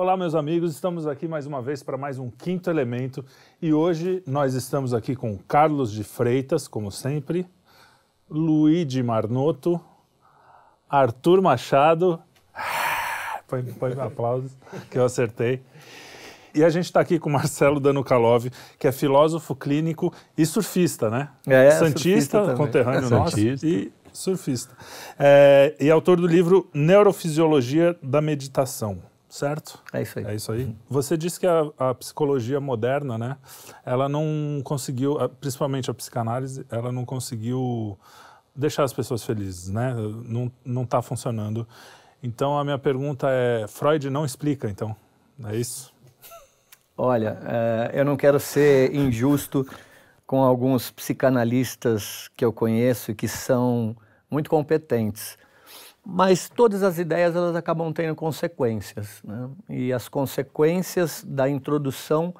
Olá, meus amigos, estamos aqui mais uma vez para mais um Quinto Elemento e hoje nós estamos aqui com Carlos de Freitas, como sempre, Luigi Marnoto, Arthur Machado. Põe, põe aplausos, que eu acertei. E a gente está aqui com Marcelo Danukalov, que é filósofo clínico e surfista, né? É, é Santista, surfista conterrâneo é nosso. Santista. E surfista. É, e autor do livro Neurofisiologia da Meditação certo? É isso aí. É isso aí. Você disse que a, a, psicologia moderna, né, ela não conseguiu, principalmente a psicanálise, ela não conseguiu deixar as pessoas felizes, né? Não não está funcionando. Então a minha pergunta é, Freud não explica, então? É isso? Olha, eh, eu não quero ser injusto com alguns psicanalistas que eu conheço e que são muito competentes mas todas as ideias elas acabam tendo consequências, né? e as consequências da introdução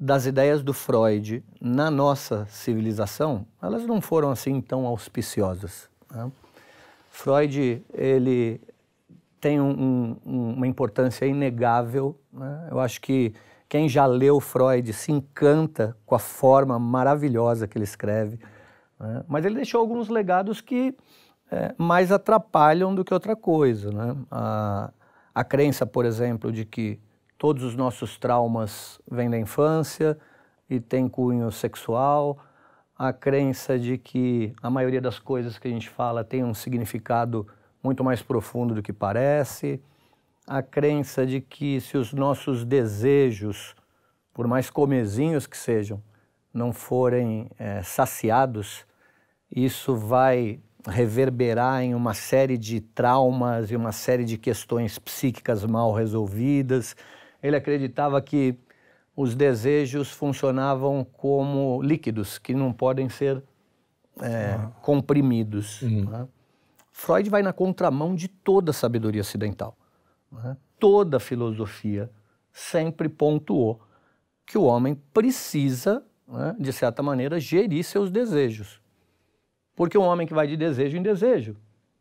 das ideias do Freud na nossa civilização, elas não foram assim tão auspiciosas. Né? Freud ele tem um, um, uma importância inegável. Né? Eu acho que quem já leu Freud se encanta com a forma maravilhosa que ele escreve, né? mas ele deixou alguns legados que é, mais atrapalham do que outra coisa. Né? A, a crença, por exemplo, de que todos os nossos traumas vêm da infância e tem cunho sexual, a crença de que a maioria das coisas que a gente fala tem um significado muito mais profundo do que parece, a crença de que se os nossos desejos, por mais comezinhos que sejam, não forem é, saciados, isso vai reverberar em uma série de traumas e uma série de questões psíquicas mal resolvidas. Ele acreditava que os desejos funcionavam como líquidos que não podem ser é, ah. comprimidos. Uhum. Né? Freud vai na contramão de toda a sabedoria ocidental. Né? Toda a filosofia sempre pontuou que o homem precisa, né, de certa maneira, gerir seus desejos. Porque o homem que vai de desejo em desejo,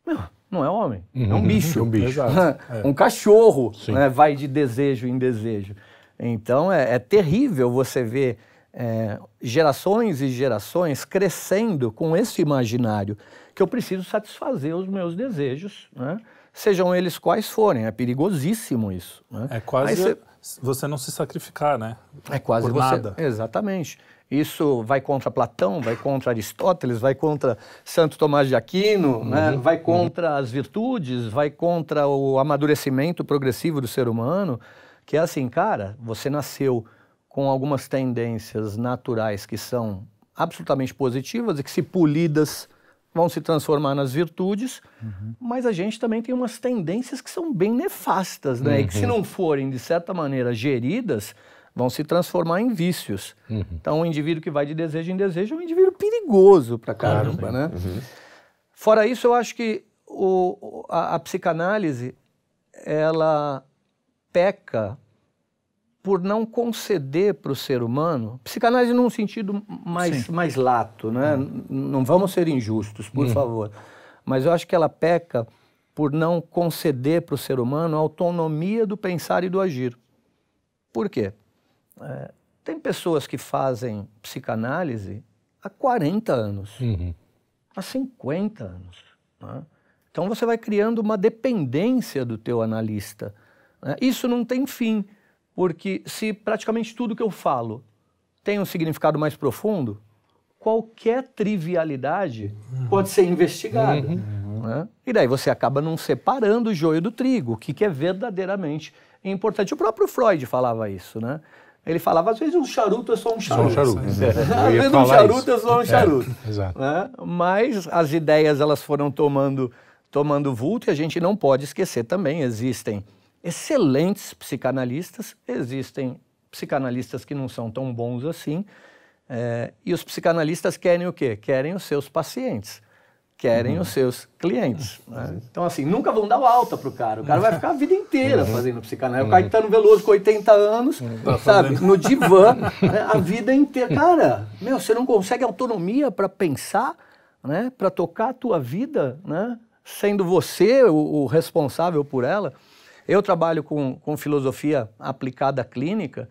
meu, não é homem, uhum. é um uhum. bicho. É um bicho. é. Um cachorro né, vai de desejo em desejo. Então é, é terrível você ver é, gerações e gerações crescendo com esse imaginário que eu preciso satisfazer os meus desejos, né? sejam eles quais forem. É perigosíssimo isso. Né? É quase você... você... não se sacrificar, né? É quase Por você. Nada. Exatamente. Isso vai contra Platão, vai contra Aristóteles, vai contra Santo Tomás de Aquino, uhum. né? Uhum. vai contra uhum. as virtudes, vai contra o amadurecimento progressivo do ser humano, que é assim, cara, você nasceu com algumas tendências naturais que são absolutamente positivas e que se polidas vão se transformar nas virtudes, uhum. mas a gente também tem umas tendências que são bem nefastas, né? Uhum. E que se uhum. não forem, de certa maneira, geridas, vão se transformar em vícios. Uhum. Então, um indivíduo que vai de desejo em desejo é um indivíduo perigoso para caramba, né? Uhum. Fora isso, eu acho que o, a, a psicanálise ela peca por não conceder para o ser humano, psicanálise num sentido mais, mais lato, né? Uhum. não vamos ser injustos, por uhum. favor, mas eu acho que ela peca por não conceder para o ser humano a autonomia do pensar e do agir. Por quê? É, tem pessoas que fazem psicanálise há 40 anos, uhum. há 50 anos. Né? Então você vai criando uma dependência do teu analista. Né? Isso não tem fim, porque se praticamente tudo que eu falo tem um significado mais profundo, qualquer trivialidade uhum. pode ser investigada. Uhum. Né? E daí você acaba não separando o joio do trigo, o que, que é verdadeiramente importante. O próprio Freud falava isso, né? Ele falava, às vezes um charuto é só um charuto. Só um charuto. É. Né? Às vezes um charuto é só um é, charuto. exato. Né? Mas as ideias elas foram tomando, tomando vulto e a gente não pode esquecer também, existem excelentes psicanalistas, existem psicanalistas que não são tão bons assim, é, e os psicanalistas querem o quê? Querem os seus pacientes querem uhum. os seus clientes. Né? Então, assim, nunca vão dar o alta pro cara. O cara vai ficar a vida inteira uhum. fazendo psicanálise. Uhum. O Caetano Veloso com 80 anos, uhum. Tá sabe, no divã, né? a vida inteira. Cara, meu, você não consegue autonomia para pensar, né? para tocar a tua vida, né? sendo você o, o responsável por ela. Eu trabalho com, com filosofia aplicada clínica.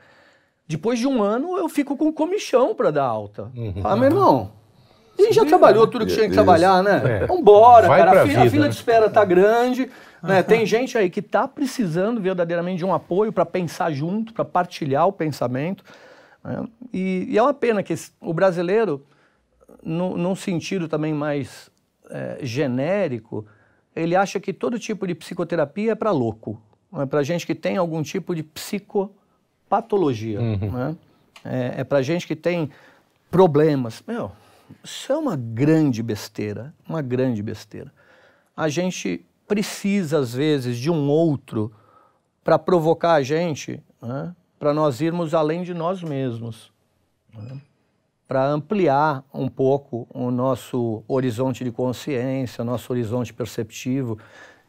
Depois de um ano, eu fico com comichão para dar alta. Uhum. Fala, ah, meu irmão, e já trabalhou né? tudo que tinha que trabalhar, né? É. Vambora, Vai cara. A fila, a fila, de espera tá grande. Né? Uhum. Tem gente aí que está precisando verdadeiramente de um apoio para pensar junto, para partilhar o pensamento. Né? E, e, é uma pena que esse, o brasileiro, no, num sentido também mais é, genérico, ele acha que todo tipo de psicoterapia é para louco, é né? para gente que tem algum tipo de psicopatologia, uhum. né? é, é para gente que tem problemas. Meu, isso é uma grande besteira, uma grande besteira. A gente precisa, às vezes, de um outro para provocar a gente, né? para nós irmos além de nós mesmos, né? para ampliar um pouco o nosso horizonte de consciência, nosso horizonte perceptivo.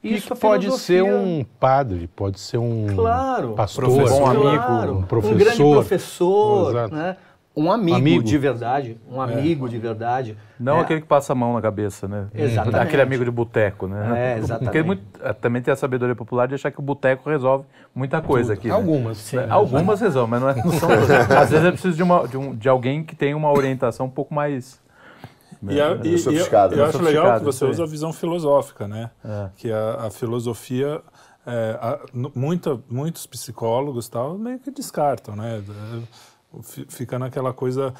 Isso pode ser um padre, pode ser um claro, pastor, um amigo, claro, um professor, um grande professor, Exato. né? um amigo, amigo, de verdade, um é. amigo é. de verdade. Não é. aquele que passa a mão na cabeça, né? Exatamente. Aquele amigo de boteco, né? É, exatamente. Porque muito, é, também tem a sabedoria popular de achar que o boteco resolve muita coisa Tudo. aqui. Né? Algumas, sim. É, algumas resolvem, mas não, é, não são todas. Às vezes é preciso de, uma, de, um, de alguém que tem uma orientação um pouco mais... Né? E, a, e, e eu, eu acho legal que você usa a visão filosófica, né? Que a, a filosofia... A, muita, muitos psicólogos tal meio que descartam, né? fica naquela coisa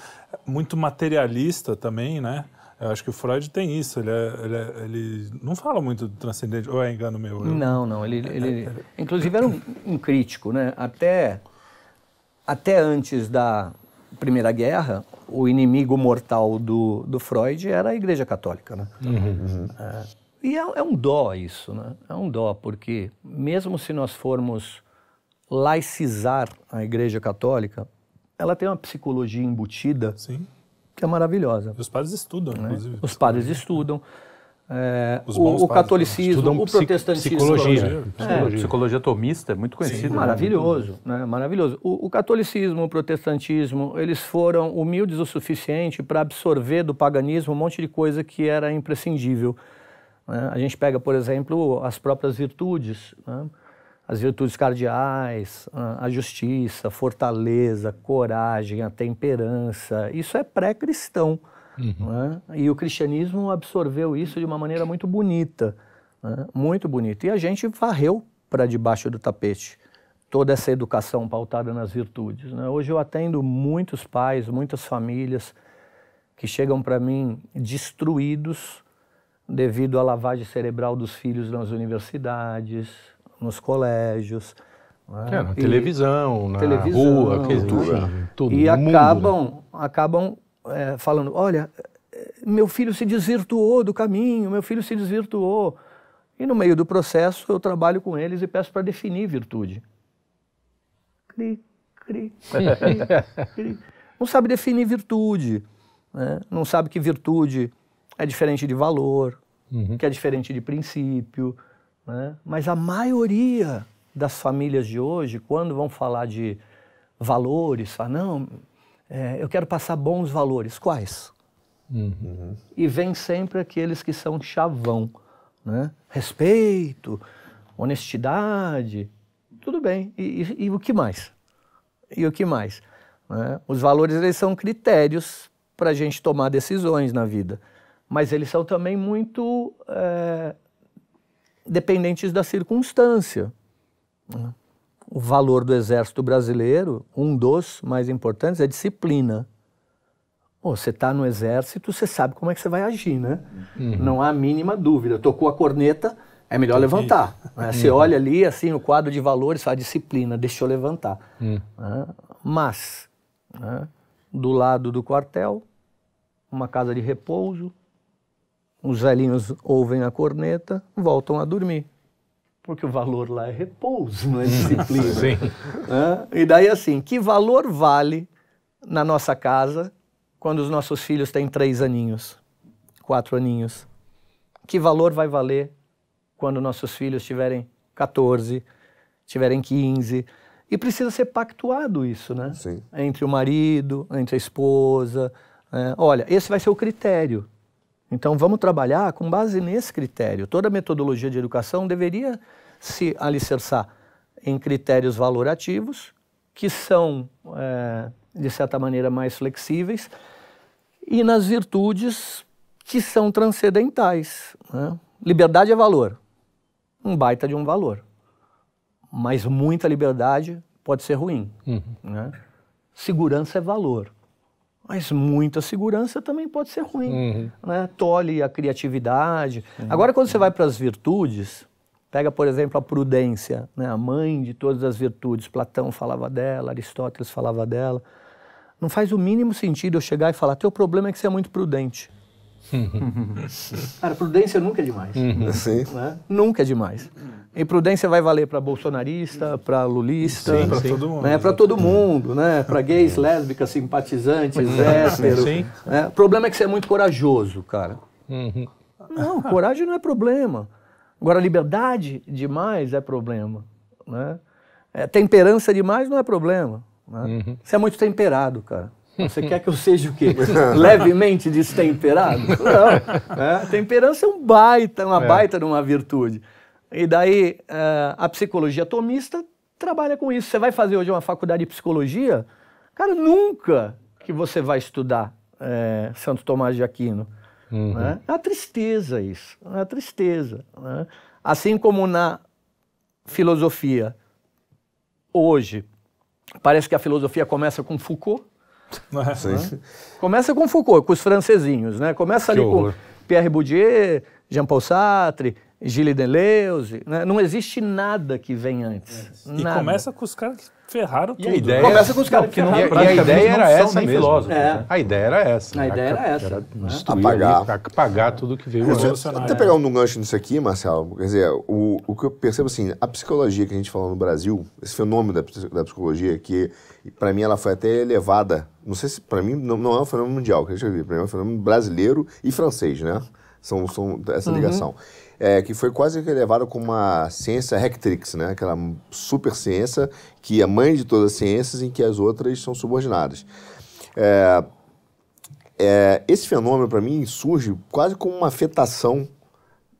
muito materialista também, né? Eu acho que o Freud tem isso, ele, é, ele, é, ele não fala muito do transcendente, ou é engano meu? Eu... Não, não, ele, é, ele é, é, inclusive era um, um, crítico, né? Até, até antes da Primeira Guerra, o inimigo mortal do, do Freud era a Igreja Católica, né? Uhum, uhum. É, e é, um dó isso, né? É um dó, porque mesmo se nós formos laicizar a Igreja Católica, ela tem uma psicologia embutida Sim. que é maravilhosa. E os padres estudam, né? inclusive. Os padres estudam. É, o, o, catolicismo, o protestantismo. Psicologia. Psicologia. É. psicologia tomista é muito conhecida. Sim, né? maravilhoso, né? maravilhoso. O, o, catolicismo, o protestantismo, eles foram humildes o suficiente para absorver do paganismo um monte de coisa que era imprescindível. Né? A gente pega, por exemplo, as próprias virtudes. Né? as virtudes cardeais, a justiça, a fortaleza, a coragem, a temperança. Isso é pré-cristão. Uhum. Né? E o cristianismo absorveu isso de uma maneira muito bonita, né? muito bonita. E a gente varreu para debaixo do tapete toda essa educação pautada nas virtudes. Né? Hoje eu atendo muitos pais, muitas famílias que chegam para mim destruídos devido à lavagem cerebral dos filhos nas universidades, nos colégios. Né? É, na e, televisão, na televisão, rua, cultura, enfim, né? E mundo, acabam, acabam é, falando, olha, meu filho se desvirtuou do caminho, meu filho se desvirtuou. E no meio do processo eu trabalho com eles e peço para definir virtude. Cri, cri, cri, cri. Não sabe definir virtude, né? não sabe que virtude é diferente de valor, uhum. que é diferente de princípio, né? Mas a maioria das famílias de hoje, quando vão falar de valores, fala, não, é, eu quero passar bons valores. Quais? Uhum. E vem sempre aqueles que são chavão. Né? Respeito, honestidade, tudo bem. E, e, e, o que mais? E o que mais? Né? Os valores eles são critérios para a gente tomar decisões na vida, mas eles são também muito é, dependentes da circunstância. Né? O valor do exército brasileiro, um dos mais importantes, é disciplina. Pô, você está no exército, você sabe como é que você vai agir, né? Uhum. Não há a mínima dúvida. Tocou a corneta, é melhor levantar. Né? Uhum. Você olha ali, assim, o quadro de valores, a disciplina, deixa eu levantar. Uhum. Mas, né, do lado do quartel, uma casa de repouso, os velhinhos ouvem a corneta, voltam a dormir. Porque o valor lá é repouso, não é disciplina. Sim. É? E daí, assim, que valor vale na nossa casa quando os nossos filhos têm três aninhos, quatro aninhos? Que valor vai valer quando nossos filhos tiverem 14, tiverem 15? E precisa ser pactuado isso, né? Sim. Entre o marido, entre a esposa. Né? Olha, esse vai ser o critério. Então vamos trabalhar com base nesse critério. Toda metodologia de educação deveria se alicerçar em critérios valorativos, que são, é, de certa maneira, mais flexíveis, e nas virtudes que são transcendentais. Né? Liberdade é valor, um baita de um valor. Mas muita liberdade pode ser ruim. Uhum. Né? Segurança é valor. Mas muita segurança também pode ser ruim. Uhum. Né? Tolhe a criatividade. Uhum. Agora, quando você vai para as virtudes, pega, por exemplo, a prudência, né? a mãe de todas as virtudes. Platão falava dela, Aristóteles falava dela. Não faz o mínimo sentido eu chegar e falar: teu problema é que você é muito prudente. Cara, prudência nunca é demais. Uhum. Sim. Né? Nunca é demais. E prudência vai valer para bolsonarista, para lulista, para todo mundo, né? para todo mundo, né? Para gays, lésbicas, simpatizantes, héteros. Né? O problema é que você é muito corajoso, cara. Uhum. Não, coragem não é problema. Agora, liberdade demais é problema, né? É, temperança demais não é problema. Né? Uhum. Você é muito temperado, cara. Você quer que eu seja o quê? Levemente destemperado? Não. Né? Temperança é um baita, uma é. baita de uma virtude. E daí uh, a psicologia tomista trabalha com isso. Você vai fazer hoje uma faculdade de psicologia, cara, nunca que você vai estudar é, Santo Tomás de Aquino. Uhum. Né? É uma tristeza isso, é uma tristeza. Né? Assim como na filosofia, hoje, parece que a filosofia começa com Foucault, né? Começa com Foucault, com os francesinhos, né? Começa que ali horror. com Pierre Bourdieu, Jean Paul Sartre, Gilles Deleuze, né? não existe nada que vem antes. É. E começa com os caras que ferraram tudo. E a né? ideia começa era... É com os caras que não, e a ideia era essa mesmo. É. Né? A ideia era essa. A ideia era essa. apagar. Ali, apagar tudo que veio. Você eu, até pegar um gancho nisso aqui, Marcelo, quer dizer, o, o que eu percebo assim, a psicologia que a gente fala no Brasil, esse fenômeno da, da psicologia que, para mim, ela foi até elevada, não sei se, para mim, não, não, é um fenômeno mundial, que eu já vi, para mim é um fenômeno brasileiro e francês, né? são, são essa uhum. ligação. É, que foi quase que levado como uma ciência rectrix, né? aquela super ciência que é mãe de todas as ciências em que as outras são subordinadas. É, é, esse fenômeno, para mim, surge quase como uma afetação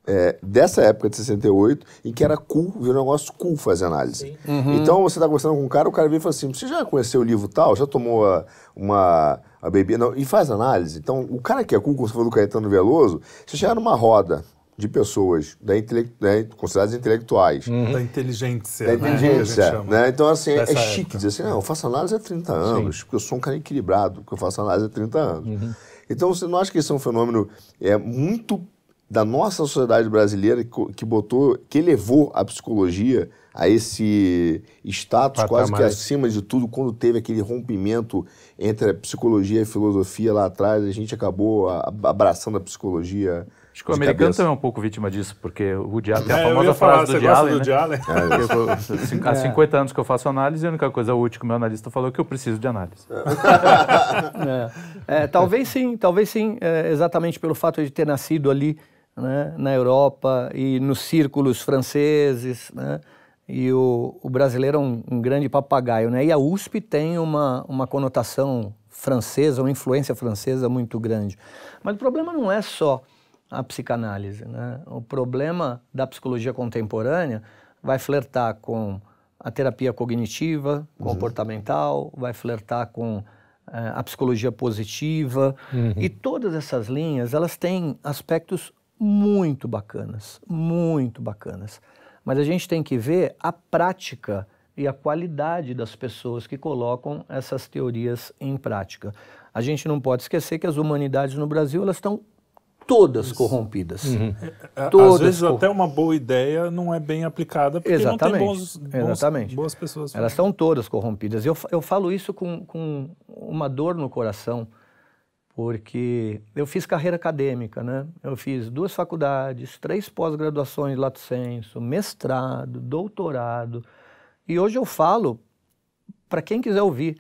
é, dessa época de 68, em que era cool, virou um negócio cool fazer análise. Uhum. Então você está conversando com um cara, o cara vem e fala assim: Você já conheceu o livro tal? Já tomou ah, uma a bebida. Não, e faz análise. Então, o cara que é falou do Caetano Veloso, você chegar numa roda de pessoas da né, intele né, consideradas intelectuais. Uhum. Da inteligência. Da né, inteligência. Né? né? Então, assim, é chique época. dizer assim, não, eu faço análise há 30 anos, Sim. porque eu sou um cara equilibrado, porque eu faço análise há 30 anos. Uhum. Então, você não acha que isso é um fenômeno é, muito da nossa sociedade brasileira que, que botou, que elevou a psicologia a esse status Patamar. quase que acima de tudo, quando teve aquele rompimento entre a psicologia e a filosofia lá atrás, a gente acabou abraçando a psicologia. Acho que o americano cabeça. também é um pouco vítima disso, porque o Woody Allen, é, a famosa falar, frase do Woody Allen, Há 50 anos que eu faço análise e a única coisa útil que o meu analista falou é que eu preciso de análise. É. é talvez sim, talvez sim, é, exatamente pelo fato de ter nascido ali né, na Europa e nos círculos franceses, né? E o, o brasileiro é um, um, grande papagaio, né? E a USP tem uma, uma conotação francesa, uma influência francesa muito grande. Mas o problema não é só a psicanálise, né? O problema da psicologia contemporânea vai flertar com a terapia cognitiva, uhum. comportamental, vai flertar com uh, a psicologia positiva. Uhum. E todas essas linhas, elas têm aspectos muito bacanas, muito bacanas. Mas a gente tem que ver a prática e a qualidade das pessoas que colocam essas teorias em prática. A gente não pode esquecer que as humanidades no Brasil elas estão todas Isso. corrompidas. Uhum. É, é, todas Às vezes até uma boa ideia não é bem aplicada porque Exatamente. não tem bons, bons, Exatamente. boas pessoas. Elas estão todas corrompidas. Eu, eu falo isso com, com uma dor no coração, porque eu fiz carreira acadêmica, né? Eu fiz duas faculdades, três pós-graduações lato senso, mestrado, doutorado. E hoje eu falo para quem quiser ouvir,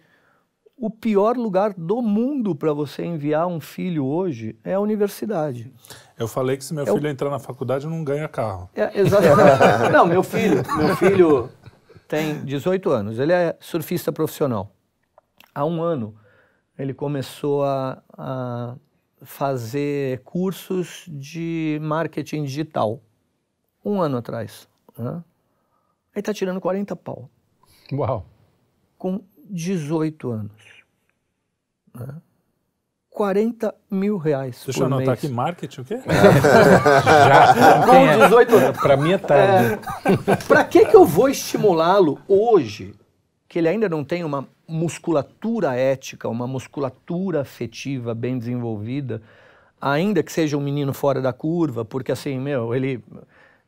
o pior lugar do mundo para você enviar um filho hoje é a universidade. Eu falei que se meu é filho o... entrar na faculdade não ganha carro. É, exatamente. não, meu filho, meu filho tem 18 anos, ele é surfista profissional. Há um ano ele começou a, a fazer cursos de marketing digital. Um ano atrás. Né? Aí tá tirando 40 pau. Uau! Com 18 anos. Né? 40 mil reais. Deixa por eu anotar mês. aqui, marketing o quê? Já. Com 18 anos. É, pra mim é tarde. É, que, que eu vou estimulá-lo hoje que ele ainda não tem uma musculatura ética, uma musculatura afetiva bem desenvolvida, ainda que seja um menino fora da curva, porque assim, meu, ele,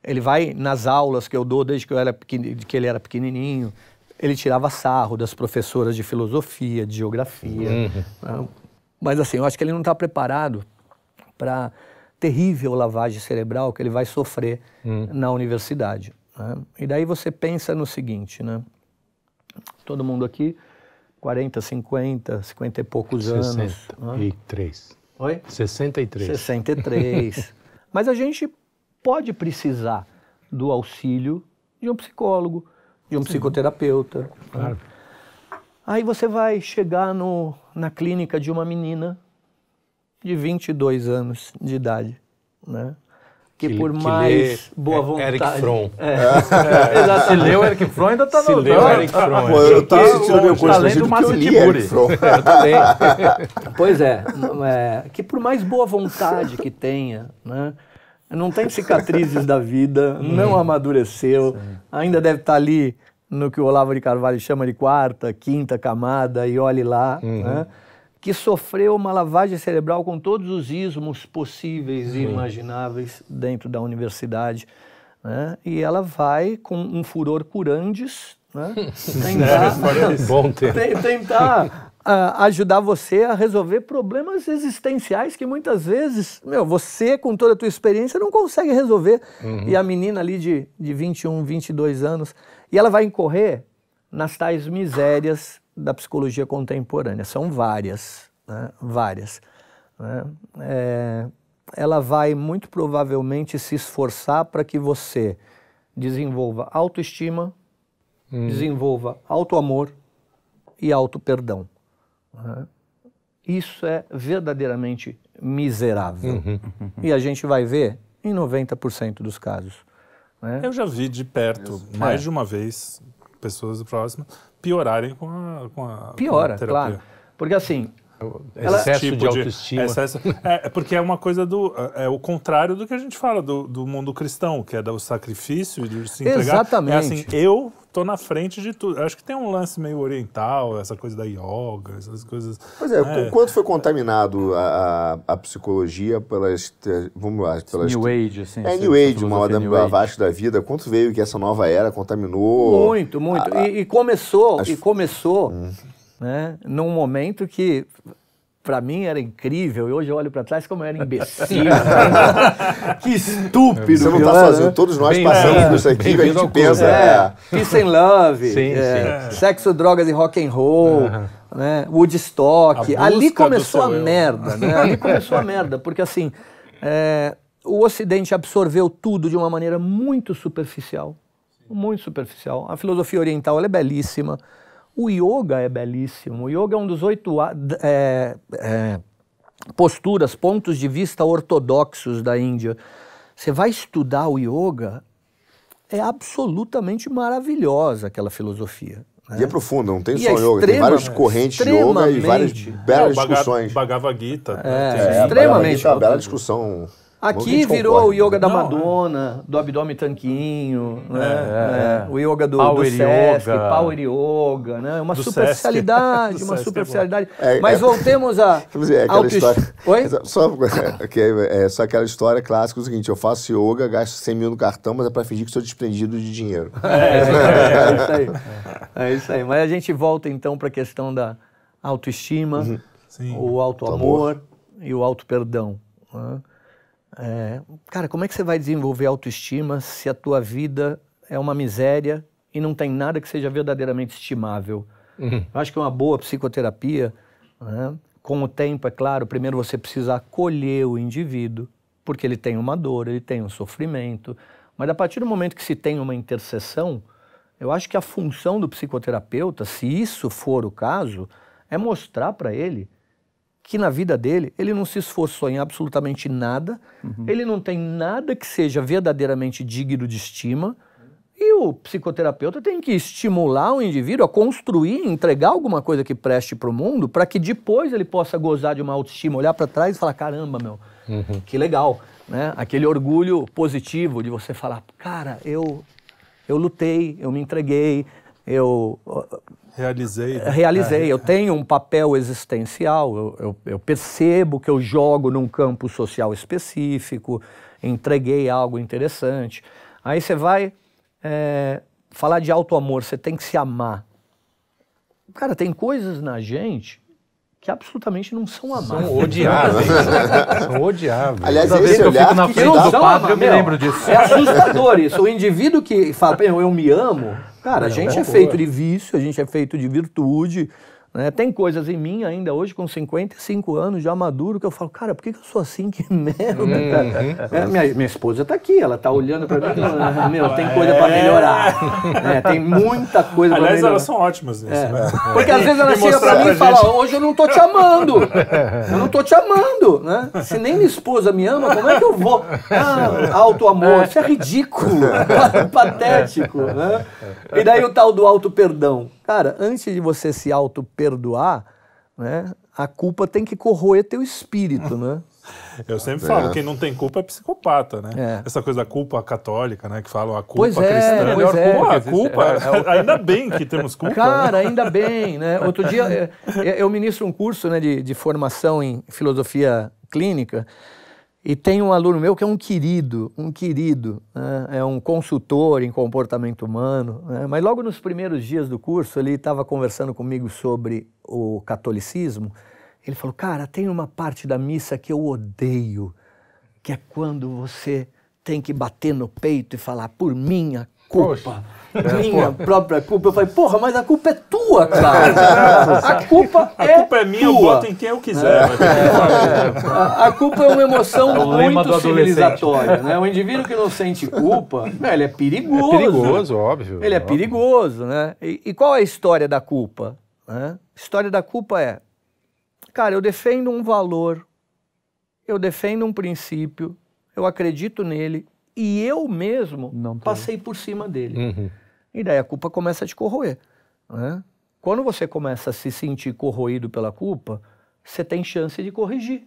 ele vai nas aulas que eu dou desde que, eu era pequen, que ele era pequenininho, ele tirava sarro das professoras de filosofia, de geografia. Uhum. Ah, mas assim, eu acho que ele não está preparado para terrível lavagem cerebral que ele vai sofrer uhum. na universidade. Né? E daí você pensa no seguinte, né? todo mundo aqui, 40, 50, 50 e poucos 60 anos. 63. Né? Oi? 63. 63. Mas a gente pode precisar do auxílio de um psicólogo, de um Sim. psicoterapeuta. Né? Claro. Aí você vai chegar no, na clínica de uma menina de 22 anos de idade, né? que, que por que mais boa é, vontade. Eric Fromm. É. É. Se leu Eric Fromm, ainda está no. Leu tá- Eric tá- Fromm. Pô, eu estava sentindo meu do Tiburi. também. pois é, é, que por mais boa vontade que tenha, né? Não tem cicatrizes da vida, não hum. amadureceu, Sim. ainda deve estar tá ali no que o Olavo de Carvalho chama de quarta, quinta camada, e olhe lá. Uhum. Né? que sofreu uma lavagem cerebral com todos os ismos possíveis Sim. e imagináveis dentro da universidade. Né? E ela vai com um furor curandes né? tentar, é, tentar uh, ajudar você a resolver problemas existenciais que muitas vezes, meu, você com toda a tua experiência não consegue resolver. Uhum. E a menina ali de, de 21, 22 anos, e ela vai incorrer nas tais misérias da psicologia contemporânea. São várias, né? várias. Né? É, ela vai muito provavelmente se esforçar para que você desenvolva autoestima, hum. desenvolva autoamor e autoperdão. Né? Isso é verdadeiramente miserável. Uhum. E a gente vai ver em 90% dos casos. Né? Eu já vi de perto, mais é. de uma vez, pessoas próximas piorarem com a, com a Piora, com a claro. Porque assim, é ela, excesso tipo de autoestima. De, excesso, é, é, porque é uma coisa do. É, é o contrário do que a gente fala do, do mundo cristão, que é do sacrifício e de se entregar. Exatamente. É assim, eu tô na frente de tudo. Acho que tem um lance meio oriental, essa coisa da yoga, essas coisas. Pois é, né? quanto foi contaminado a, a, a psicologia pelas. Vamos lá, pelas. New Age, assim. É, New Age, uma moda abaixo da vida. Quanto veio que essa nova era contaminou? Muito, muito. A, a, e, e, começou, as... e começou hum. né, num momento que para mim era incrível, e hoje eu olho para trás como eu era imbecil. que estúpido. Você não tá sozinho, todos nós bem, passamos é, isso aqui, a gente pensa. É. é, Peace and Love, sim, é, sim. Sexo, Drogas e Rock and Roll, né, Woodstock. Ali começou a eu. merda, né? Ali começou a merda, porque assim, é, o Ocidente absorveu tudo de uma maneira muito superficial, muito superficial. A filosofia oriental, é belíssima, o yoga é belíssimo. O yoga é um dos oito é, é, posturas, pontos de vista ortodoxos da Índia. Você vai estudar o yoga, é absolutamente maravilhosa aquela filosofia. Né? E é profunda, não tem e só é yoga, tem várias correntes de yoga e várias belas é, discussões. Bhagavad Gita. É, né? é, extremamente. É, é uma bela discussão Aqui virou concorre. o yoga da então. Madonna, do abdômen tanquinho, é, né? É, é, é. o yoga do, power do Sesc, yoga. power yoga, né? Uma do superficialidade, uma é superficialidade. É, mas voltemos a... É aquela história... Oi? Só, okay, é, só aquela história clássica, o seguinte, eu faço yoga, gasto 100 mil no cartão, mas é para fingir que sou desprendido de dinheiro. É, isso aí. É isso aí. Mas a gente volta então para a questão da autoestima, uhum. o tá auto-amor e o auto-perdão. Né? É, cara, como é que você vai desenvolver autoestima se a tua vida é uma miséria e não tem nada que seja verdadeiramente estimável? Uhum. Eu acho que uma boa psicoterapia, né, com o tempo, é claro, primeiro você precisa acolher o indivíduo, porque ele tem uma dor, ele tem um sofrimento. Mas a partir do momento que se tem uma interseção, eu acho que a função do psicoterapeuta, se isso for o caso, é mostrar para ele que na vida dele ele não se esforçou em absolutamente nada, uhum. ele não tem nada que seja verdadeiramente digno de estima. E o psicoterapeuta tem que estimular o indivíduo a construir, entregar alguma coisa que preste para o mundo, para que depois ele possa gozar de uma autoestima, olhar para trás e falar: caramba, meu, uhum. que legal. Né? Aquele orgulho positivo de você falar: cara, eu, eu lutei, eu me entreguei, eu Realizei. Né? Realizei. É. Eu tenho um papel existencial, eu, eu, eu, percebo que eu jogo num campo social específico, entreguei algo interessante. Aí você vai é, falar de auto-amor, você tem que se amar. Cara, tem coisas na gente que absolutamente não são amados. São odiáveis. são odiáveis. Aliás, Toda é vez que eu fico na frente do padre, eu me lembro disso. É assustador isso. O indivíduo que fala, eu me amo, Cara, a gente é, é feito de vício, a gente é feito de virtude, né? Tem coisas em mim ainda hoje, com 55 anos, já maduro, que eu falo, cara, por que, eu sou assim? Que merda! Uhum. É, minha, minha esposa está aqui, ela está olhando para mim ah, meu, tem é. coisa para melhorar. É, tem muita coisa para melhorar. Aliás, elas são ótimas nisso. É. Né? Porque às vezes ela chega para mim e fala, hoje eu não tô te amando. Eu não tô te amando. Né? Se nem minha esposa me ama, como é que eu vou? Ah, auto-amor, isso é ridículo, patético. Né? E daí o tal do auto-perdão. Cara, antes de você se auto-perdoar, né, a culpa tem que corroer teu espírito, né? Eu sempre é. falo, quem não tem culpa é psicopata, né? É. Essa coisa da culpa católica, né? Que falam a culpa pois é, cristã. É pois é, culpa, é, a culpa. É, ainda bem que temos culpa. Né? Cara, né? ainda bem, né? Outro dia eu ministro um curso né, de, de formação em filosofia clínica e tem um aluno meu que é um querido, um querido, né? é um consultor em comportamento humano. Né? Mas logo nos primeiros dias do curso, ele estava conversando comigo sobre o catolicismo. Ele falou: Cara, tem uma parte da missa que eu odeio, que é quando você tem que bater no peito e falar, por minha culpa. Poxa. É, minha própria culpa. Eu falei, porra, mas a culpa é tua, cara. A culpa é. A culpa é, é minha, tua. eu boto em quem eu quiser. É. A, a, culpa é uma emoção é muito civilizatória. Né? O indivíduo que não sente culpa, ele é perigoso. É perigoso, óbvio. Ele é óbvio. perigoso, né? E, e, qual é a história da culpa? Né? A história da culpa é, cara, eu defendo um valor, eu defendo um princípio, eu acredito nele, e eu mesmo passei por cima dele. Uhum. E daí a culpa começa a te corroer. Né? Quando você começa a se sentir corroído pela culpa, você tem chance de corrigir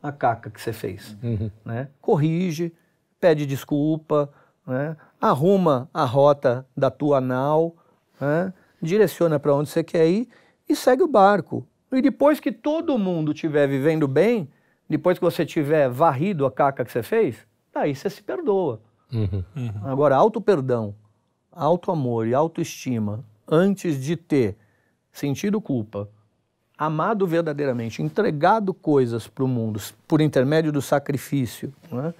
a caca que você fez. Uhum. Né? Corrige, pede desculpa, né? arruma a rota da tua nau, né? direciona para onde você quer ir e segue o barco. E depois que todo mundo estiver vivendo bem, depois que você tiver varrido a caca que você fez, aí você se perdoa. Uhum. Uhum. Agora, auto-perdão auto-amor e autoestima antes de ter sentido culpa, amado verdadeiramente, entregado coisas para o mundo por intermédio do sacrifício, né?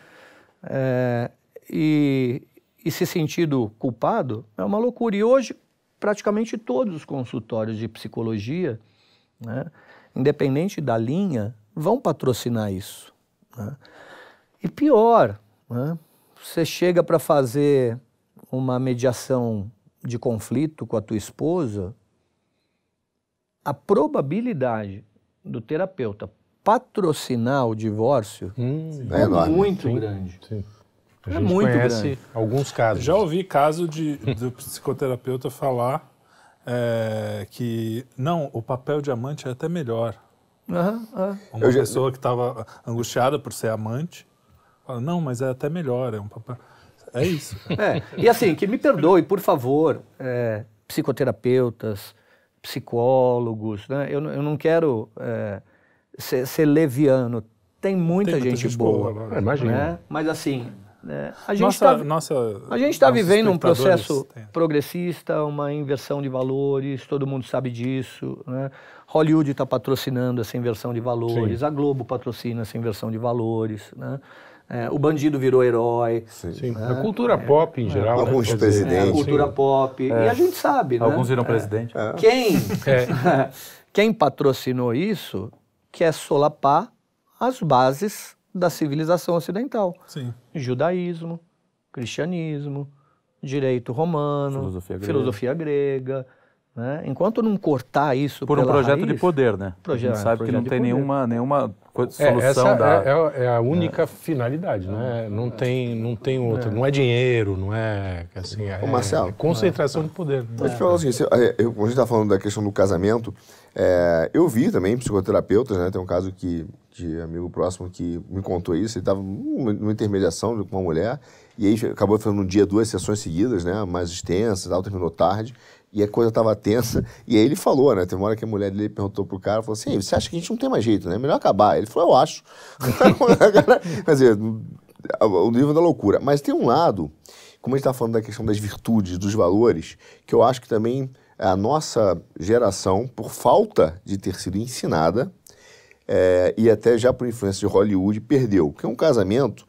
é, e, e se sentido culpado, é uma loucura. E hoje, praticamente todos os consultórios de psicologia, né, independente da linha, vão patrocinar isso. Né? E pior, né? você chega para fazer uma mediação de conflito com a tua esposa, a probabilidade do terapeuta patrocinar o divórcio hum, é, é muito sim, grande. Sim. A é gente é muito conhece grande. alguns casos. Já ouvi caso de, do psicoterapeuta falar é, que não, o papel de amante é até melhor. Uhum, uhum. Uma pessoa que estava angustiada por ser amante fala, não, mas é até melhor, é um papel. É isso. É. E assim, que me perdoe, por favor, é, psicoterapeutas, psicólogos, né? eu, eu não quero é, ser, ser, leviano. Tem muita, Tem muita gente, gente, boa. boa né? imagina. Né? Mas assim, né, a gente está tá, tá vivendo um processo tem. progressista, uma inversão de valores, todo mundo sabe disso. Né? Hollywood está patrocinando essa inversão de valores, Sim. a Globo patrocina essa inversão de valores. Né? É, o bandido virou herói. Sim. Né? A cultura pop em é. geral. Né? Alguns né? presidentes. É, a cultura pop. E é. a gente sabe, né? Alguns viram é. presidente. Quem, quem patrocinou isso quer solapar as bases da civilização ocidental. Sim. Judaísmo, cristianismo, direito romano, filosofia grega, filosofia grega né? Enquanto não cortar isso por um projeto raiz, de poder, né? Projeto, a gente sabe que não tem nenhuma, nenhuma é, solução é, essa da... é, é, é, a única é. finalidade, né? É. Não tem, não tem outra. Não é dinheiro, não é assim. É, Ô, Marcelo, concentração de poder. Mas né? te falar o seguinte: eu, a gente está falando da questão do casamento. eu vi também psicoterapeutas, né? Tem um caso que de amigo próximo que me contou isso. Ele estava numa intermediação com uma mulher e aí acabou fazendo um dia duas sessões seguidas, né? Mais extensas, tal, terminou tarde. E é a coisa tava tensa. E aí ele falou, né? Tem uma hora que a mulher dele perguntou pro cara, falou assim, você acha que a gente não tem mais jeito, né? Melhor acabar. Ele falou, eu acho. Quer dizer, o nível da loucura. Mas tem um lado, como a gente tá falando da questão das virtudes, dos valores, que eu acho que também a nossa geração, por falta de ter sido ensinada, é, e até já por influência de Hollywood, perdeu. Porque um casamento...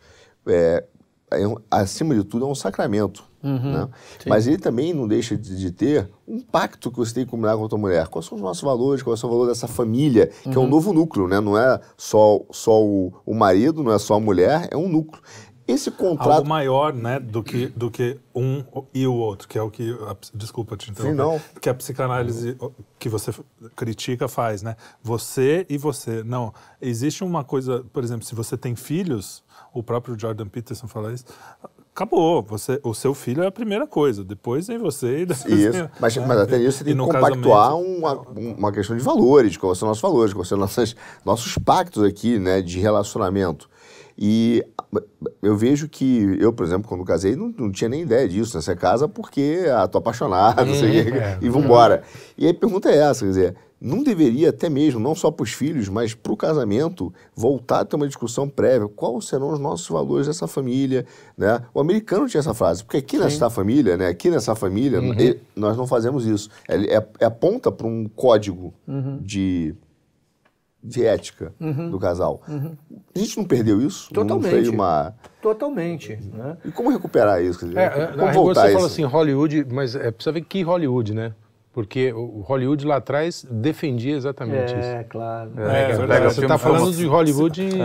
É, é acima de tudo, é um sacramento. Uhum, né? Mas ele também não deixa de, de, ter um pacto que você tem que combinar com a tua mulher. Quais são os nossos valores, qual é o valor dessa família, que é um uhum. novo núcleo, né? Não é só, só o, o marido, não é só a mulher, é um núcleo. Esse contrato... Algo maior, né, do que, do que um e o outro, que é o que... A, desculpa te interromper. Sim, não. Que a psicanálise que você critica faz, né? Você e você. Não, existe uma coisa... Por exemplo, se você tem filhos o próprio Jordan Peterson fala isso. Acabou, você, o seu filho é a primeira coisa, depois vem você e depois isso. Vem, mas, né? mas até isso você tem que compactuar uma, uma questão de valores, quais são nossos valores, quais são nossas, nossos pactos aqui né, de relacionamento. E eu vejo que eu, por exemplo, quando casei, não, não tinha nem ideia disso. Né? Você casa porque ah, tô apaixonado, sei, uhum. é, e vambora. É. E aí a pergunta é essa, quer dizer, não deveria até mesmo, não só para os filhos, mas para o casamento, voltar a ter uma discussão prévia. Quais serão os nossos valores dessa família? Né? O americano tinha essa frase, porque aqui Sim. nessa família, né? aqui nessa família, uhum. nós não fazemos isso. Ele é, é, é aponta para um código uhum. de, de ética uhum. do casal. Uhum. A gente não perdeu isso? Totalmente. uma... Totalmente. Né? E como recuperar isso? Dizer, é, como é, voltar você isso? fala assim, Hollywood, mas é, precisa ver que Hollywood, né? Porque o Hollywood lá atrás defendia exatamente é, isso. É, claro. É, é, é, é você está falando de Hollywood é, hoje,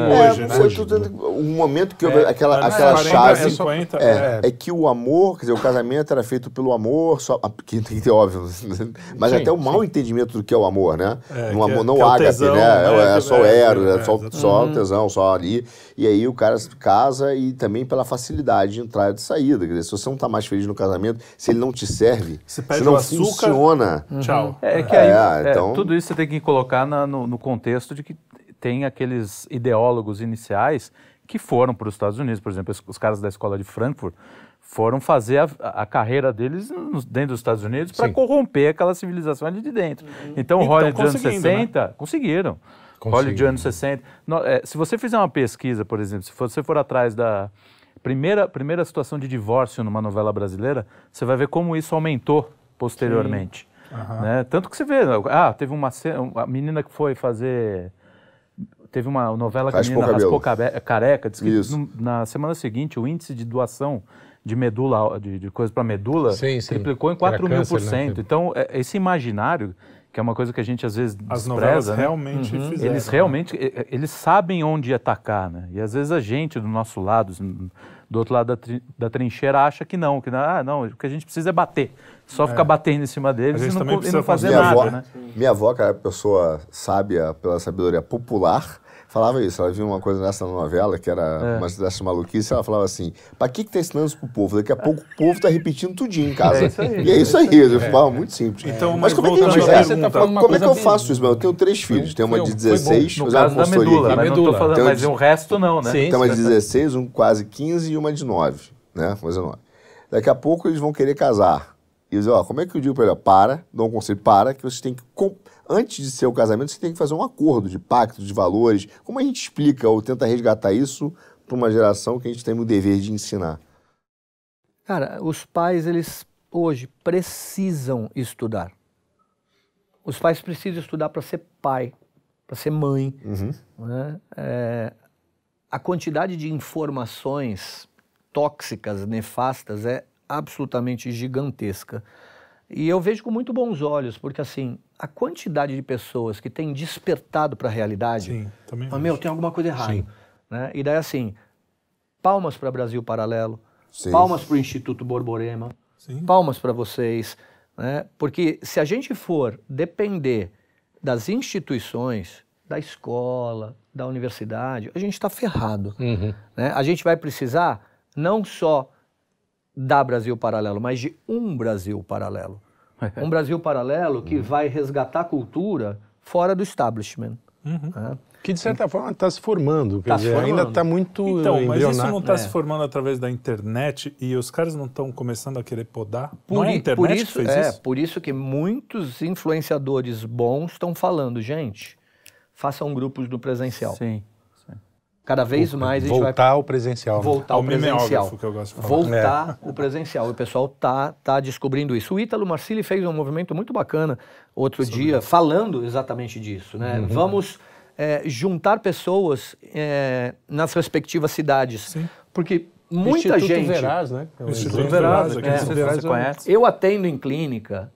né? Hoje, né? O momento que aquela, aquela 40, chave. 50, é, é. que o amor, quer dizer, o casamento era feito pelo amor, só, ah, que tem que ter óbvio, mas sim, até o mau entendimento do que é o amor, né? É, no amor, não ágape, né? É, só o eros, só, só o tesão, só ali. E aí o cara casa e também pela facilidade de entrada e de saída. Quer dizer, se você não está mais feliz no casamento, se ele não te serve, se, não açúcar, funciona. Uhum. Tchau. É, é que é, aí, é, então... é, tudo isso você tem que colocar na, no, no contexto de que tem aqueles ideólogos iniciais que foram para os Estados Unidos, por exemplo, os caras da escola de Frankfurt foram fazer a, a carreira deles dentro dos Estados Unidos para corromper aquela civilização ali de dentro. Uhum. Então, o Hollywood dos anos 60 né? conseguiram. Consigo. Hollywood anos 60. Né? No, é, se você fizer uma pesquisa, por exemplo, se você for atrás da primeira, primeira situação de divórcio numa novela brasileira, você vai ver como isso aumentou posteriormente. Uhum. Né? Tanto que você vê, ah, teve uma, a menina que foi fazer teve uma novela que a menina raspou cabelo. careca, disse que Isso. na semana seguinte o índice de doação de medula, de, de coisa para medula, sim, sim. triplicou em 4 Era mil câncer, por né? cento. Né? Então, é, esse imaginário que é uma coisa que a gente às vezes As novelas né? realmente uhum. fizeram. Eles né? realmente, eles sabem onde atacar, né? E às vezes a gente do nosso lado, do outro lado da, tri, da trincheira, acha que não, que não, ah, não, o que a gente precisa é bater. Só é. ficar batendo em cima deles e não, e não fazer minha nada, avó, né? Minha avó, que é uma pessoa sábia pela sabedoria popular, falava isso. Ela viu uma coisa nessa novela, que era é. uma dessas maluquices, ela falava assim: pra que, que tá ensinando isso pro povo? Daqui a pouco o povo tá repetindo tudinho em casa. É isso aí. E é isso aí. É Eu falava, muito simples. Então, mas, mas como é que, eu, tá como é que tá eu faço isso, meu? Eu tenho três filhos. Tem uma de 16, mas no caso da medula, mas, medula. Falando, então, mas o resto não, né? Sim, então, tem uma de 16, um quase 15 e uma de 9, né? Uma de 9. Daqui a pouco eles vão querer casar. E dizer, ó, como é que eu digo pra ele? Para, dou um conselho, para, que você tem que antes de ser o casamento, você tem que fazer um acordo de pacto, de valores. Como a gente explica ou tenta resgatar isso para uma geração que a gente tem o dever de ensinar? Cara, os pais, eles hoje precisam estudar. Os pais precisam estudar para ser pai, para ser mãe. Uhum. Né? É, a quantidade de informações tóxicas, nefastas, é absolutamente gigantesca. E eu vejo com muito bons olhos, porque assim, a quantidade de pessoas que têm despertado para a realidade, Sim, também mas, meu, tem alguma coisa errada. Sim. Né? E daí, assim, palmas para Brasil Paralelo, Sim. palmas para o Instituto Borborema, Sim. palmas para vocês. Né? Porque se a gente for depender das instituições, da escola, da universidade, a gente está ferrado. Uhum. Né? A gente vai precisar não só da Brasil Paralelo, mas de um Brasil Paralelo um Brasil paralelo que uhum. vai resgatar a cultura fora do establishment. Uhum. Né? Que de certa forma está se formando, tá dizer, formando. ainda está muito Então, mas isso não está é. se formando através da internet e os caras não estão começando a querer podar? Por não é a internet por isso, que fez é, isso? Por isso que muitos influenciadores bons estão falando, gente, façam grupos do presencial. Sim. Cada vez mais a gente voltar vai... Voltar ao presencial. Né? Voltar ao, presencial. que eu gosto de falar. Voltar é. o presencial. O pessoal tá, tá descobrindo isso. O Ítalo Marcili fez um movimento muito bacana outro Sobre dia, isso. falando exatamente disso. Né? Uhum. Vamos é, juntar pessoas é, nas respectivas cidades. Sim. Porque muita Instituto gente... Veraz, né? É Instituto Veraz, aqui né? é, Veraz, você Eu atendo em clínica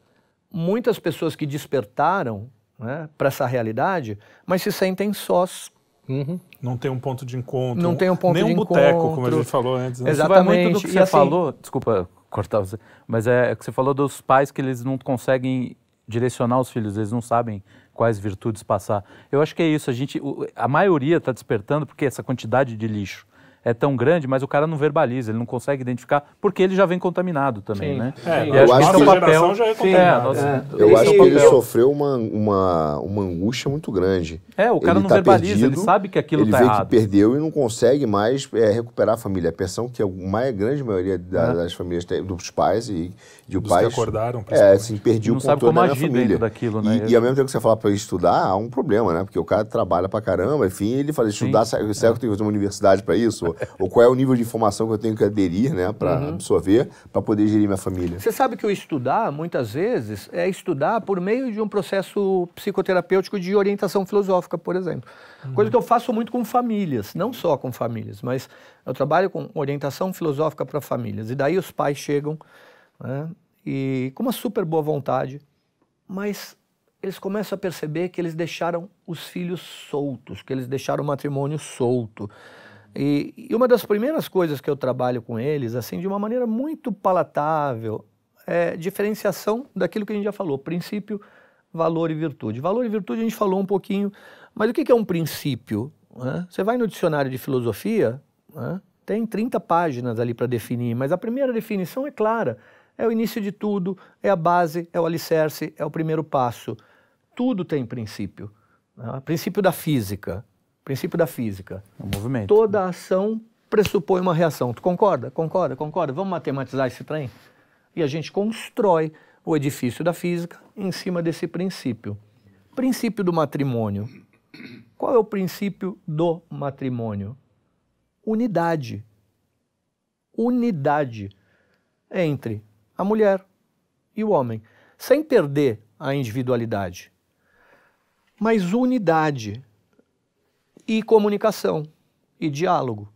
muitas pessoas que despertaram né, para essa realidade, mas se sentem sós. Uhum. Não tem um ponto de encontro. Não tem um ponto nem de um boteco, como a gente falou antes. Exatamente. Né? vai muito do que você assim, falou, desculpa cortar você, mas é, é que você falou dos pais que eles não conseguem direcionar os filhos, eles não sabem quais virtudes passar. Eu acho que é isso, a gente, a maioria está despertando porque essa quantidade de lixo é tão grande, mas o cara não verbaliza, ele não consegue identificar, porque ele já vem contaminado também, Sim. né? É, eu acho que, é que nossa papel, já é, é, é. Eu acho que ele sofreu uma, uma, uma angústia muito grande. É, o cara ele não tá verbaliza, perdido, ele sabe que aquilo está errado. Ele tá vê que perdeu e não consegue mais recuperar a família. A pensão que a mais grande maioria da, das famílias dos pais e de dos pais... acordaram, É, assim, perdi o controle família. Daquilo, né? E, e, ao mesmo tempo que você fala para estudar, há um problema, né? Porque o cara trabalha para caramba, enfim, ele fala, estudar, será que eu tenho que fazer uma universidade para isso? ou qual é o nível de informação que eu tenho que aderir, né, para uhum. absorver, para poder gerir minha família. Você sabe que o estudar, muitas vezes, é estudar por meio de um processo psicoterapêutico de orientação filosófica, por exemplo. Uhum. Coisa que eu faço muito com famílias, não só com famílias, mas eu trabalho com orientação filosófica para famílias. E daí os pais chegam né, e com uma super boa vontade, mas eles começam a perceber que eles deixaram os filhos soltos, que eles deixaram o matrimônio solto, e, e, uma das primeiras coisas que eu trabalho com eles, assim, de uma maneira muito palatável, é diferenciação daquilo que a gente já falou, princípio, valor e virtude. Valor e virtude a gente falou um pouquinho, mas o que é um princípio? Você vai no dicionário de filosofia, tem 30 páginas ali para definir, mas a primeira definição é clara, é o início de tudo, é a base, é o alicerce, é o primeiro passo. Tudo tem princípio. Princípio da física, Princípio da física. O movimento. Toda ação pressupõe uma reação. Tu concorda? Concorda? Concorda? Vamos matematizar esse trem? E a gente constrói o edifício da física em cima desse princípio. Princípio do matrimônio. Qual é o princípio do matrimônio? Unidade. Unidade entre a mulher e o homem, sem perder a individualidade, mas unidade e comunicação e diálogo.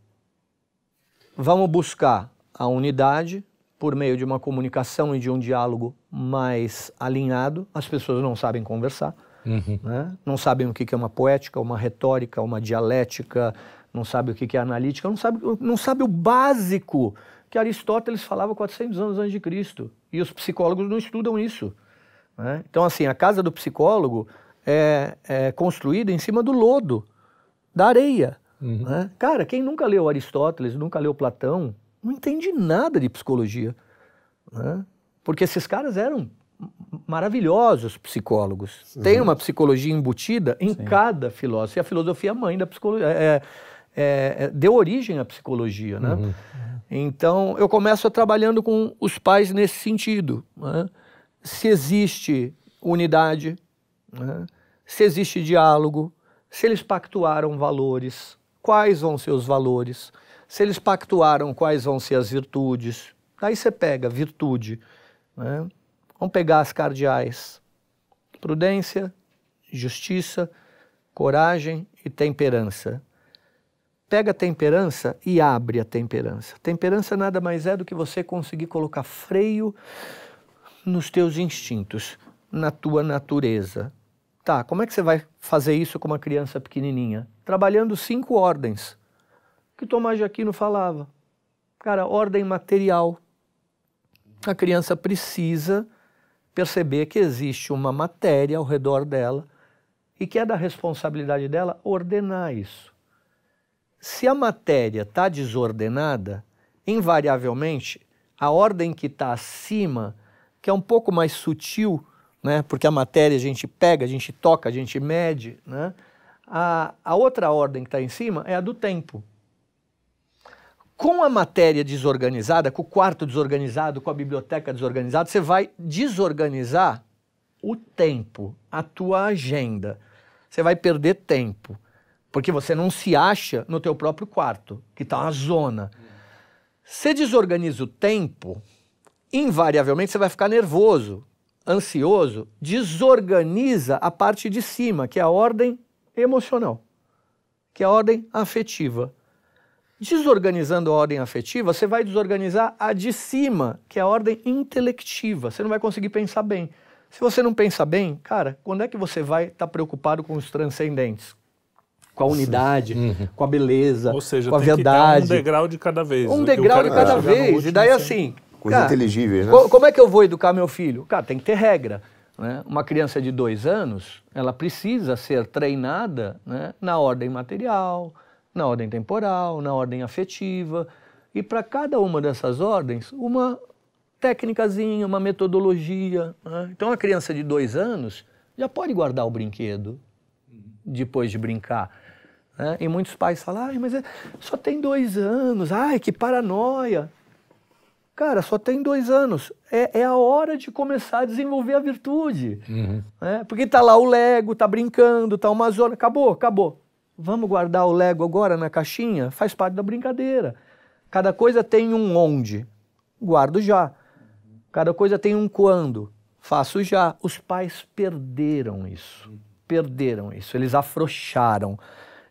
Vamos buscar a unidade por meio de uma comunicação e de um diálogo mais alinhado. As pessoas não sabem conversar, uhum. né? não sabem o que é uma poética, uma retórica, uma dialética, não sabem o que é analítica, não sabe, não sabe o básico que Aristóteles falava 400 anos antes de Cristo. E os psicólogos não estudam isso. Né? Então, assim, a casa do psicólogo é, é construída em cima do lodo da areia. Uhum. Né? Cara, quem nunca leu Aristóteles, nunca leu Platão, não entende nada de psicologia. Né? Porque esses caras eram maravilhosos psicólogos. Sim. Tem uma psicologia embutida em Sim. cada filósofo. E a filosofia é mãe da psicologia. É, é, é, é, deu origem à psicologia, né? Uhum. Então, eu começo trabalhando com os pais nesse sentido. Né? Se existe unidade, né? se existe diálogo, se eles pactuaram valores, quais vão ser os valores, se eles pactuaram quais vão ser as virtudes. Daí você pega virtude, né? vamos pegar as cardeais: prudência, justiça, coragem e temperança. Pega a temperança e abre a temperança. Temperança nada mais é do que você conseguir colocar freio nos teus instintos, na tua natureza. Tá, como é que você vai fazer isso com uma criança pequenininha? Trabalhando cinco ordens, que Tomás de Aquino falava. Cara, ordem material. A criança precisa perceber que existe uma matéria ao redor dela e que é da responsabilidade dela ordenar isso. Se a matéria está desordenada, invariavelmente, a ordem que está acima, que é um pouco mais sutil, né? porque a matéria a gente pega, a gente toca, a gente mede. Né? A, a outra ordem que está em cima é a do tempo. Com a matéria desorganizada, com o quarto desorganizado, com a biblioteca desorganizada, você vai desorganizar o tempo, a tua agenda. Você vai perder tempo, porque você não se acha no teu próprio quarto, que está uma zona. Você desorganiza o tempo, invariavelmente você vai ficar nervoso, ansioso desorganiza a parte de cima, que é a ordem emocional, que é a ordem afetiva. Desorganizando a ordem afetiva, você vai desorganizar a de cima, que é a ordem intelectiva. Você não vai conseguir pensar bem. Se você não pensa bem, cara, quando é que você vai estar tá preocupado com os transcendentes? Com a unidade, uhum. com a beleza, seja, com a verdade. um degrau de cada vez. Um né? degrau de tá cada vez. E daí, assim, assim Coisas inteligíveis, né? Como é que eu vou educar meu filho? Cara, tem que ter regra. Né? Uma criança de dois anos, ela precisa ser treinada né, na ordem material, na ordem temporal, na ordem afetiva. E para cada uma dessas ordens, uma técnicazinha, uma metodologia. Né? Então, a criança de dois anos já pode guardar o brinquedo depois de brincar. Né? E muitos pais falam, mas é, só tem dois anos, ai, que paranoia. Cara, só tem dois anos. É, é a hora de começar a desenvolver a virtude. Uhum. Né? Porque tá lá o Lego, tá brincando, tá uma zona. Acabou, acabou. Vamos guardar o Lego agora na caixinha? Faz parte da brincadeira. Cada coisa tem um onde. Guardo já. Cada coisa tem um quando. Faço já. Os pais perderam isso. Perderam isso. Eles afrouxaram.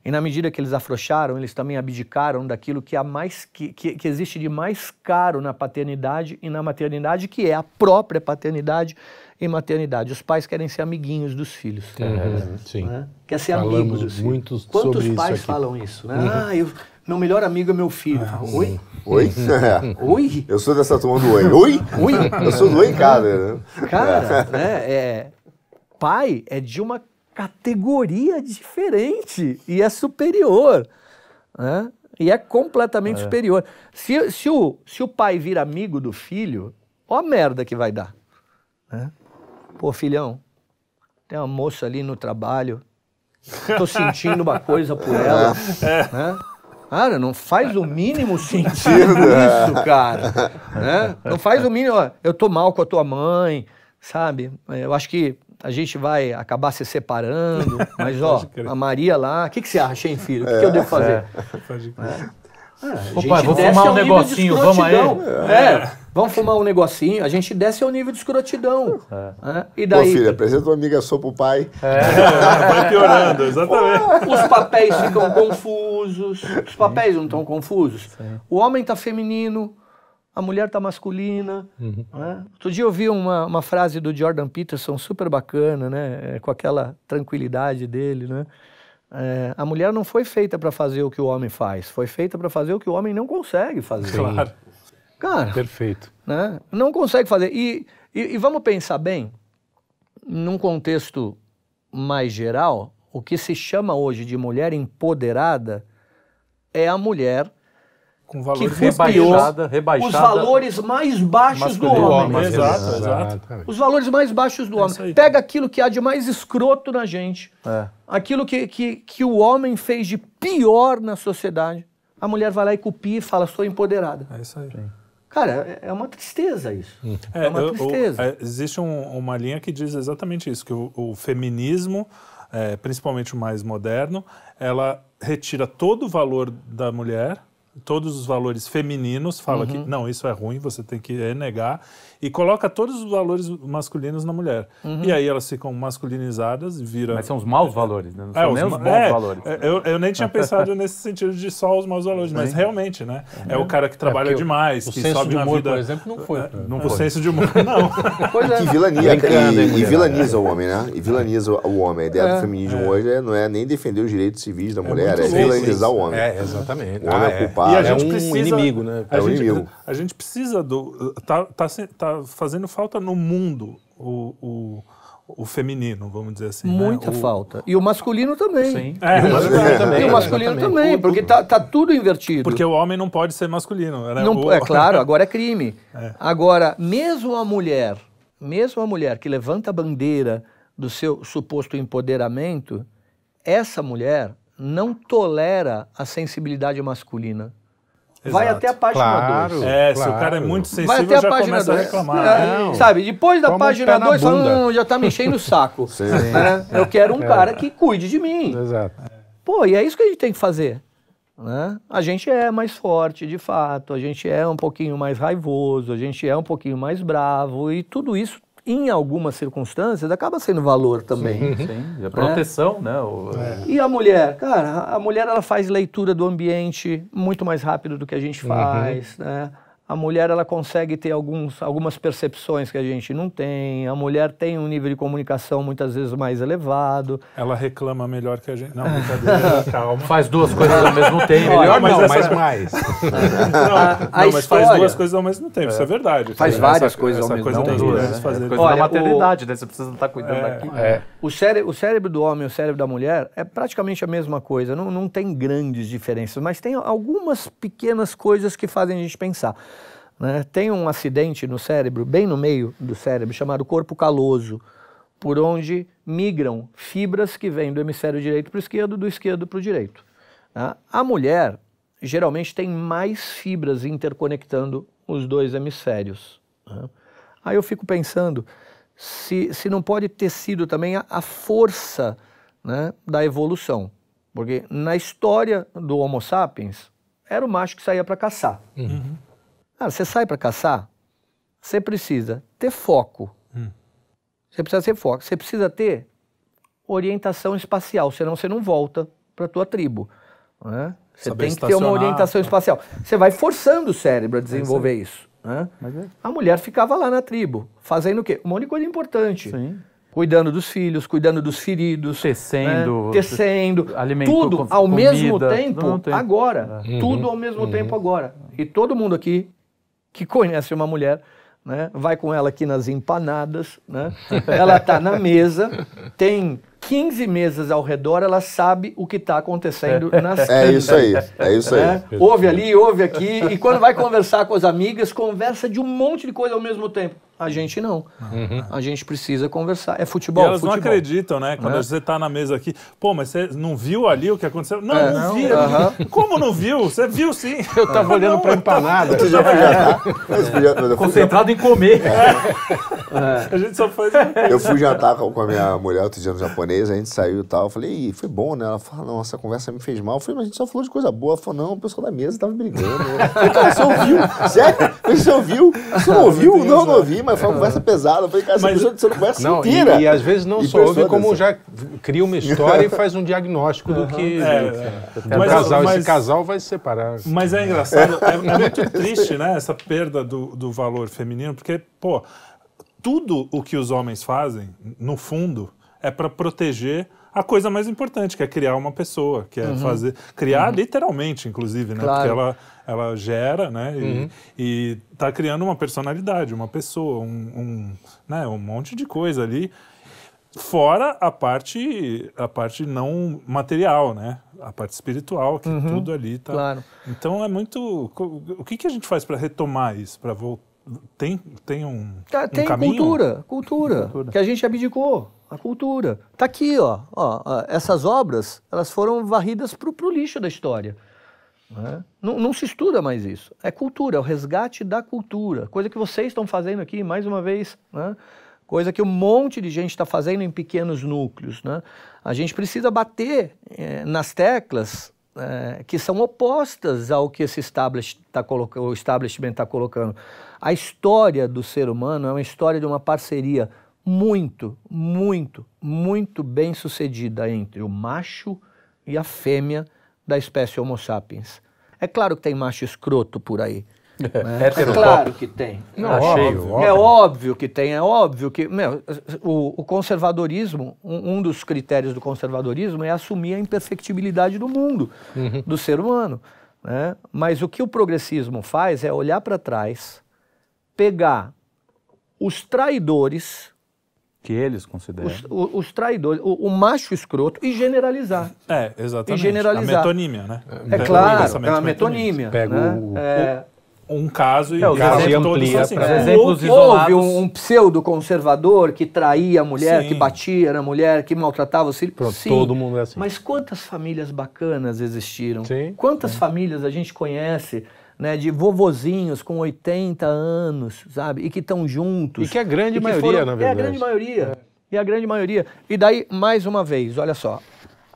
E na medida que eles afrouxaram, eles também abdicaram daquilo que, há mais, que, que, que existe de mais caro na paternidade e na maternidade, que é a própria paternidade e maternidade. Os pais querem ser amiguinhos dos filhos. Uhum, sim. Né? Quer ser Falamos dos muitos filhos. Quantos sobre pais isso falam isso? Né? Uhum. Ah, eu, meu melhor amigo é meu filho. Ah, oi? Oi? Oi? Eu sou dessa turma do oi. Oi? Oi? Eu sou do oi, né? cara. Cara, é. né? É, pai é de uma categoria diferente e é superior, né? E é completamente é. superior. Se, se, o, se o pai vir amigo do filho, ó a merda que vai dar. Né? Pô, filhão, tem uma moça ali no trabalho, tô sentindo uma coisa por é. ela, é. né? Cara, não faz o mínimo sentido isso, é. cara. Né? Não faz o mínimo. Ó, eu tô mal com a tua mãe, sabe? Eu acho que a gente vai acabar se separando, mas ó, a Maria lá, o que, que você acha, hein, filho? O que, é, que eu é. devo fazer? É. Pode É, ah, Opa, vamos fumar um negocinho, vamos aí. É. é, vamos fumar um negocinho, a gente desce ao nível de escrotidão. É. é. E daí... Pô, filho, apresenta uma amiga sua pro pai. É. Vai piorando, exatamente. Os papéis ficam confusos, os papéis não estão confusos. O homem tá feminino, a mulher tá masculina. Uhum. Né? Outro dia eu vi uma, uma frase do Jordan Peterson super bacana, né? É, com aquela tranquilidade dele, né? É, a mulher não foi feita para fazer o que o homem faz, foi feita para fazer o que o homem não consegue fazer. Sim. Claro. Cara. Perfeito. Né? Não consegue fazer. E, e, e vamos pensar bem, num contexto mais geral, o que se chama hoje de mulher empoderada é a mulher com valores rebaixada, rebaixada, os valores mais baixos do homem. Exato, exato, exato. Os valores mais baixos do é homem. Pega aquilo que há de mais escroto na gente, é. aquilo que, que, que o homem fez de pior na sociedade. A mulher vai lá e copia e fala: sou empoderada. É isso aí. Sim. Cara, é, é uma tristeza isso. Hum. É, é uma eu, tristeza. Eu, é, existe um, uma linha que diz exatamente isso, que o, o feminismo, é, principalmente o mais moderno, ela retira todo o valor da mulher todos os valores femininos, fala uhum. que não, isso é ruim, você tem que negar e coloca todos os valores masculinos na mulher. Uhum. E aí elas ficam masculinizadas, vira. Mas são os maus valores, né? Não é, são nem os, bons é, valores. É, eu, eu nem tinha pensado nesse sentido de só os maus valores, mas realmente, né? Uhum. É, o cara que é, trabalha demais, o, que o senso sobe de humor, na vida. por exemplo, não foi. não, foi. O senso de humor, não. pois é. Que vilania, e, e, vilaniza o homem, né? E vilaniza o homem. A ideia do feminismo hoje não é nem defender os direitos civis da mulher, é, vilanizar o homem. É, exatamente. O homem é ah, culpado claro, é um precisa, inimigo, né? É um gente, inimigo. A gente precisa do... Tá, tá, tá fazendo falta no mundo o, o o feminino, vamos dizer assim. Né? Muita né? falta. O... E o masculino também. Sim. É, o é masculino também. E o né? masculino também, porque tá, tá tudo invertido. Porque o homem não pode ser masculino. Né? Não, o... É claro, agora é crime. É. Agora, mesmo a mulher, mesmo a mulher que levanta a bandeira do seu suposto empoderamento, essa mulher não tolera a sensibilidade masculina. Vai até a página claro, 2. É, claro. se o cara é muito sensível, Vai até a página começa a reclamar. É, não. Sabe, depois da Toma página 2, fala, não, não, já tá me enchendo o saco. Né? Eu quero um é. cara que cuide de mim. Exato. Pô, e é isso que a gente tem que fazer. Né? A gente é mais forte, de fato, a gente é um pouquinho mais raivoso, a gente é um pouquinho mais bravo, e tudo isso em algumas circunstâncias, acaba sendo valor também. Sim, sim. A proteção, é. né? O... É. E a mulher? Cara, a mulher ela faz leitura do ambiente muito mais rápido do que a gente uhum. faz, uhum. né? a mulher ela consegue ter alguns, algumas percepções que a gente não tem. A mulher tem um nível de comunicação muitas vezes mais elevado. Ela reclama melhor que a gente. Não, brincadeira, calma. Faz duas coisas ao mesmo tempo. melhor, mas não, mas mais. não, a, a mas história... faz duas coisas ao mesmo tempo, é. isso é verdade. Faz várias essa, coisas ao coisa mesmo tempo. Duas, é coisa Olha, da é maternidade, o... né? Você precisa estar tá cuidando é, daqui. É. O, cére o cérebro do homem e o cérebro da mulher é praticamente a mesma coisa. Não, não tem grandes diferenças, mas tem algumas pequenas coisas que fazem a gente pensar. Né? Tem um acidente no cérebro, bem no meio do cérebro, chamado corpo caloso, por onde migram fibras que vêm do hemisfério direito para o esquerdo, do esquerdo para o direito. Né? A mulher geralmente tem mais fibras interconectando os dois hemisférios. Né? Aí eu fico pensando se, se não pode ter sido também a, a força né, da evolução. Porque na história do Homo sapiens, era o macho que saía para caçar. Uhum. Cara, você sai para caçar, você precisa ter foco. Hum. Você precisa ter foco. Você precisa ter orientação espacial, senão você não volta para tua tribo. Né? Você Saber tem que ter uma orientação né? espacial. Você vai forçando o cérebro a desenvolver é isso. Né? É. A mulher ficava lá na tribo, fazendo o quê? Um monte de coisa importante. Sim. Cuidando dos filhos, cuidando dos feridos. Tecendo. Né? Tecendo. Alimento, tudo com, ao comida, mesmo tempo, tudo tempo. agora. Uhum. Tudo ao mesmo uhum. tempo agora. E todo mundo aqui que conhece uma mulher, né? vai com ela aqui nas empanadas, né? ela está na mesa, tem 15 mesas ao redor, ela sabe o que está acontecendo é. nas É isso aí, é isso aí. É? Ouve ali, ouve aqui, e quando vai conversar com as amigas, conversa de um monte de coisa ao mesmo tempo. A gente não. Uhum. A gente precisa conversar. É futebol. E elas futebol. não acreditam, né? Quando é. você está na mesa aqui, pô, mas você não viu ali o que aconteceu? Não, é, não, não vi. É. Como não viu? Você viu sim. Eu estava olhando para empanada. Já, já, tá? Concentrado em comer. É. É. A gente só faz. Eu fui jantar com a minha mulher outro dia no japonês, a gente saiu e tal. Eu falei, foi bom, né? Ela falou, não, essa conversa me fez mal. Eu falei, mas a gente só falou de coisa boa. Ela falou, não, o pessoal da mesa estava brigando. Eu falei, cara, você ouviu? Sério? Você ouviu? Você não ouviu? Não, não ouvi, mas foi uma é. conversa pesada. Eu falei, cara, mas, você, não conversa não, inteira. E, e, às vezes não e só ouve como já cria uma história e faz um diagnóstico uhum. do que é, é. Mas, casal, mas, esse casal vai se separar. Mas é engraçado, é, é muito triste, né? Essa perda do, do valor feminino, porque, pô, tudo o que os homens fazem, no fundo, é para proteger a coisa mais importante, que é criar uma pessoa, que é uhum. fazer. Criar uhum. literalmente, inclusive, né? Claro. Porque ela ela gera, né? Uhum. E, está criando uma personalidade, uma pessoa, um, um, né, um monte de coisa ali. Fora a parte, a parte não material, né? A parte espiritual, que uhum. tudo ali tá. Claro. Então é muito. O que, que a gente faz para retomar isso, para voltar? Tem, tem um. Tá, tem um cultura, cultura, cultura, Que a gente abdicou. A cultura. Tá aqui, ó. ó essas obras, elas foram varridas pro lixo da história. Né? Não, não se estuda mais isso. É cultura, é o resgate da cultura. Coisa que vocês estão fazendo aqui, mais uma vez. Né? coisa que um monte de gente está fazendo em pequenos núcleos. Né? A gente precisa bater eh, nas teclas eh, que são opostas ao que esse tá establishment está tá colocando. A história do ser humano é uma história de uma parceria muito, muito, muito bem sucedida entre o macho e a fêmea da espécie Homo sapiens. É claro que tem macho escroto por aí. Né? É, é claro que tem. Não, é, óbvio, óbvio. é óbvio que tem, é óbvio que. Meu, o, o conservadorismo, um, um, dos critérios do conservadorismo é assumir a imperfectibilidade do mundo, uhum. do ser humano. Né? Mas o que o progressismo faz é olhar para trás, pegar os traidores que eles consideram. Os, os, os traidores, o, o, macho escroto e generalizar. É, exatamente. E generalizar. A metonímia, né? É, claro, é uma metonímia. Pega né? o, é... um caso e é, caso amplia assim. pra... É. exemplos isolados. Houve um, um pseudo-conservador que traía a mulher, Sim. que batia na mulher, que maltratava os filhos. Pronto, Sim. todo mundo é assim. Mas quantas famílias bacanas existiram? Sim. Quantas famílias a gente conhece né, de vovozinhos com 80 anos, sabe? E que estão juntos. E que é a grande maioria, foram, na verdade. É a grande maioria. É. E a grande maioria. E daí, mais uma vez, olha só.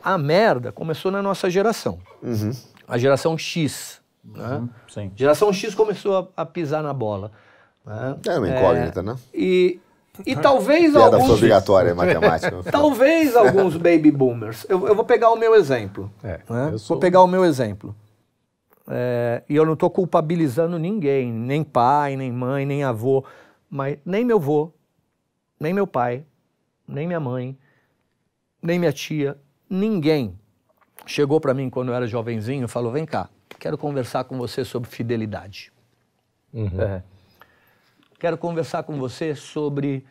A merda começou na nossa geração. Uhum. A geração X. Né? Uhum, geração X começou a, a pisar na bola. Né? É uma incógnita, né? é, né? E, e talvez Piada alguns. obrigatória, matemática. talvez alguns baby boomers. Eu, eu, vou pegar o meu exemplo. É, né? sou... Vou pegar o meu exemplo. É, e eu não estou culpabilizando ninguém, nem pai, nem mãe, nem avô, mas nem meu avô, nem meu pai, nem minha mãe, nem minha tia, ninguém chegou para mim quando eu era jovenzinho e falou: vem cá, quero conversar com você sobre fidelidade. Uhum. É. Quero conversar com você sobre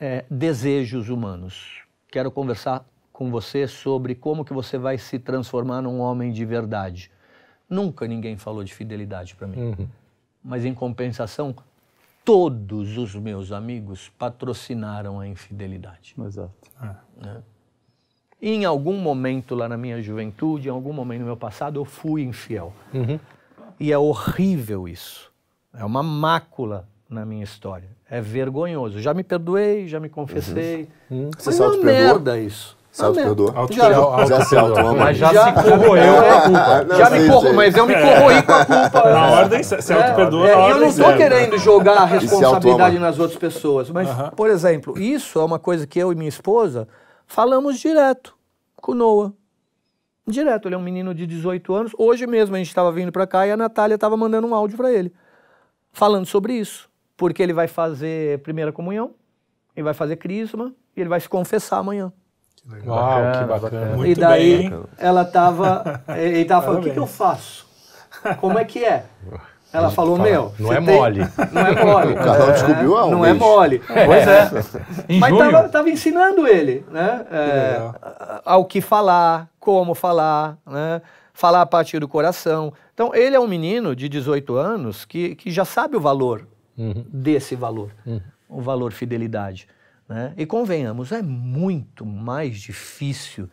é, desejos humanos. Quero conversar com você sobre como que você vai se transformar num homem de verdade Nunca ninguém falou de fidelidade para mim. Uhum. Mas em compensação, todos os meus amigos patrocinaram a infidelidade. Exato. Ah. Né? Em algum momento lá na minha juventude, em algum momento no meu passado, eu fui infiel. Uhum. E é horrível isso. É uma mácula na minha história. É vergonhoso. Já me perdoei, já me confessei. Uhum. uhum. Você só é te perdoa? merda isso. Se tá auto-perdoou? Já, já se auto Mas já, já se corroeu com a culpa. Não, já me corro, mas eu me é. corroí com a culpa. Na ordem, se auto-perdoa, é, Eu não estou querendo jogar a responsabilidade nas outras pessoas, mas, uh -huh. por exemplo, isso é uma coisa que eu e minha esposa falamos direto com o Noah. Direto, ele é um menino de 18 anos. Hoje mesmo a gente estava vindo para cá e a Natália estava mandando um áudio para ele, falando sobre isso. Porque ele vai fazer primeira comunhão, ele vai fazer crisma e ele vai se confessar amanhã. Uau, bacana, que bacana. bacana. Muito e daí bem, ela tava, ele tava falando, o que, que eu faço? Como é que é? Ela falou, fala, meu. Não é tem... mole. Não é mole. O canal é, descobriu há Não é mole. É. Pois é. Em Mas tava, tava, ensinando ele, né? É, ao que falar, como falar, né? Falar a partir do coração. Então, ele é um menino de 18 anos que, que já sabe o valor uhum. desse valor, uhum. o valor fidelidade. Né? E convenhamos, é muito mais difícil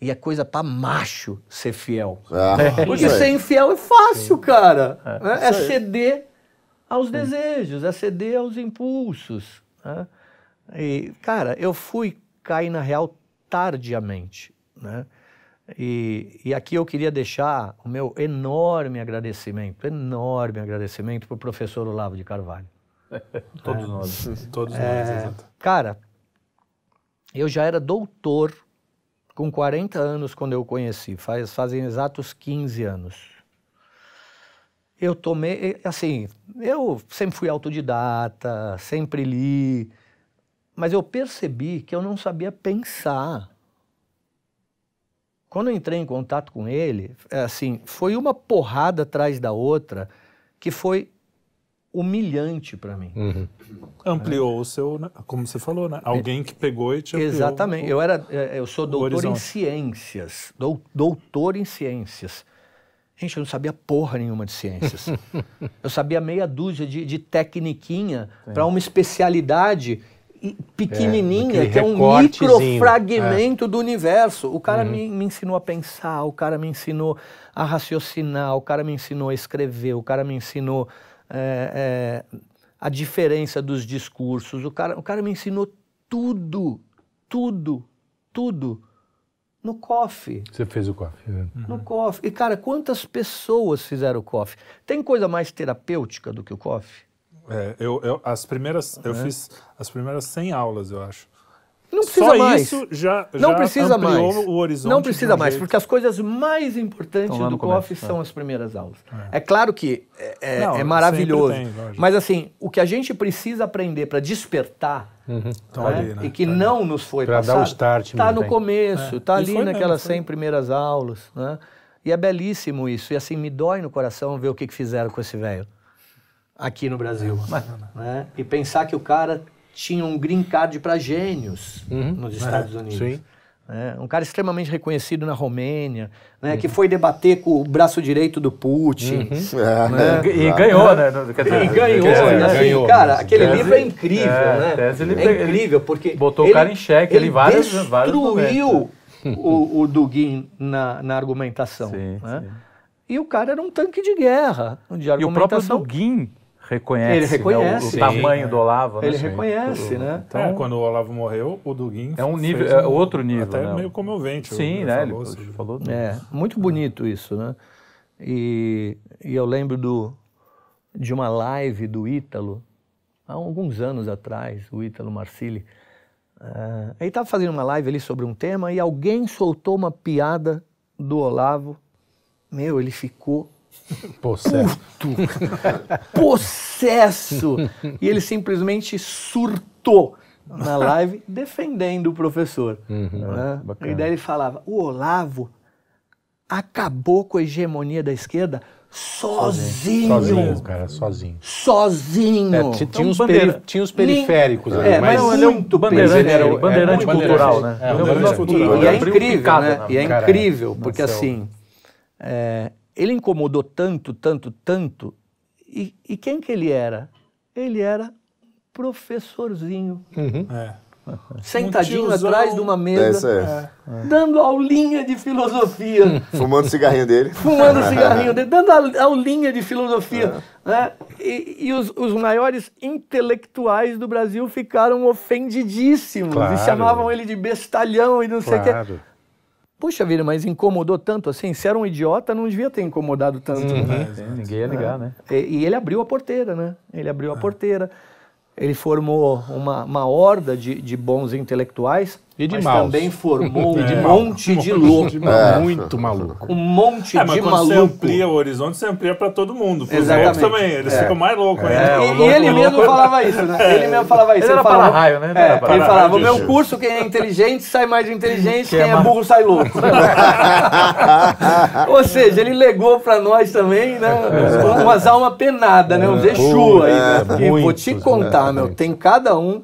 e é coisa para macho ser fiel. Ah, né? Porque ser infiel é fácil, Sim. cara. É, né? é, é ceder aos Sim. desejos, é ceder aos impulsos. Né? E, cara, eu fui cair na real tardiamente, né? E, e aqui eu queria deixar o meu enorme agradecimento, enorme agradecimento para o professor Olavo de Carvalho. Todos é. nós. Todos é, nós, exato. Cara, eu já era doutor com 40 anos quando eu conheci, faz, fazem exatos 15 anos. Eu tomei, assim, eu sempre fui autodidata, sempre li, mas eu percebi que eu não sabia pensar. Quando eu entrei em contato com ele, é, assim, foi uma porrada atrás da outra que foi humilhante para mim. Uhum. Ampliou é. o seu, né, como você falou, né? Alguém que pegou e te ampliou. Exatamente. O, eu era, é, eu sou doutor em ciências, doutor em ciências. Gente, eu não sabia porra nenhuma de ciências. eu sabia meia dúzia de, de tecniquinha para uma especialidade pequenininha, é, que é um microfragmento é. do universo. O cara uhum. me, me, ensinou a pensar, o cara me ensinou a raciocinar, o cara me ensinou a escrever, o cara me ensinou é, é, a diferença dos discursos. O cara, o cara me ensinou tudo, tudo, tudo no coffee. Você fez o coffee. Né? No coffee. E, cara, quantas pessoas fizeram o coffee? Tem coisa mais terapêutica do que o coffee? É, eu, eu as primeiras, é. eu fiz as primeiras 100 aulas, eu acho. Não precisa Só mais. isso já, não já precisa mais. o horizonte. Não precisa um mais, jeito. porque as coisas mais importantes do COF são é. as primeiras aulas. É, é claro que é, é não, é maravilhoso, tem, mas assim, o que a gente precisa aprender para despertar uhum. Tá né? ali, né? e que tá não nos foi pra passado, está no tem. começo, está é. ali naquelas mesmo, 100 primeiras aulas. Né? E é belíssimo isso, e assim, me dói no coração ver o que, que fizeram com esse velho aqui no Brasil. É, mas, né? E pensar que o cara tinha um green card para gênios uhum. nos Estados é, Unidos. Sim. É, um cara extremamente reconhecido na Romênia, né, uhum. que foi debater com o braço direito do Putin. Uhum. Né? E, e, ganhou, né? e ganhou, né? Ganhou, né, assim, né. cara, aquele tese, livro é incrível, é, né? é incrível, porque. Botou ele, o cara em xeque, ele, ele várias, destruiu né. o, o Dugin na, na argumentação. Sim, né? sim. E o cara era um tanque de guerra. De argumentação. E o próprio Dugin reconhece, ele reconhece. Né, o, o tamanho do Olavo. Né? Ele reconhece, o, né? Então, é, quando o Olavo morreu, o Duguin é um nível, um, é outro nível, até né? meio comovente. Sim, né? Falou, ele assim. falou. É muito bonito isso, né? E, e eu lembro do, de uma live do Ítalo há alguns anos atrás, o Ítalo Marsili. Uh, ah, ele estava fazendo uma live ali sobre um tema e alguém soltou uma piada do Olavo. Meu, ele ficou Possesso. Possesso! e ele simplesmente surtou na live defendendo o professor. Uhum, né? Ah, e daí ele falava: o Olavo acabou com a hegemonia da esquerda sozinho. Sozinho, cara, sozinho. Sozinho. É, tinha, então, os tinha, os periféricos ali, é, mas, mas ele é muito bandeirante, era, é um é, bandeirante cultural, né? É, bandeirante é cultural. E, é incrível, né? né? E é incrível, porque assim, é, ele incomodou tanto, tanto, tanto. E, e quem que ele era? Ele era professorzinho. Uhum. É. Sentadinho atrás de uma mesa, é, é. dando aulinha de filosofia. Hum. Fumando o cigarrinho dele. Fumando o cigarrinho dele, dando aulinha de filosofia. É. Né? E, e os, os, maiores intelectuais do Brasil ficaram ofendidíssimos claro. e chamavam ele de bestalhão e não claro. sei o quê. Puxa vida, mas incomodou tanto assim? Se era um idiota, não devia ter incomodado tanto. Uhum. Né? Sim, é, ninguém ia ligar, é. né? E, e, ele abriu a porteira, né? Ele abriu a ah. porteira. Ele formou uma, uma horda de, de bons intelectuais e de mas também formou é. um monte de louco. É. Muito maluco. Um monte é, de quando maluco. Você amplia o horizonte, você amplia para todo mundo. Os loucos também, eles é. ficam mais loucos é, ainda. E, né? é. ele mesmo falava isso, né? Ele mesmo falava isso. Ele, ele era falava, para raio, né? Ele, é, para ele falava: o meu curso, quem é inteligente sai mais inteligente, quem, quem é, burro sai louco. Ou seja, ele legou para nós também, né? Umas almas penadas, né? Uns Exu aí, né? vou te contar, meu, tem cada um.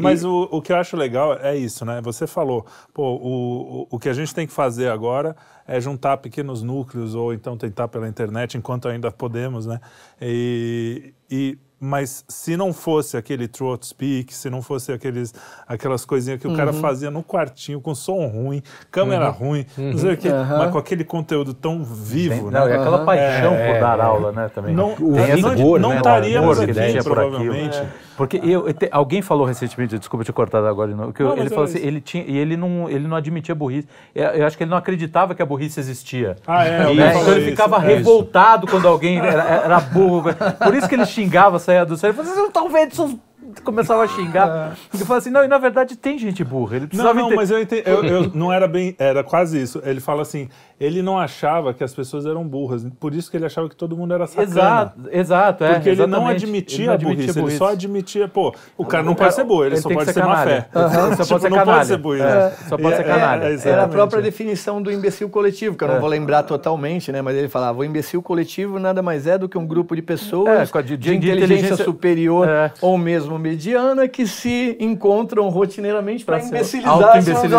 Mas, o que eu acho legal é isso, né? Você falou, pô, o, o, o que a gente tem que fazer agora é juntar pequenos núcleos ou então tentar pela internet enquanto ainda podemos, né? E, e mas se não fosse aquele throat speak, se não fosse aqueles, aquelas coisinhas que uhum. o cara uhum. fazia no quartinho, com som ruim, câmera uhum. ruim, uhum. não sei o quê, mas uhum. com aquele conteúdo tão vivo. Bem, né? Não, e aquela uhum. paixão é, por dar aula, né, também. Não, é, rigor, não, né, não né, estaríamos aqui, provavelmente. Por porque eu, te, alguém falou recentemente, desculpa te cortar agora, que não, ele falou é assim, ele tinha, e ele não, ele não admitia burrice. Eu, é, eu, acho que ele não acreditava que a burrice existia. Ah, é, e, né? Então ele ficava é revoltado quando alguém era, era burro. Por isso que ele xingava, saia né? Do cérebro. Vocês não estão vendo seus começava a xingar. É. Ele falou assim: não, e na verdade tem gente burra. Ele precisava. Não, não, mas eu entendi. Eu, eu, não era bem. Era quase isso. Ele fala assim: ele não achava que as pessoas eram burras, por isso que ele achava que todo mundo era sacana. Exato, exato, é. Porque ele não admitia, ele não admitia a burrice, burrice, ele só admitia, pô, o cara não, pode ser burro, ele, ele só pode ser, má fé. Uhum. Ele tipo, só tipo, pode ser não canalha. pode ser burro, né? é. Só pode é, ser canalha. É, era é a própria definição do imbecil coletivo, que eu não é. vou lembrar totalmente, né, mas ele falava, o imbecil coletivo nada mais é do que um grupo de pessoas é, de, de, de, inteligência, inteligência superior ou mesmo mediana que se encontram rotineiramente para imbecilizar, imbecilizar.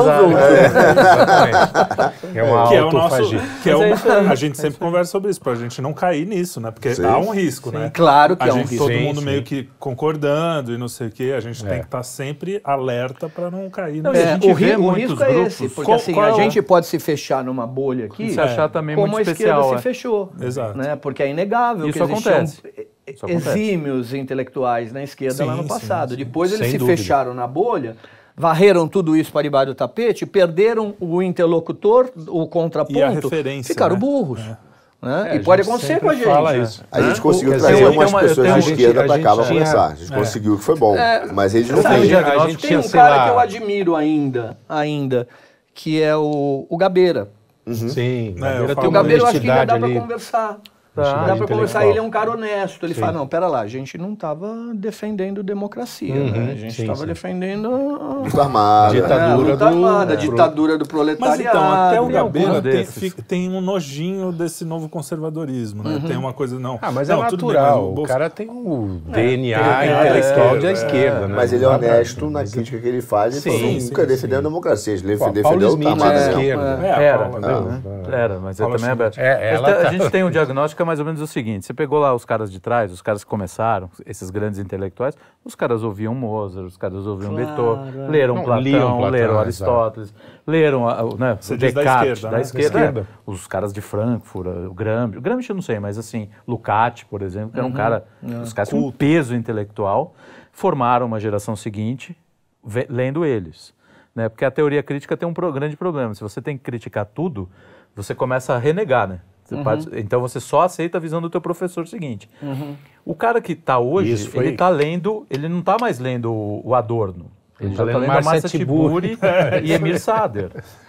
É, é uma auto nosso. Que é, é uma, a gente sempre é conversa sobre isso, para a gente não cair nisso, né? Porque Sim. há um risco, Sim. né? Claro que a há gente, um risco. Todo mundo meio que concordando e não sei o quê. A gente é. tem que estar tá sempre alerta para não cair nisso. É, o, ri, o risco grupos. é esse, porque qual, assim, qual a é gente pode se fechar numa bolha aqui. Se achar também como muito a especial, esquerda se fechou. Exato. Né? Porque é inegável Isso que acontece. exímios intelectuais na esquerda sim, lá no passado. Sim, sim. Depois eles Sem se dúvida. fecharam na bolha varreram tudo isso para debaixo do tapete, perderam o interlocutor, o contraponto, ficaram né? burros. É. Né? É, e pode acontecer com a gente. Fala né? isso. A gente né? conseguiu o, trazer algumas pessoas de esquerda para cá para conversar. A gente é. conseguiu, que foi bom. É, mas eles não têm. A gente tem é um cara que eu admiro ainda, ainda, que é o, o Gabeira. Uhum. Sim, é, Gabeira tem o Gabeira eu acho que ainda dá para conversar. Tá. Dá para conversar, ele é um cara honesto. Ele sim. fala, não, pera lá, a gente não estava defendendo democracia, né? uhum, né? A gente estava defendendo... Luta armada. Ditadura é, luta armada, do... ditadura do proletariado. Mas então, até o Gabeira tem, tem um nojinho desse novo conservadorismo, né? Uhum. Tem uma coisa, não... Ah, mas é não, é natural. Bem, mas o, o cara tem o um DNA é, intelectual da é. esquerda, né? Mas ele é honesto na é- crítica que ele faz. Ele sim, nunca sim, defendeu a democracia, ele defendeu o Smith, era, mas é também aberto. Tá, a tá- gente tem o diagnóstico mais ou menos o seguinte: você pegou lá os caras de trás, os caras que começaram, esses grandes intelectuais, os caras ouviam Mozart, os caras ouviam claro, Beethoven, é. leram não, Platão, Platão, leram Aristóteles, leram ah, né, Descartes, da esquerda. Da né? esquerda, da esquerda. É. Os caras de Frankfurt, o Gramsci, o Gramsci eu não sei, mas assim, Lucati, por exemplo, que era um uhum. cara, é. os caras com um peso intelectual, formaram uma geração seguinte lendo eles. Né? Porque a teoria crítica tem um pro grande problema. Se você tem que criticar tudo, você começa a renegar, né? Você uhum. pode, então você só aceita a visão do teu professor seguinte. Uhum. O cara que está hoje, ele está lendo, ele não está mais lendo o, o Adorno. Ele, está tá lendo Marcia Márcia Tiburi, e Emir Sader.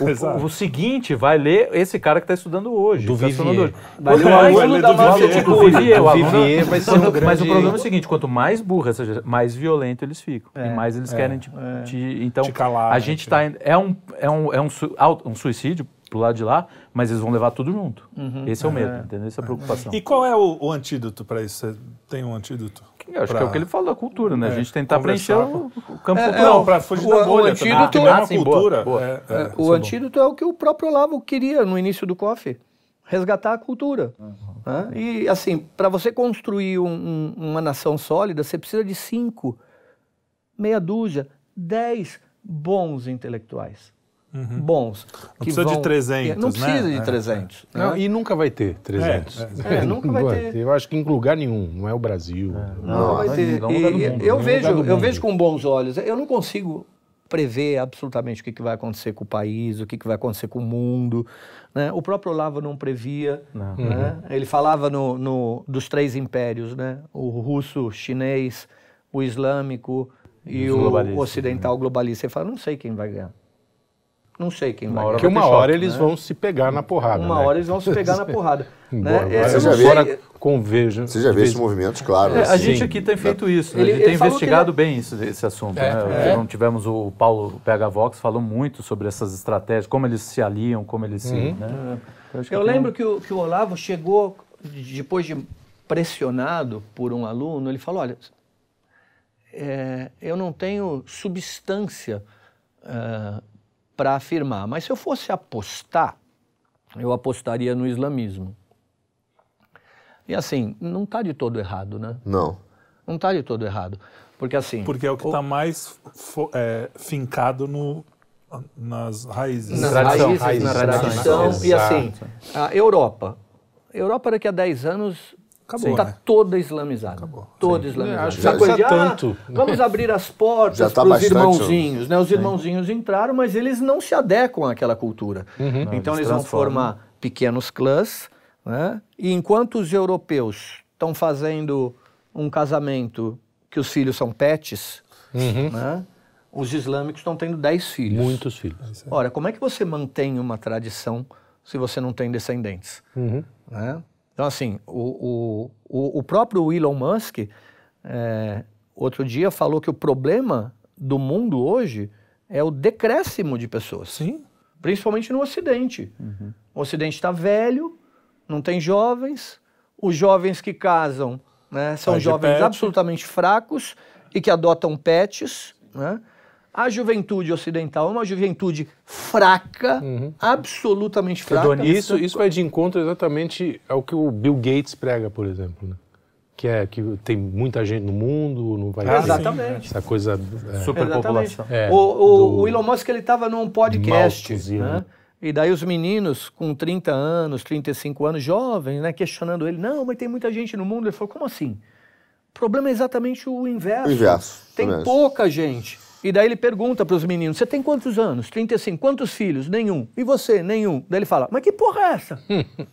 O, o, seguinte vai ler esse cara que está estudando hoje. Do tá Vivier. Vai ler o aluno da Tiburi. O Vivier vai ser um grande... Mas o problema é o seguinte, quanto mais burra, seja, mais violento eles ficam. É, e mais eles é, querem te, é. te, Então, te calar. A né, gente está... É, um, é, um, é um, um suicídio pro lado de lá, mas eles vão levar tudo junto. Uhum. Esse é o é. medo, é. entendeu? Essa é a é. preocupação. E qual é o, o antídoto para isso? Você tem um antídoto? Eu acho pra... que é o que ele fala da cultura, né? É. A gente tentar preencher o, o campo é, cultural. Não, para fugir o, da bolha o antídoto, também. Ah, sim, cultura. Boa, boa. É, é o antídoto bom. é o que o próprio Olavo queria no início do COF. Resgatar a cultura. Uhum. Né? E, assim, para você construir um, um, uma nação sólida, você precisa de cinco, meia dúzia, dez bons intelectuais. Uhum. bons. Não precisa vão... de 300, Não precisa né? de 300. É. Né? Não, e nunca vai ter 300. É é, é, é. nunca vai ter. Eu acho que em lugar nenhum, não é o Brasil. É. Não, não, vai ter. e, eu, vejo, eu vejo com bons olhos. Eu não consigo prever absolutamente o que, vai acontecer com o país, o que, vai acontecer com o mundo. Né? O próprio Olavo não previa. Não. Né? Uhum. Ele falava no, no, dos três impérios, né? o russo, chinês, o islâmico e o ocidental né? globalista. Ele fala, não sei quem vai ganhar não sei quem uma vai. Porque uma hora choque, eles né? vão se pegar na porrada. Uma né? hora eles vão se pegar na porrada. né? você, é, já fora com veja, você já vê esses movimentos, claro. É, assim. A gente aqui tem feito isso, né? ele, a gente tem investigado ele... bem esse, esse assunto. É, né? É. Não tivemos o Paulo Pega Vox falou muito sobre essas estratégias, como eles se aliam, como eles se. Uhum. Né? É, eu, Eu lembro que o, que o Olavo chegou, depois de pressionado por um aluno, ele falou: olha, é, eu não tenho substância uh, para afirmar. Mas se eu fosse apostar, eu apostaria no islamismo. E assim, não está de todo errado, né? Não. Não está de todo errado. Porque assim. Porque é o que está o... Tá mais é, fincado no, nas raízes. Nas tradição, raízes, raízes, na tradição. E assim, a Europa. Europa daqui a 10 anos Acabou. Está né? toda islamizada. Acabou. Toda Sim. islamizada. já, coisa, já tá ah, tanto. Né? Vamos abrir as portas tá para os irmãozinhos. Né? Os irmãozinhos entraram, mas eles não se adequam àquela cultura. Uhum. então eles, eles vão formar pequenos clãs. Né? E enquanto os europeus estão fazendo um casamento que os filhos são pets, uhum. né? os islâmicos estão tendo 10 filhos. Muitos filhos. É Ora, como é que você mantém uma tradição se você não tem descendentes? Uhum. Né? Então, assim, o, o, o próprio Elon Musk, é, outro dia, falou que o problema do mundo hoje é o decréscimo de pessoas. Sim. Principalmente no Ocidente. Uhum. O Ocidente está velho, não tem jovens, os jovens que casam né, são jovens pet. absolutamente fracos e que adotam pets, né? A juventude ocidental é uma juventude fraca, uhum. absolutamente fraca. isso, isso vai de encontro exatamente ao que o Bill Gates prega, por exemplo. Né? que é que tem muita gente no mundo, não vai ah, Exatamente. essa coisa é, superpopulação. É, o, o, o, Elon Musk ele estava num podcast, né? né? E daí os meninos com 30 anos, 35 anos, jovens, né, questionando ele: "Não, mas tem muita gente no mundo". Ele falou: "Como assim?" O problema é exatamente o inverso. O inverso. Tem inverso. pouca gente. E daí ele pergunta para os meninos: Você tem quantos anos? 35. Quantos filhos? Nenhum. E você? Nenhum. Daí ele fala: Mas que porra é essa?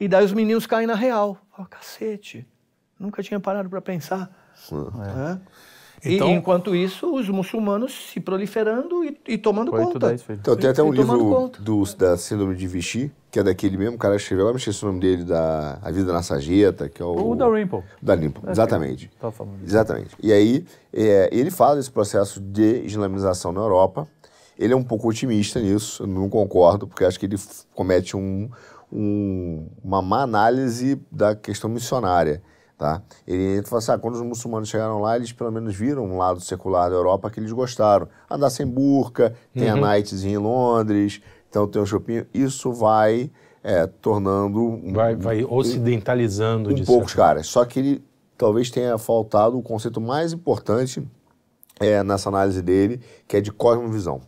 e daí os meninos caem na real. Fala: Cacete, nunca tinha parado para pensar. É. É. Então, e, enquanto isso, os muçulmanos se proliferando e, e tomando conta. 10, então tem até um livro do, da Síndrome de Vichy, que é daquele mesmo cara que escreveu, agora me esqueci o nome dele, da A Vida na Sarjeta, que é o... O da Rimple. Da Rimple, é, exatamente. Tá falando exatamente. E aí, é, ele fala desse processo de islamização na Europa, ele é um pouco otimista nisso, eu não concordo, porque acho que ele comete um, um, uma má análise da questão missionária. Tá? Ele entra e fala assim, ah, quando os muçulmanos chegaram lá, eles pelo menos viram um lado secular da Europa que eles gostaram. Andar sem burca, tem uhum. a nightzinha em Londres, então tem o um shopping. Isso vai é, tornando... Vai, vai ocidentalizando. Um pouco os caras. Só que ele talvez tenha faltado o conceito mais importante é, nessa análise dele, que é de cosmovisão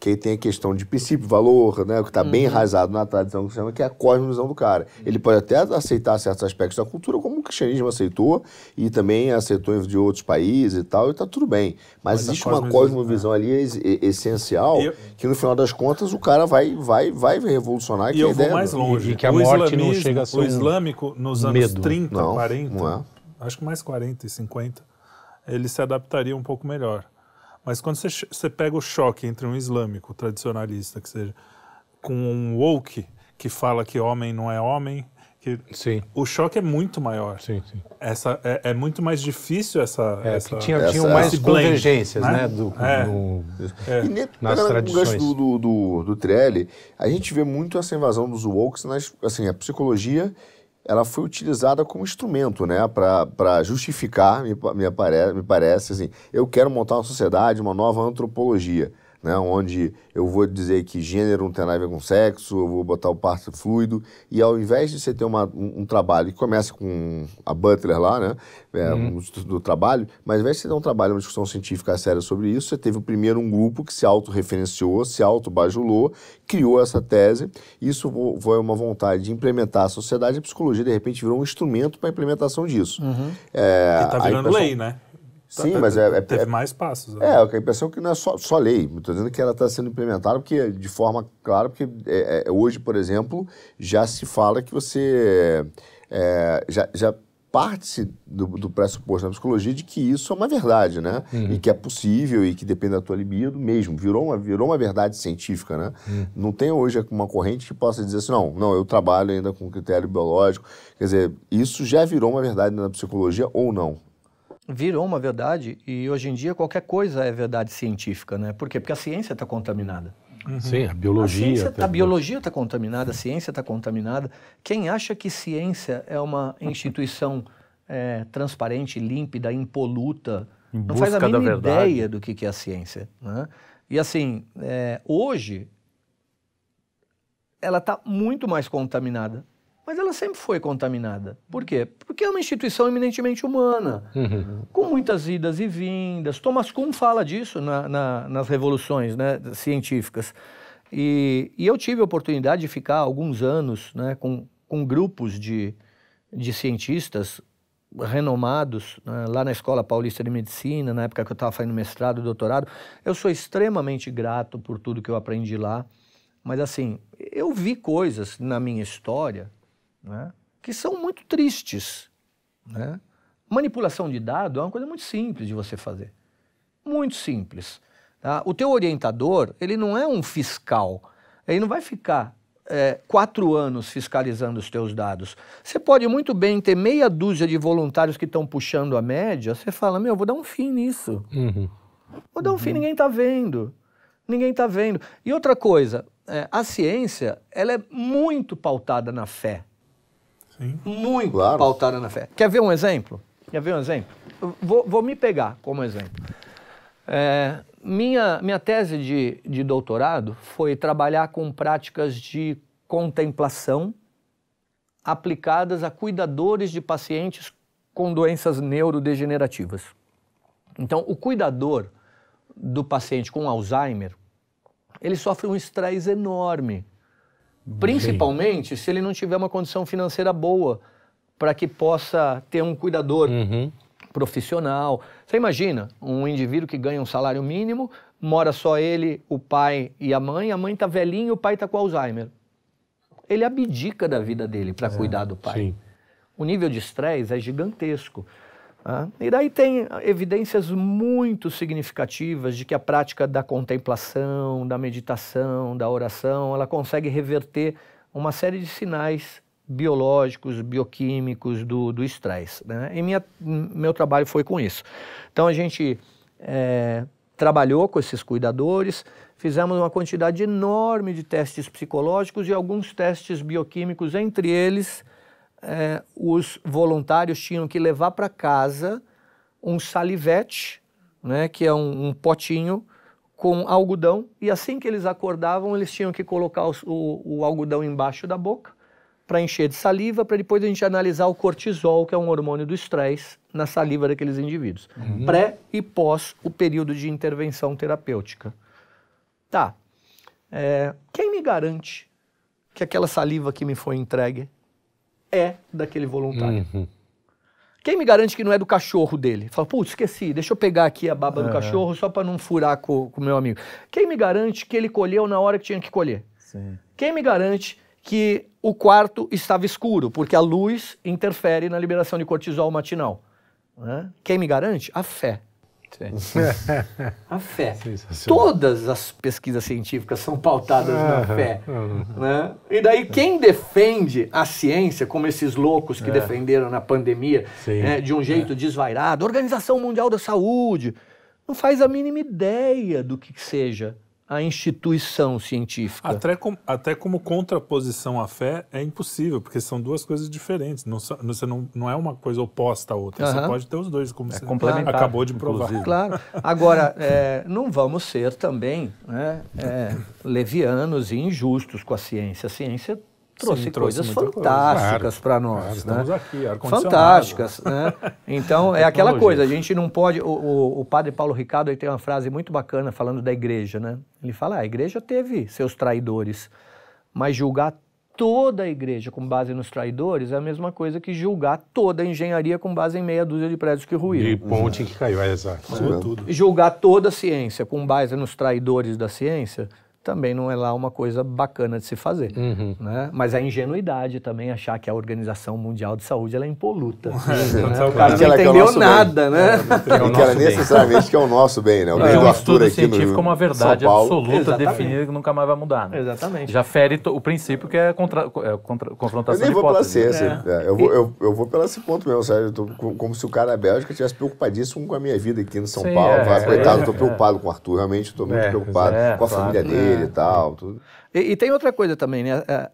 que tem a questão de princípio, valor, né, que está uhum. bem enraizado na tradição que chama, que é a cosmovisão do cara. Uhum. Ele pode até aceitar certos aspectos da cultura, como o cristianismo aceitou, e também aceitou de outros países e tal, e está tudo bem. Mas, Mas existe cosmovisão, uma cosmovisão é. ali essencial, eu... que no final das contas o cara vai, vai, vai revolucionar. E eu vou é mais longe. E, e que a o morte não chega a ser O islâmico, nos anos medo. 30, não, 40, não é. acho que mais 40 e 50, ele se adaptaria um pouco melhor mas quando você, você pega o choque entre um islâmico tradicionalista, que seja, com um woke que fala que homem não é homem, que sim. o choque é muito maior. Sim, sim. Essa, é, é, muito mais difícil essa. É, essa tinha, essa, é mais blend, convergências, né? né? Do, é. é. E nas tradições. do, do, do, do Trelli, a gente vê muito essa invasão dos wokes nas, assim, a psicologia ela foi utilizada como instrumento, né, para justificar, me, me, apare, me parece, assim, eu quero montar uma sociedade, uma nova antropologia né, onde eu vou dizer que gênero não tem nada a ver com sexo, eu vou botar o parto fluido, e ao invés de você ter uma, um, um, trabalho que começa com a Butler lá, né, é, uhum. um, do trabalho, mas ao invés de você ter um trabalho, uma discussão científica séria sobre isso, você teve primeiro um grupo que se autorreferenciou, se autobajulou, criou essa tese, isso foi uma vontade de implementar a sociedade, a psicologia de repente virou um instrumento para a implementação disso. Uhum. É, que está virando lei, né? Tá, Sim, tá, mas tá, é, tá. é, Teve é mais passos. Né? É, a impressão que não é só, só lei. Estou dizendo que ela está sendo implementada porque, de forma clara, porque é, é, hoje, por exemplo, já se fala que você. É, já, já parte-se do, do, pressuposto na psicologia de que isso é uma verdade, né? Uhum. E que é possível e que depende da tua libido mesmo. Virou uma, virou uma verdade científica, né? Uhum. Não tem hoje uma corrente que possa dizer assim, não, não, eu trabalho ainda com critério biológico. Quer dizer, isso já virou uma verdade na psicologia ou não? virou uma verdade e hoje em dia qualquer coisa é verdade científica, né? Por quê? Porque a ciência está contaminada. Uhum. Sim, a biologia. A, tá, biologia está contaminada, a ciência está contaminada. Quem acha que ciência é uma instituição é, transparente, límpida, impoluta, não faz a mínima ideia do que, que é a ciência. Né? E assim, é, hoje ela está muito mais contaminada mas ela sempre foi contaminada. Por quê? Porque é uma instituição eminentemente humana, uhum. com muitas idas e vindas. Thomas Kuhn fala disso na, na, nas revoluções né, científicas. E, e, eu tive a oportunidade de ficar alguns anos né, com, com grupos de, de cientistas renomados né, lá na Escola Paulista de Medicina, na época que eu estava fazendo mestrado, e doutorado. Eu sou extremamente grato por tudo que eu aprendi lá, mas assim, eu vi coisas na minha história né, que são muito tristes. Né? Manipulação de dado é uma coisa muito simples de você fazer. Muito simples. Tá? O teu orientador, ele não é um fiscal. Ele não vai ficar é, quatro anos fiscalizando os teus dados. Você pode muito bem ter meia dúzia de voluntários que estão puxando a média, você fala, meu, vou dar um fim nisso. Uhum. Vou dar um uhum. fim, ninguém está vendo. Ninguém está vendo. E outra coisa, é, a ciência, ela é muito pautada na fé. Sim. muito claro. pautada na fé. Quer ver um exemplo? Quer ver um exemplo? Vou, vou me pegar como exemplo. É, minha, minha tese de, de doutorado foi trabalhar com práticas de contemplação aplicadas a cuidadores de pacientes com doenças neurodegenerativas. Então, o cuidador do paciente com Alzheimer, ele sofre um estresse enorme Principalmente Sim. se ele não tiver uma condição financeira boa para que possa ter um cuidador uhum. profissional. Você imagina um indivíduo que ganha um salário mínimo, mora só ele, o pai e a mãe, a mãe está velhinha o pai está com Alzheimer. Ele abdica da vida dele para é, cuidar do pai. Sim. O nível de estresse é gigantesco e daí tem evidências muito significativas de que a prática da contemplação, da meditação, da oração, ela consegue reverter uma série de sinais biológicos, bioquímicos do, do estresse. Né? E minha, meu trabalho foi com isso. Então a gente é, trabalhou com esses cuidadores, fizemos uma quantidade enorme de testes psicológicos e alguns testes bioquímicos, entre eles é, os voluntários tinham que levar para casa um salivete, né, que é um, um, potinho com algodão, e assim que eles acordavam, eles tinham que colocar o, o, o algodão embaixo da boca para encher de saliva, para depois a gente analisar o cortisol, que é um hormônio do estresse, na saliva daqueles indivíduos. Uhum. Pré e pós o período de intervenção terapêutica. Tá. É, quem me garante que aquela saliva que me foi entregue é daquele voluntário. Uhum. Quem me garante que não é do cachorro dele? Fala, putz, esqueci, deixa eu pegar aqui a baba é. do cachorro só para não furar com o meu amigo. Quem me garante que ele colheu na hora que tinha que colher? Sim. Quem me garante que o quarto estava escuro, porque a luz interfere na liberação de cortisol matinal? Né? Quem me garante? A fé. a fé. Todas as pesquisas científicas são pautadas na fé. Né? E daí quem defende a ciência, como esses loucos que é. defenderam na pandemia, né, de um jeito é. desvairado, Organização Mundial da Saúde, não faz a mínima ideia do que seja a instituição científica. Até, com, até como contraposição à fé é impossível, porque são duas coisas diferentes. Não, você não, não é uma coisa oposta à outra. Uhum. Você pode ter os dois, como é você complementar, acabou de provar. Inclusive. Claro. Agora, é, não vamos ser também né, é, levianos e injustos com a ciência. A ciência trouxe Sim, coisas fantásticas para nós. Claro, né? estamos né? aqui, ar Fantásticas. Né? Então, é aquela coisa, a gente não pode. O, o, o padre Paulo Ricardo tem uma frase muito bacana falando da igreja, né? Ele fala: ah, a igreja teve seus traidores, mas julgar toda a igreja com base nos traidores é a mesma coisa que julgar toda a engenharia com base em meia dúzia de prédios que ruíram. E ponte que caiu, é exato. Julgar toda a ciência com base nos traidores da ciência também não é lá uma coisa bacana de se fazer. Uhum. Né? Mas a ingenuidade também achar que a Organização Mundial de Saúde ela é impoluta. Uhum. né? O cara é? não é entendeu é nada, bem. né? É, é que ela necessariamente que é o nosso bem, né? O é, bem é um estudo aqui científico no... uma verdade absoluta definida que nunca mais vai mudar. Né? Exatamente. Já fere o princípio que é, contra, contra, confrontação eu nem vou pela ciência. Né? Né? eu, vou, eu, eu vou pela esse ponto mesmo, sabe? Tô, como se o cara da Bélgica tivesse preocupadíssimo com a minha vida aqui no São Sim, Paulo. É, Vai, coitado, estou preocupado com o Arthur. Realmente estou muito preocupado com a família dele dele e é, tal. É. Tudo. E, e, tem outra coisa também, né? É,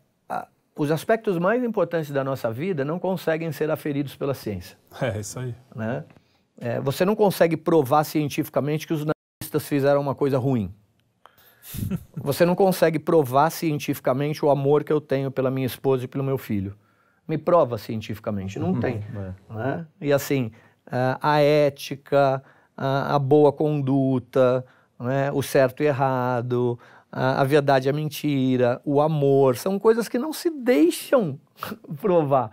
os aspectos mais importantes da nossa vida não conseguem ser aferidos pela ciência. É, isso aí. Né? É, você não consegue provar cientificamente que os nazistas fizeram uma coisa ruim. você não consegue provar cientificamente o amor que eu tenho pela minha esposa e pelo meu filho. Me prova cientificamente. Não uhum. tem. Né? E assim, a ética, a, a boa conduta, né? o certo e errado, a, a verdade, a mentira, o amor, são coisas que não se deixam provar.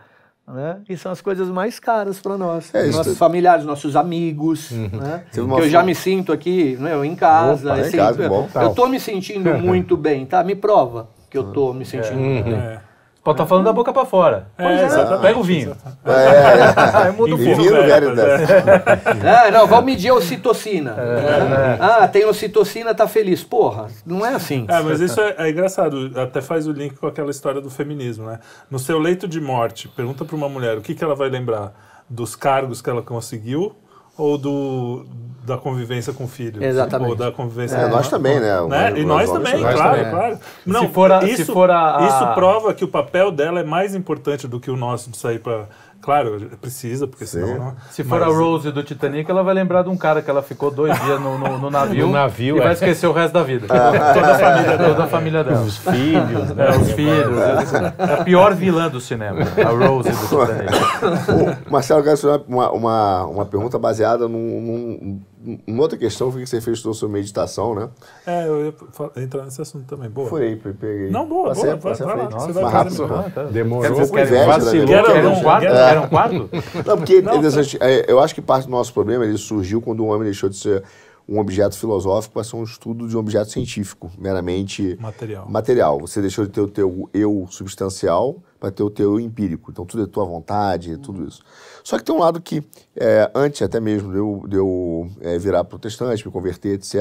Né? E são as coisas mais caras para nós. É nossos familiares, nossos amigos. Uhum. Né? Que eu já me sinto aqui, né, em casa. Opa, é eu, em sinto, casa eu, bom, eu me sentindo muito bem, tá? Me prova que eu estou me sentindo é. bem. É. Pode estar tá falando da boca para fora. É, é, pega o vinho. É, é. muda o vinho. Né? velho é. é, não, vamos medir a ocitocina. É, é. Ah, tem ocitocina, tá feliz. Porra, não é assim. É, mas isso é, engraçado. Até faz o link com aquela história do feminismo, né? No seu leito de morte, pergunta para uma mulher o que, que ela vai lembrar dos cargos que ela conseguiu ou do da convivência com o filho. Exatamente. Ou da convivência é, com nós também, né? né? E nós, também, claro, também. claro. Não, se for a, isso, se for a... isso prova que o papel dela é mais importante do que o nosso de sair para Claro, precisa, porque Sim. senão não... Se for Mas... a Rose do Titanic, ela vai lembrar de um cara que ela ficou dois dias no, no, no navio, no navio e é. vai esquecer o resto da vida. Ah. toda, a família dela. toda a família dela. Os filhos, né? É, os filhos. É, é a pior vilã do cinema, a Rose do Titanic. Marcelo, eu quero uma, uma, uma pergunta baseada num, num uma outra questão foi que você fez sobre sua meditação, né? É, eu ia entrar nesse assunto também. Boa. Furei, peguei. Não, boa, passei, boa. Passei vai, vai lá, você vai fazer ah, Demorou. Vocês querem inveja, vacilou, um quatro? eram quatro? Não, porque não, interessante, tá. É, eu acho que parte do nosso problema ele surgiu quando o homem deixou de ser um objeto filosófico para ser um estudo de um objeto científico, meramente material. material. Você deixou de ter o teu eu substancial para ter o teu empírico. Então tudo é tua vontade, hum. tudo isso. Só que tem um lado que, é, antes até mesmo de eu, de eu é, virar protestante, me converter, etc.,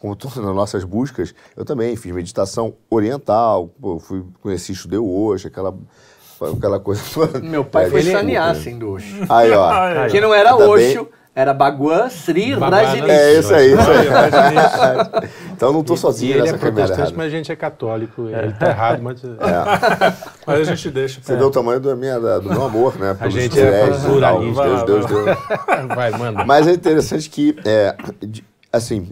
como todas as nossas buscas, eu também fiz meditação oriental, pô, fui, conheci judeu hoje, aquela aquela coisa toda. Meu pai é, foi é sanear sem em Doxo. Aí, ó. Aí, que não era tá Oxo, era Baguan Sri Rajneesh. É isso aí, isso aí. então não estou sozinho e ele nessa é protestante, mas a gente é católico. É. Ele está errado, mas... É. mas a gente deixa. Você é. deu o tamanho do, minha, do meu amor, né? a gente é pluralista. Deus, Deus, Deus. Vai, manda. Mas é interessante que, é, assim,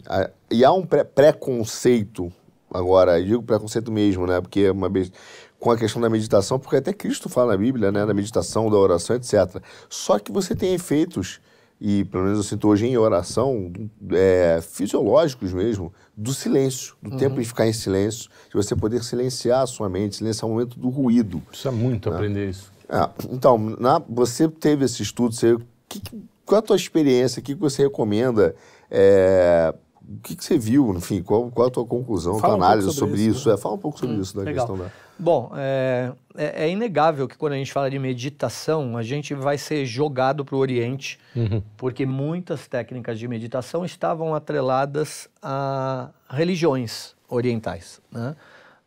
e há um preconceito agora, eu digo preconceito mesmo, né? Porque é uma vez com a questão da meditação, porque até Cristo fala na Bíblia, né? Da meditação, da oração, etc. Só que você tem efeitos e pelo menos eu sinto hoje em oração, é, fisiológicos mesmo, do silêncio, do uhum. tempo de ficar em silêncio, de você poder silenciar a sua mente, silenciar o momento do ruído. Precisa muito né? aprender isso. É, então, na, você teve esse estudo, você, que, qual é a tua experiência, o que, você recomenda, é, o que, que você viu, enfim, qual, qual a tua conclusão, a tua um análise sobre, sobre, isso? isso né? É, fala um pouco sobre hum, isso, da legal. questão da... Bom, é, é, é, inegável que quando a gente fala de meditação, a gente vai ser jogado para o Oriente, uhum. porque muitas técnicas de meditação estavam atreladas a religiões orientais. Né?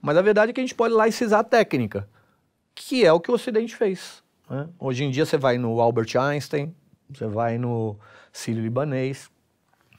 Mas a verdade é que a gente pode laicizar a técnica, que é o que o Ocidente fez. Né? Hoje em dia você vai no Albert Einstein, você vai no Sírio Libanês,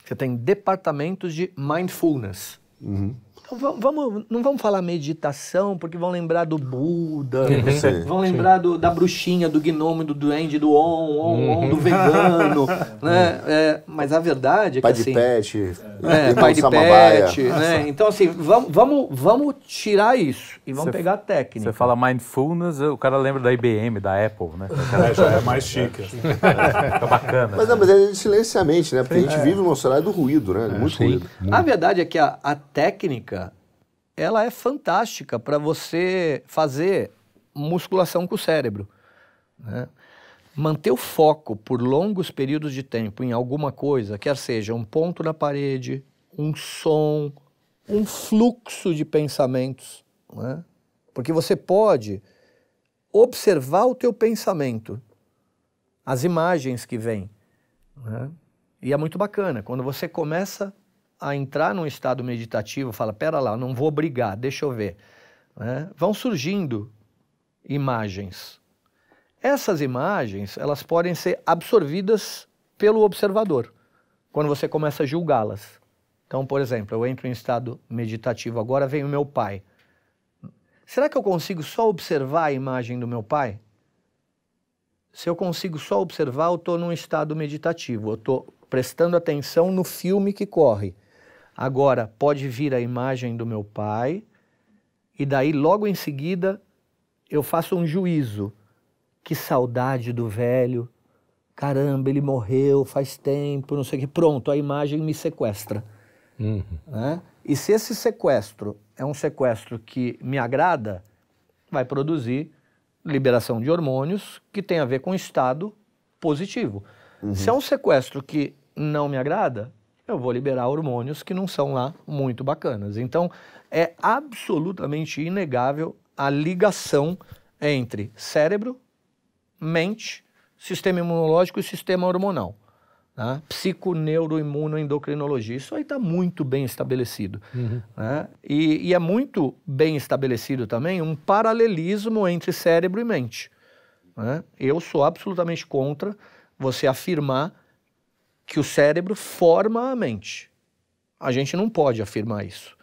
você tem departamentos de mindfulness. Uhum vamos, não vamos falar meditação, porque vão lembrar do Buda, uhum. vão lembrar do, da bruxinha, do gnomo, do duende, do on, on, on, uhum. do vegano, né? É, mas a verdade é que pai assim... De pet, é, pai de pet, né? Então assim, vamos, vamos, vamos tirar isso e vamos cê, pegar a técnica. Você fala mindfulness, o cara lembra da IBM, da Apple, né? O cara é, já é mais é, chique. é bacana. Mas, né? não, mas é silenciamente, né? Porque a gente é. vive no cenário do ruído, né? Muito ruído. A verdade é que a, a técnica ela é fantástica para você fazer musculação com o cérebro. Né? Manter o foco por longos períodos de tempo em alguma coisa, quer seja um ponto na parede, um som, um fluxo de pensamentos, né? porque você pode observar o teu pensamento, as imagens que vêm. Né? E é muito bacana, quando você começa a entrar num estado meditativo, fala, pera lá, não vou brigar, deixa eu ver. Né? Vão surgindo imagens. Essas imagens, elas podem ser absorvidas pelo observador, quando você começa a julgá-las. Então, por exemplo, eu entro em estado meditativo, agora vem o meu pai. Será que eu consigo só observar a imagem do meu pai? Se eu consigo só observar, eu estou num estado meditativo, eu estou prestando atenção no filme que corre. Agora pode vir a imagem do meu pai, e daí logo em seguida eu faço um juízo. Que saudade do velho. Caramba, ele morreu faz tempo, não sei o que. Pronto, a imagem me sequestra. Uhum. Né? E se esse sequestro é um sequestro que me agrada, vai produzir liberação de hormônios que tem a ver com estado positivo. Uhum. Se é um sequestro que não me agrada, eu vou liberar hormônios que não são lá muito bacanas. Então, é absolutamente inegável a ligação entre cérebro, mente, sistema imunológico e sistema hormonal. Né? Psiconeuroimunoendocrinologia. Isso aí está muito bem estabelecido. Uhum. Né? E, e é muito bem estabelecido também um paralelismo entre cérebro e mente. Né? Eu sou absolutamente contra você afirmar que o cérebro forma a mente. A gente não pode afirmar isso.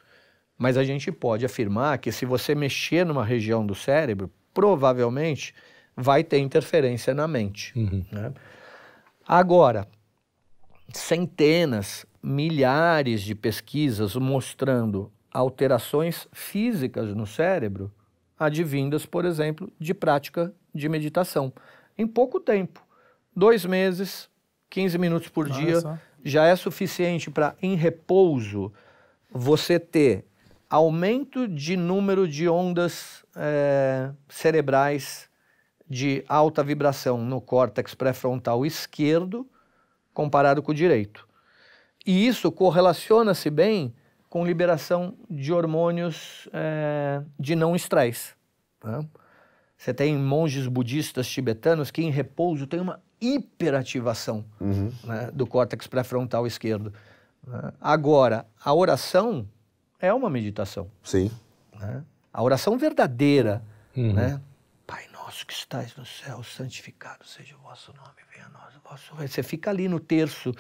Mas a gente pode afirmar que se você mexer numa região do cérebro, provavelmente vai ter interferência na mente. Uhum. Né? Agora, centenas, milhares de pesquisas mostrando alterações físicas no cérebro advindas, por exemplo, de prática de meditação. Em pouco tempo, dois meses, 15 minutos por dia já é suficiente para, em repouso, você ter aumento de número de ondas é, cerebrais de alta vibração no córtex pré-frontal esquerdo comparado com o direito. E isso correlaciona-se bem com liberação de hormônios é, de não estresse. Né? Você tem monges budistas tibetanos que, em repouso, têm uma hiperativação uhum. né, do córtex pré-frontal esquerdo. Né. Agora, a oração é uma meditação. Sim. Né? A oração verdadeira, uhum. né? Pai nosso que estás no céu, santificado seja o vosso nome, venha a nós o vosso reino. Você fica ali no terço,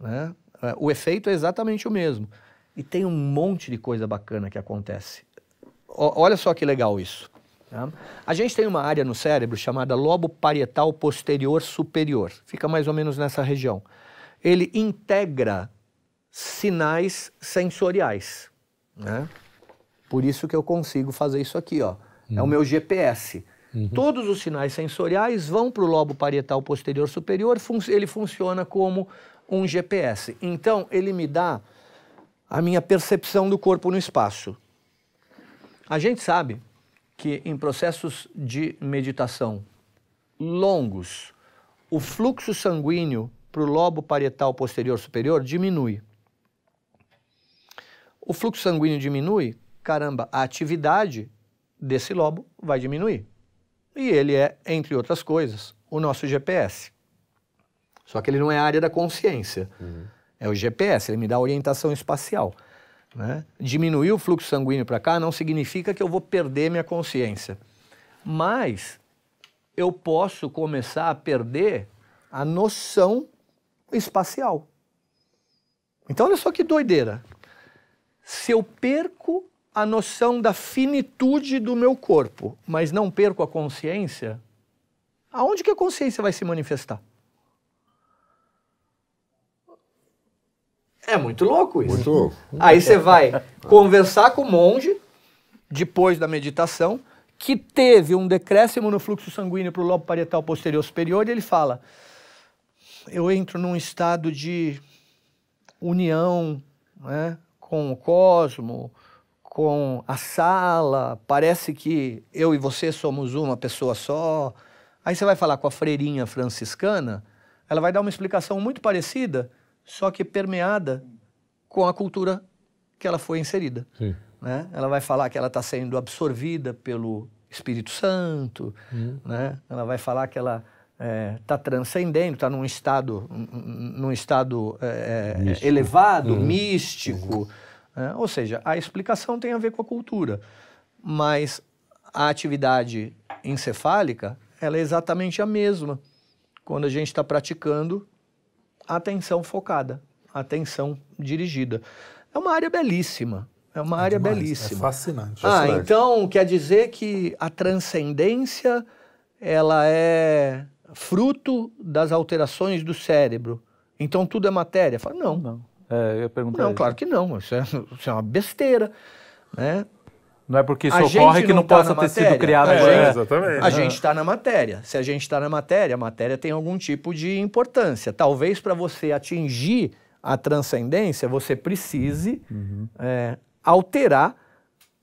né? É, o efeito é exatamente o mesmo. E tem um monte de coisa bacana que acontece. O, olha só que legal isso. Tá? A gente tem uma área no cérebro chamada lobo parietal posterior superior, fica mais ou menos nessa região. Ele integra sinais sensoriais, né? Por isso que eu consigo fazer isso aqui, ó. Uhum. É o uhum. meu GPS. Uhum. Todos os sinais sensoriais vão para o lobo parietal posterior superior, fun ele funciona como um GPS. Então, ele me dá a minha percepção do corpo no espaço. A gente sabe que em processos de meditação longos, o fluxo sanguíneo para o lobo parietal posterior superior diminui. O fluxo sanguíneo diminui, caramba, a atividade desse lobo vai diminuir. E ele é, entre outras coisas, o nosso GPS. Só que ele não é a área da consciência. Uhum. É o GPS, ele me dá orientação espacial. Né? Diminuir o fluxo sanguíneo para cá não significa que eu vou perder minha consciência, mas eu posso começar a perder a noção espacial. Então, olha só que doideira. Se eu perco a noção da finitude do meu corpo, mas não perco a consciência, aonde que a consciência vai se manifestar? É muito louco isso. Muito louco. Aí você vai conversar com o monge, depois da meditação, que teve um decréscimo no fluxo sanguíneo para o lobo parietal posterior superior, e ele fala: eu entro num estado de união né, com o cosmo, com a sala, parece que eu e você somos uma pessoa só. Aí você vai falar com a freirinha franciscana, ela vai dar uma explicação muito parecida só que permeada com a cultura que ela foi inserida. Né? Ela vai falar que ela está sendo absorvida pelo Espírito Santo, hum. né? ela vai falar que ela está é, tá transcendendo, está num estado, num estado é, é, místico. elevado, hum. místico. Né? Ou seja, a explicação tem a ver com a cultura, mas a atividade encefálica ela é exatamente a mesma quando a gente está praticando atenção focada, atenção dirigida. É uma área belíssima. É uma é área demais, é belíssima. É fascinante. Ah, fascinante. então quer dizer que a transcendência ela é fruto das alterações do cérebro. Então tudo é matéria? Fala, não. Não, é, eu perguntar não claro que não. Isso é, isso é uma besteira. Né? Não é porque isso ocorre que não, não tá possa ter sido criado. É, é. é, exatamente. A gente está na matéria. Se a gente está na matéria, a matéria tem algum tipo de importância. Talvez para você atingir a transcendência, você precise uhum. é, alterar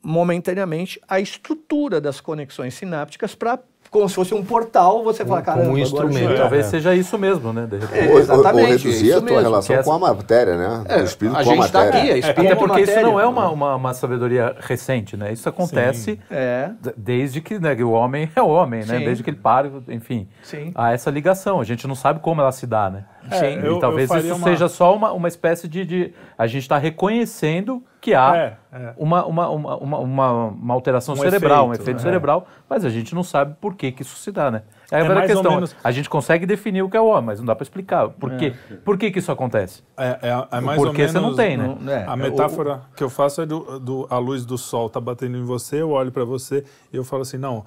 momentaneamente a estrutura das conexões sinápticas para como se fosse um portal, você um, cara, um instrumento. É, Talvez é. seja isso mesmo, né? É, exatamente. Ou, ou reduzir a tua relação com a matéria, né? É, o espírito a com a tá matéria. está aqui, é espírito Até porque matéria, isso não é uma, uma, uma, sabedoria recente, né? Isso acontece é. desde que né, o homem é homem, né? Sim. Desde que ele pare, enfim. Sim. Há essa ligação. A gente não sabe como ela se dá, né? É, eu, talvez isso uma... seja só uma, uma espécie de, de... A gente está reconhecendo que há é, é. Uma, uma, uma, uma, uma, alteração um cerebral, efeito, um efeito é. cerebral, mas a gente não sabe por que, que isso se dá, né? É, é a questão. Menos... A gente consegue definir o que é o homem, mas não dá para explicar por, é. Que, por que, que isso acontece. É, é, é mais Porque ou menos, você não tem, né? No, né? a metáfora o, que eu faço é do, do, a luz do sol tá batendo em você, eu olho para você e eu falo assim, não,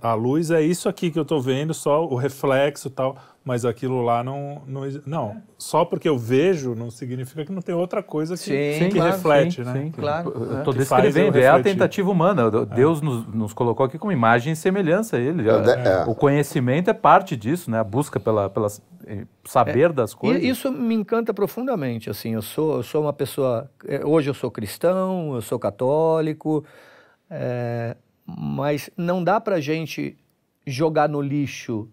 a luz é isso aqui que eu estou vendo, só o reflexo e tal mas aquilo lá não. Não, não é. só porque eu vejo não significa que não tem outra coisa que, sim, que claro, reflete, sim, né? Sim, claro. estou descrevendo, é a tentativa humana. É. Deus é. nos, nos, colocou aqui como imagem e semelhança a Ele. É, é. O conhecimento é parte disso, né? A busca pela, pela eh, saber é, das coisas. Isso me encanta profundamente. Assim, eu sou, eu sou uma pessoa. Eh, hoje eu sou cristão, eu sou católico, eh, mas não dá para gente jogar no lixo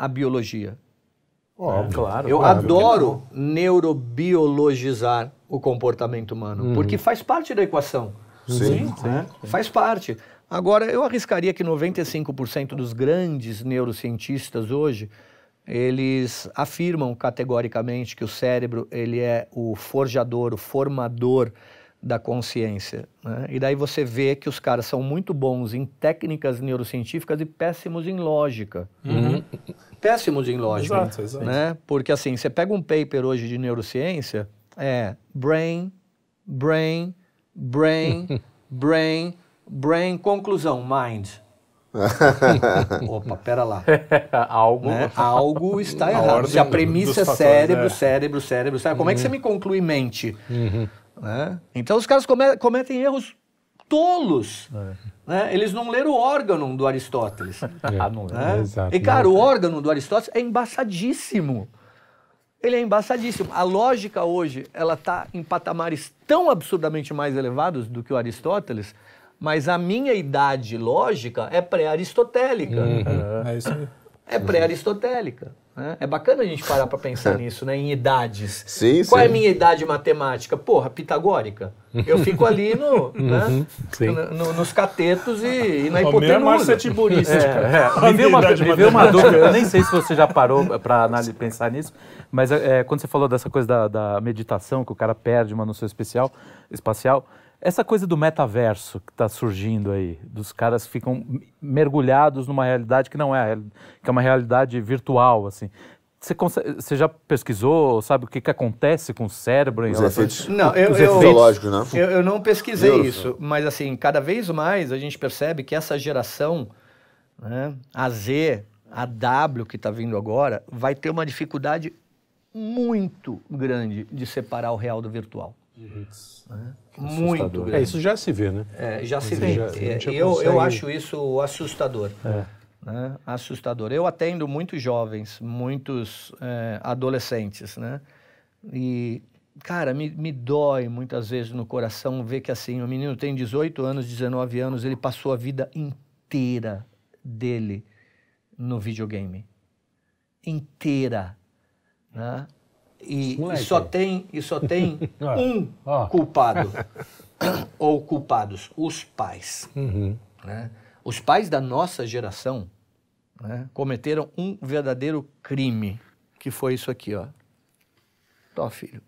a biologia. Oh, é, claro. Eu claro, é. adoro é neurobiologizar o comportamento humano, uhum. porque faz parte da equação. Sim, sim, sim. Né? Faz parte. Agora, eu arriscaria que 95% dos grandes neurocientistas hoje, eles afirmam categoricamente que o cérebro ele é o forjador, o formador da consciência. Né? E daí você vê que os caras são muito bons em técnicas neurocientíficas e péssimos em lógica. Uhum péssimos em lógica. Exato, exato. Né? Porque assim, você pega um paper hoje de neurociência, é brain, brain, brain, brain, brain, conclusão, mind. Opa, pera lá. algo. Né? Algo está errado. Se a premissa é cérebro, é. cérebro, cérebro, cérebro, como é que uhum. você me conclui mente? Uhum. Né? Então os caras cometem erros tolos. É. Né? Eles não leram o órgão do Aristóteles. Ah, é. não é. Exato, e, cara, o órgão do Aristóteles é embaçadíssimo. Ele é embaçadíssimo. A lógica hoje, ela está em patamares tão absurdamente mais elevados do que o Aristóteles, mas a minha idade lógica é pré-aristotélica. Uhum. É, é, é pré-aristotélica. Né? É bacana a gente parar para pensar é. nisso, né? Em idades. Sim, Qual sim. é a minha idade matemática? Porra, pitagórica. Eu fico ali no, né? Uhum, no, no, nos catetos e, e na hipotenusa. O meu é É, Me uma, me veio uma dúvida, eu nem sei se você já parou para pensar nisso, mas é, quando você falou dessa coisa da, da meditação, que o cara perde uma noção especial, espacial, essa coisa do metaverso que está surgindo aí, dos caras que ficam mergulhados numa realidade que não é, que é uma realidade virtual, assim. Você, consegue, você já pesquisou, sabe o que, que acontece com o cérebro? Em os relação... efeitos, não, eu, os eu, efeitos... né? Eu, eu, não pesquisei isso, né? mas assim, cada vez mais a gente percebe que essa geração, né, a Z, a W que está vindo agora, vai ter uma dificuldade muito grande de separar o real do virtual. Muito né? é, é, isso já se vê, né? É, já se vê. Já, é, eu, consegue... eu acho isso assustador. É. Né? Assustador. Eu atendo muitos jovens, muitos é, adolescentes, né? E, cara, me, me dói muitas vezes no coração ver que, assim, o menino tem 18 anos, 19 anos, ele passou a vida inteira dele no videogame. Inteira. Né? E, e só tem, e só tem um culpado ou culpados, os pais. Uhum. Né? Os pais da nossa geração né, cometeram um verdadeiro crime, que foi isso aqui, ó. Tó, filho.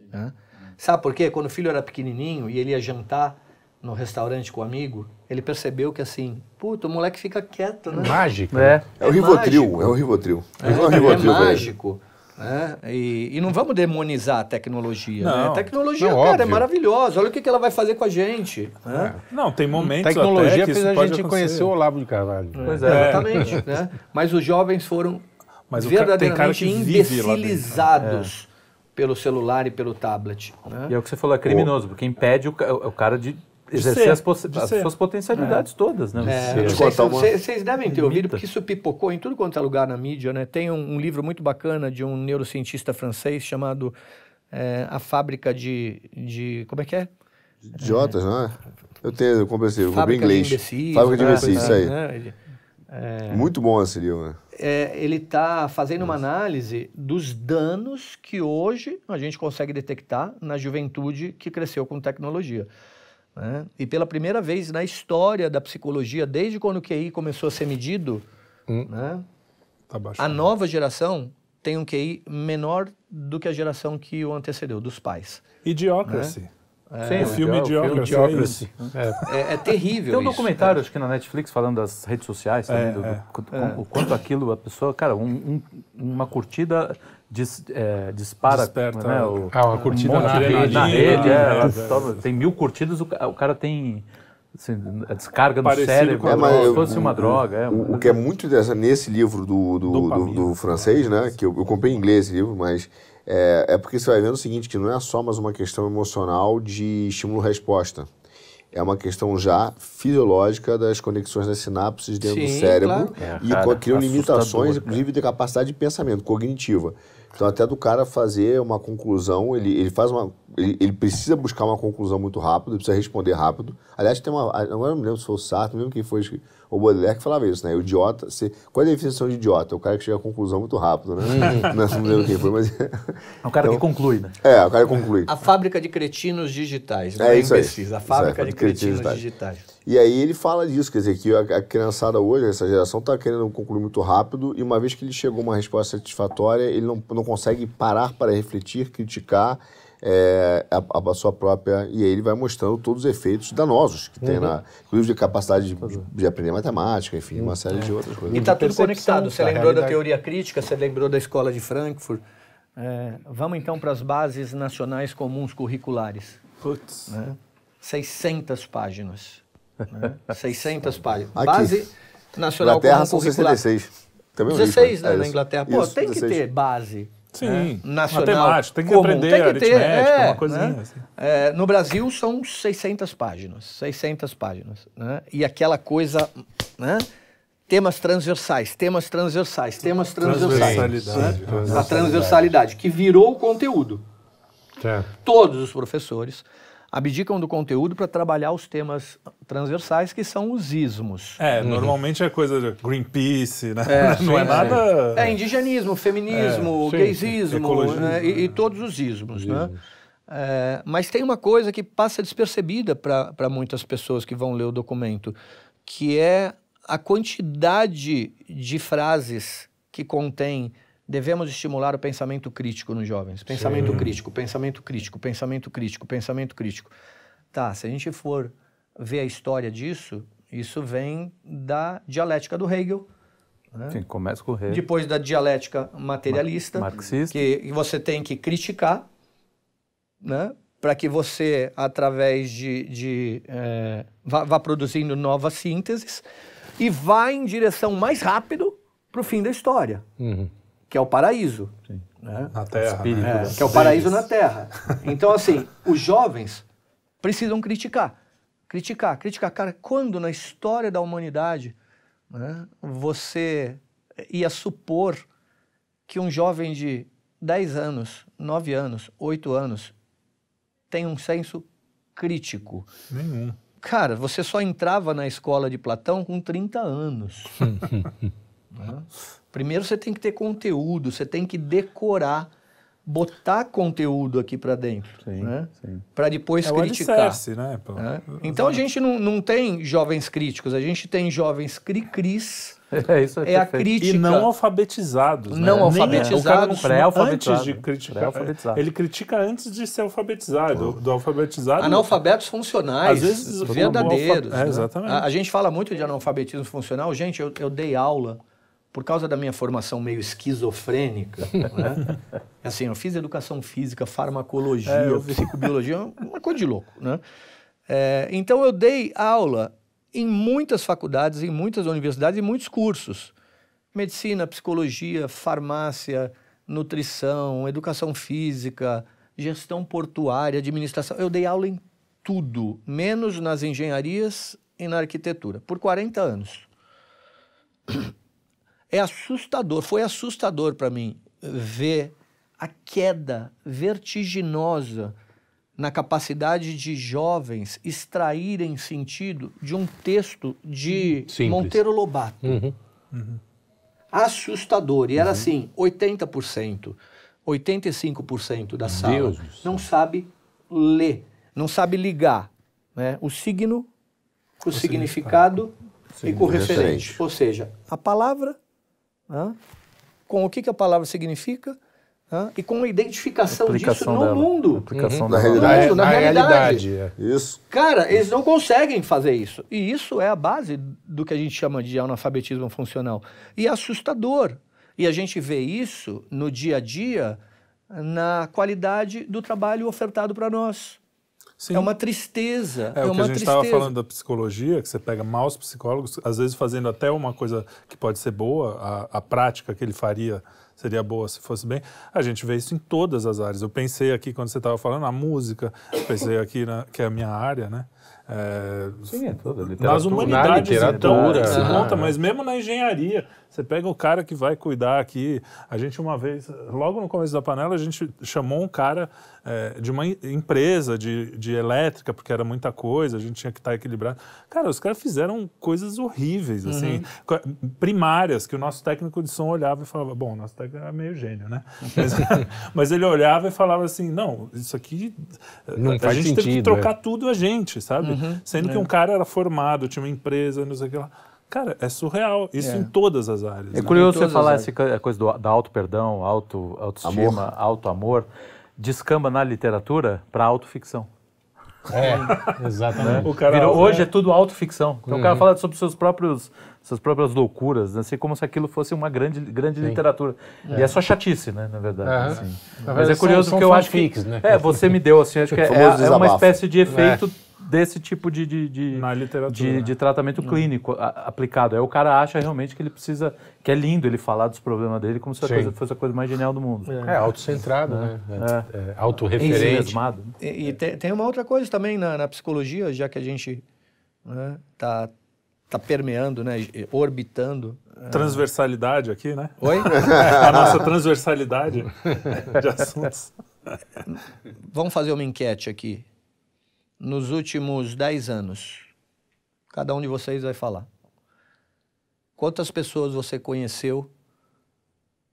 Né? Sabe por quê? Quando o filho era pequenininho e ele ia jantar no restaurante com o um amigo, ele percebeu que assim, puta, o moleque fica quieto, né? Mágico. É, é, o é Rivotril, é o Rivotril. É, é, o Rivotril, é mágico. Né? E, e, não vamos demonizar a tecnologia. Né? Não, né? A tecnologia, não, cara, é óbvio. é maravilhosa. Olha o que, que ela vai fazer com a gente. Né? É. Não, tem momentos. A tecnologia fez a gente acontecer. conhecer o Olavo de Carvalho. É, pois é, é. exatamente. né? Mas os jovens foram Mas verdadeiramente imbecilizados pelo celular e pelo tablet. Né? E é o que você falou, é criminoso, porque impede o, o cara de exercer ser, as, as suas potencialidades é. todas, né? É. Vocês é. devem ter ouvido, porque isso pipocou em tudo quanto é lugar na mídia, né? Tem um, um livro muito bacana de um neurocientista francês chamado é, A Fábrica de, de... como é que é? Idiotas, é. não é? Eu tenho, eu comprei esse livro, comprei inglês. De imbecis, Fábrica de né? imbecis, isso aí. Né? Eh, muito bom esse livro, né? É, ele está fazendo Nossa. uma análise dos danos que hoje a gente consegue detectar na juventude que cresceu com tecnologia. Né? E pela primeira vez na história da psicologia, desde quando o QI começou a ser medido, hum. né? tá a nova geração tem um QI menor do que a geração que o antecedeu, dos pais. Idiocracy. Né? É, Sim, o filme de É, é, é, terrível Tem um documentário, acho que na Netflix, falando das redes sociais, é, do, do, é. É. o quanto aquilo, a pessoa... Cara, um, um, uma curtida dis, dispara... Desperta. Né, o, ah, uma curtida um na, rede. Na rede, né? é, Tem mil curtidas, o, o cara tem... Assim, a descarga do cérebro, é, como se fosse uma hum, hum. droga. O, o, que é muito nesse livro do, do, do, do francês, né? Que eu, eu comprei em inglês esse livro, mas é, é porque você vai vendo o seguinte, que não é só mais uma questão emocional de estímulo-resposta. É uma questão já fisiológica das conexões das sinapses dentro Sim, do cérebro claro. é, cara, e criam limitações, cara. inclusive, de capacidade de pensamento cognitiva. Então, até do cara fazer uma conclusão, ele, ele faz uma. Ele, ele precisa buscar uma conclusão muito rápido, precisa responder rápido. Aliás, tem uma. Agora não me lembro se foi o Sartre, mesmo quem foi o Baudelaire que falava isso, né? O idiota. Se, qual é a definição de idiota? É o cara que chega à conclusão muito rápido, né? Uhum. não, não lembro quem foi, mas. É o cara então, que conclui, né? É, o cara que conclui. A fábrica de cretinos digitais. É não é, é isso aí. A fábrica isso aí, de cretinos, cretinos digitais. digitais. E aí ele fala disso, quer dizer, que a, a criançada hoje, essa geração, está querendo concluir muito rápido e uma vez que ele chegou a uma resposta satisfatória, ele não, não consegue parar para refletir, criticar é, a, a, sua própria... E aí ele vai mostrando todos os efeitos danosos que uhum. tem, na, inclusive de capacidade de, uhum. de aprender matemática, enfim, uma série é. de outras coisas. E está tudo conectado. Você lembrou realidade. da teoria crítica, você lembrou da escola de Frankfurt. É, vamos então para as bases nacionais comuns curriculares. Putz. Né? 600 páginas. É. Né? 600 páginas. Aqui. Base Nacional Inglaterra são 66. Também 16, é né, né é na Inglaterra. Pô, isso, tem 16. que ter base. Sim, é, nacional. Matemática, tem que comum. aprender tem que ter, é, uma coisinha. Né? Assim. É, no Brasil são 600 páginas, 600 páginas, né? E aquela coisa, né? Temas transversais, temas transversais, temas transversais. Transversalidade, né? transversalidade. A transversalidade, que virou o conteúdo. Certo. Todos os professores abdicam do conteúdo para trabalhar os temas transversais que são os ismos. É, uhum. normalmente é coisa de Greenpeace, né? É, não é sim, é nada. É indigenismo, feminismo, é, gaysismo né? e, e, todos os ismos, né? É, mas tem uma coisa que passa despercebida para muitas pessoas que vão ler o documento, que é a quantidade de frases que contém devemos estimular o pensamento crítico nos jovens. Pensamento Sim. crítico, pensamento crítico, pensamento crítico, pensamento crítico. Tá, se a gente for ver a história disso, isso vem da dialética do Hegel. Né? Sim, começa com o Hegel. Depois da dialética materialista, marxista. que você tem que criticar, né? para que você, através de, de é, vá, vá produzindo novas sínteses e vá em direção mais rápido para o fim da história. Uhum que é o paraíso. Sim. Né? Na terra. Espírito, né? é, que é o paraíso na terra. Então, assim, os jovens precisam criticar. Criticar, criticar. Cara, quando na história da humanidade né, você ia supor que um jovem de 10 anos, 9 anos, 8 anos tem um senso crítico? Nenhum. Cara, você só entrava na escola de Platão com 30 anos. né? Primeiro você tem que ter conteúdo, você tem que decorar, botar conteúdo aqui para dentro, sim, né? Para depois é criticar. O alicerce, né? Pô, é. Então a gente não, não tem jovens críticos, a gente tem jovens cri-cris. É isso aqui. É, é a crítica. E não alfabetizados. Né? Não alfabetizados. é. o cara não antes de criticar. Ele critica antes de ser alfabetizado. Do, do alfabetizado. Analfabetos funcionais. Às vezes é verdadeiros. Alfa... É, né? exatamente. Né? A, a, gente fala muito de analfabetismo funcional. Gente, eu, eu dei aula por causa da minha formação meio esquizofrênica, né? É assim, eu fiz educação física, farmacologia, é, psicobiologia, uma coisa de louco, né? É, então eu dei aula em muitas faculdades, em muitas universidades, em muitos cursos. Medicina, psicologia, farmácia, nutrição, educação física, gestão portuária, administração. Eu dei aula em tudo, menos nas engenharias e na arquitetura, por 40 anos. É assustador, foi assustador para mim ver a queda vertiginosa na capacidade de jovens extraírem sentido de um texto de Simples. Monteiro Lobato. Uhum. Uhum. Assustador. E era uhum. assim: 80%, 85% da sala Deus não sabe ler, não sabe ligar né? o signo com o, significado, significado e com o referente. referente. Ou seja, a palavra né? com o que, que a palavra significa né? e com a identificação disso no dela. mundo. A aplicação uhum. da realidade. Mundo, na, na realidade. realidade. É. Isso. Cara, eles não conseguem fazer isso. E isso é a base do que a gente chama de analfabetismo funcional. E é assustador. E a gente vê isso no dia a dia na qualidade do trabalho ofertado para nós. É Sim. É uma tristeza. É, é o que a gente estava falando da psicologia, que você pega maus psicólogos, às vezes fazendo até uma coisa que pode ser boa, a, a prática que ele faria seria boa se fosse bem. A gente vê isso em todas as áreas. Eu pensei aqui, quando você estava falando, a música, pensei aqui, na, que é a minha área, né? É, Sim, é literatura. Nas humanidades, na literatura. Então, se conta, mas mesmo na engenharia, você pega o cara que vai cuidar aqui. A gente uma vez, logo no começo da panela, a gente chamou um cara é, de uma empresa de, de elétrica, porque era muita coisa, a gente tinha que estar equilibrado. Cara, os caras fizeram coisas horríveis, assim, uhum. primárias, que o nosso técnico de som olhava e falava, bom, o nosso técnico era meio gênio, né? Mas, mas ele olhava e falava assim, não, isso aqui... Eh, não a gente sentido, teve que é. trocar é. tudo a gente, sabe? Uhum. Sendo é. que um cara era formado, tinha uma empresa, não sei o que lá. Cara, é surreal. Isso é. em todas as áreas. É né? curioso você falar essa coisa do, da auto-perdão, auto, autoestima, auto-amor. Descamba na literatura para autoficção. É, exatamente. Virou, hoje é, é tudo autoficção. Então uhum. o cara uhum. fala sobre seus próprios essas próprias loucuras, né? assim, como se aquilo fosse uma grande, grande literatura. É. E é só chatice, né, na verdade. É. Assim. Na verdade Mas é curioso que eu acho que... Né? É, você me deu, assim, acho que é, é uma espécie de efeito é. desse tipo de, de, de, de, de tratamento uhum. clínico a, aplicado. Aí o cara acha realmente que ele precisa, que é lindo ele falar dos problemas dele como se a coisa, fosse a coisa mais genial do mundo. É, é autocentrado, né? É. É, é autorreferente. E, e tem, tem, uma outra coisa também na, na psicologia, já que a gente está né, tá tá permeando, né? Orbitando. Ah. Transversalidade aqui, né? Oi? a nossa transversalidade de assuntos. Vamos fazer uma enquete aqui. Nos últimos 10 anos, cada um de vocês vai falar. Quantas pessoas você conheceu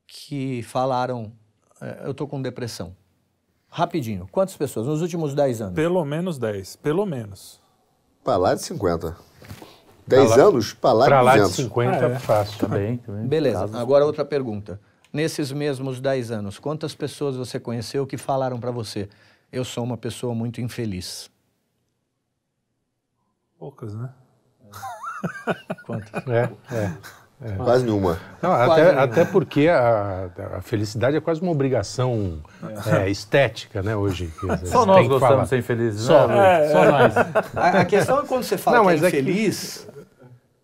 que falaram, eh, eu tô com depressão? Rapidinho, quantas pessoas nos últimos 10 anos? Pelo menos 10, pelo menos. Para lá de 50. 10 pra anos? Para lá, pra lá de 50, ah, é. fácil. Tá bem, tá bem. Beleza, tá. agora outra pergunta. Nesses mesmos 10 anos, quantas pessoas você conheceu que falaram para você, eu sou uma pessoa muito infeliz? Poucas, né? Quantas? É, é. É. Quase nenhuma. Não, quase até, nenhuma. até porque a, a, felicidade é quase uma obrigação é. É, estética, né, hoje. Só nós gostamos falar. de ser infelizes. Só, né? É. só nós. A, a, questão é quando você fala Não, que é, é infeliz, que...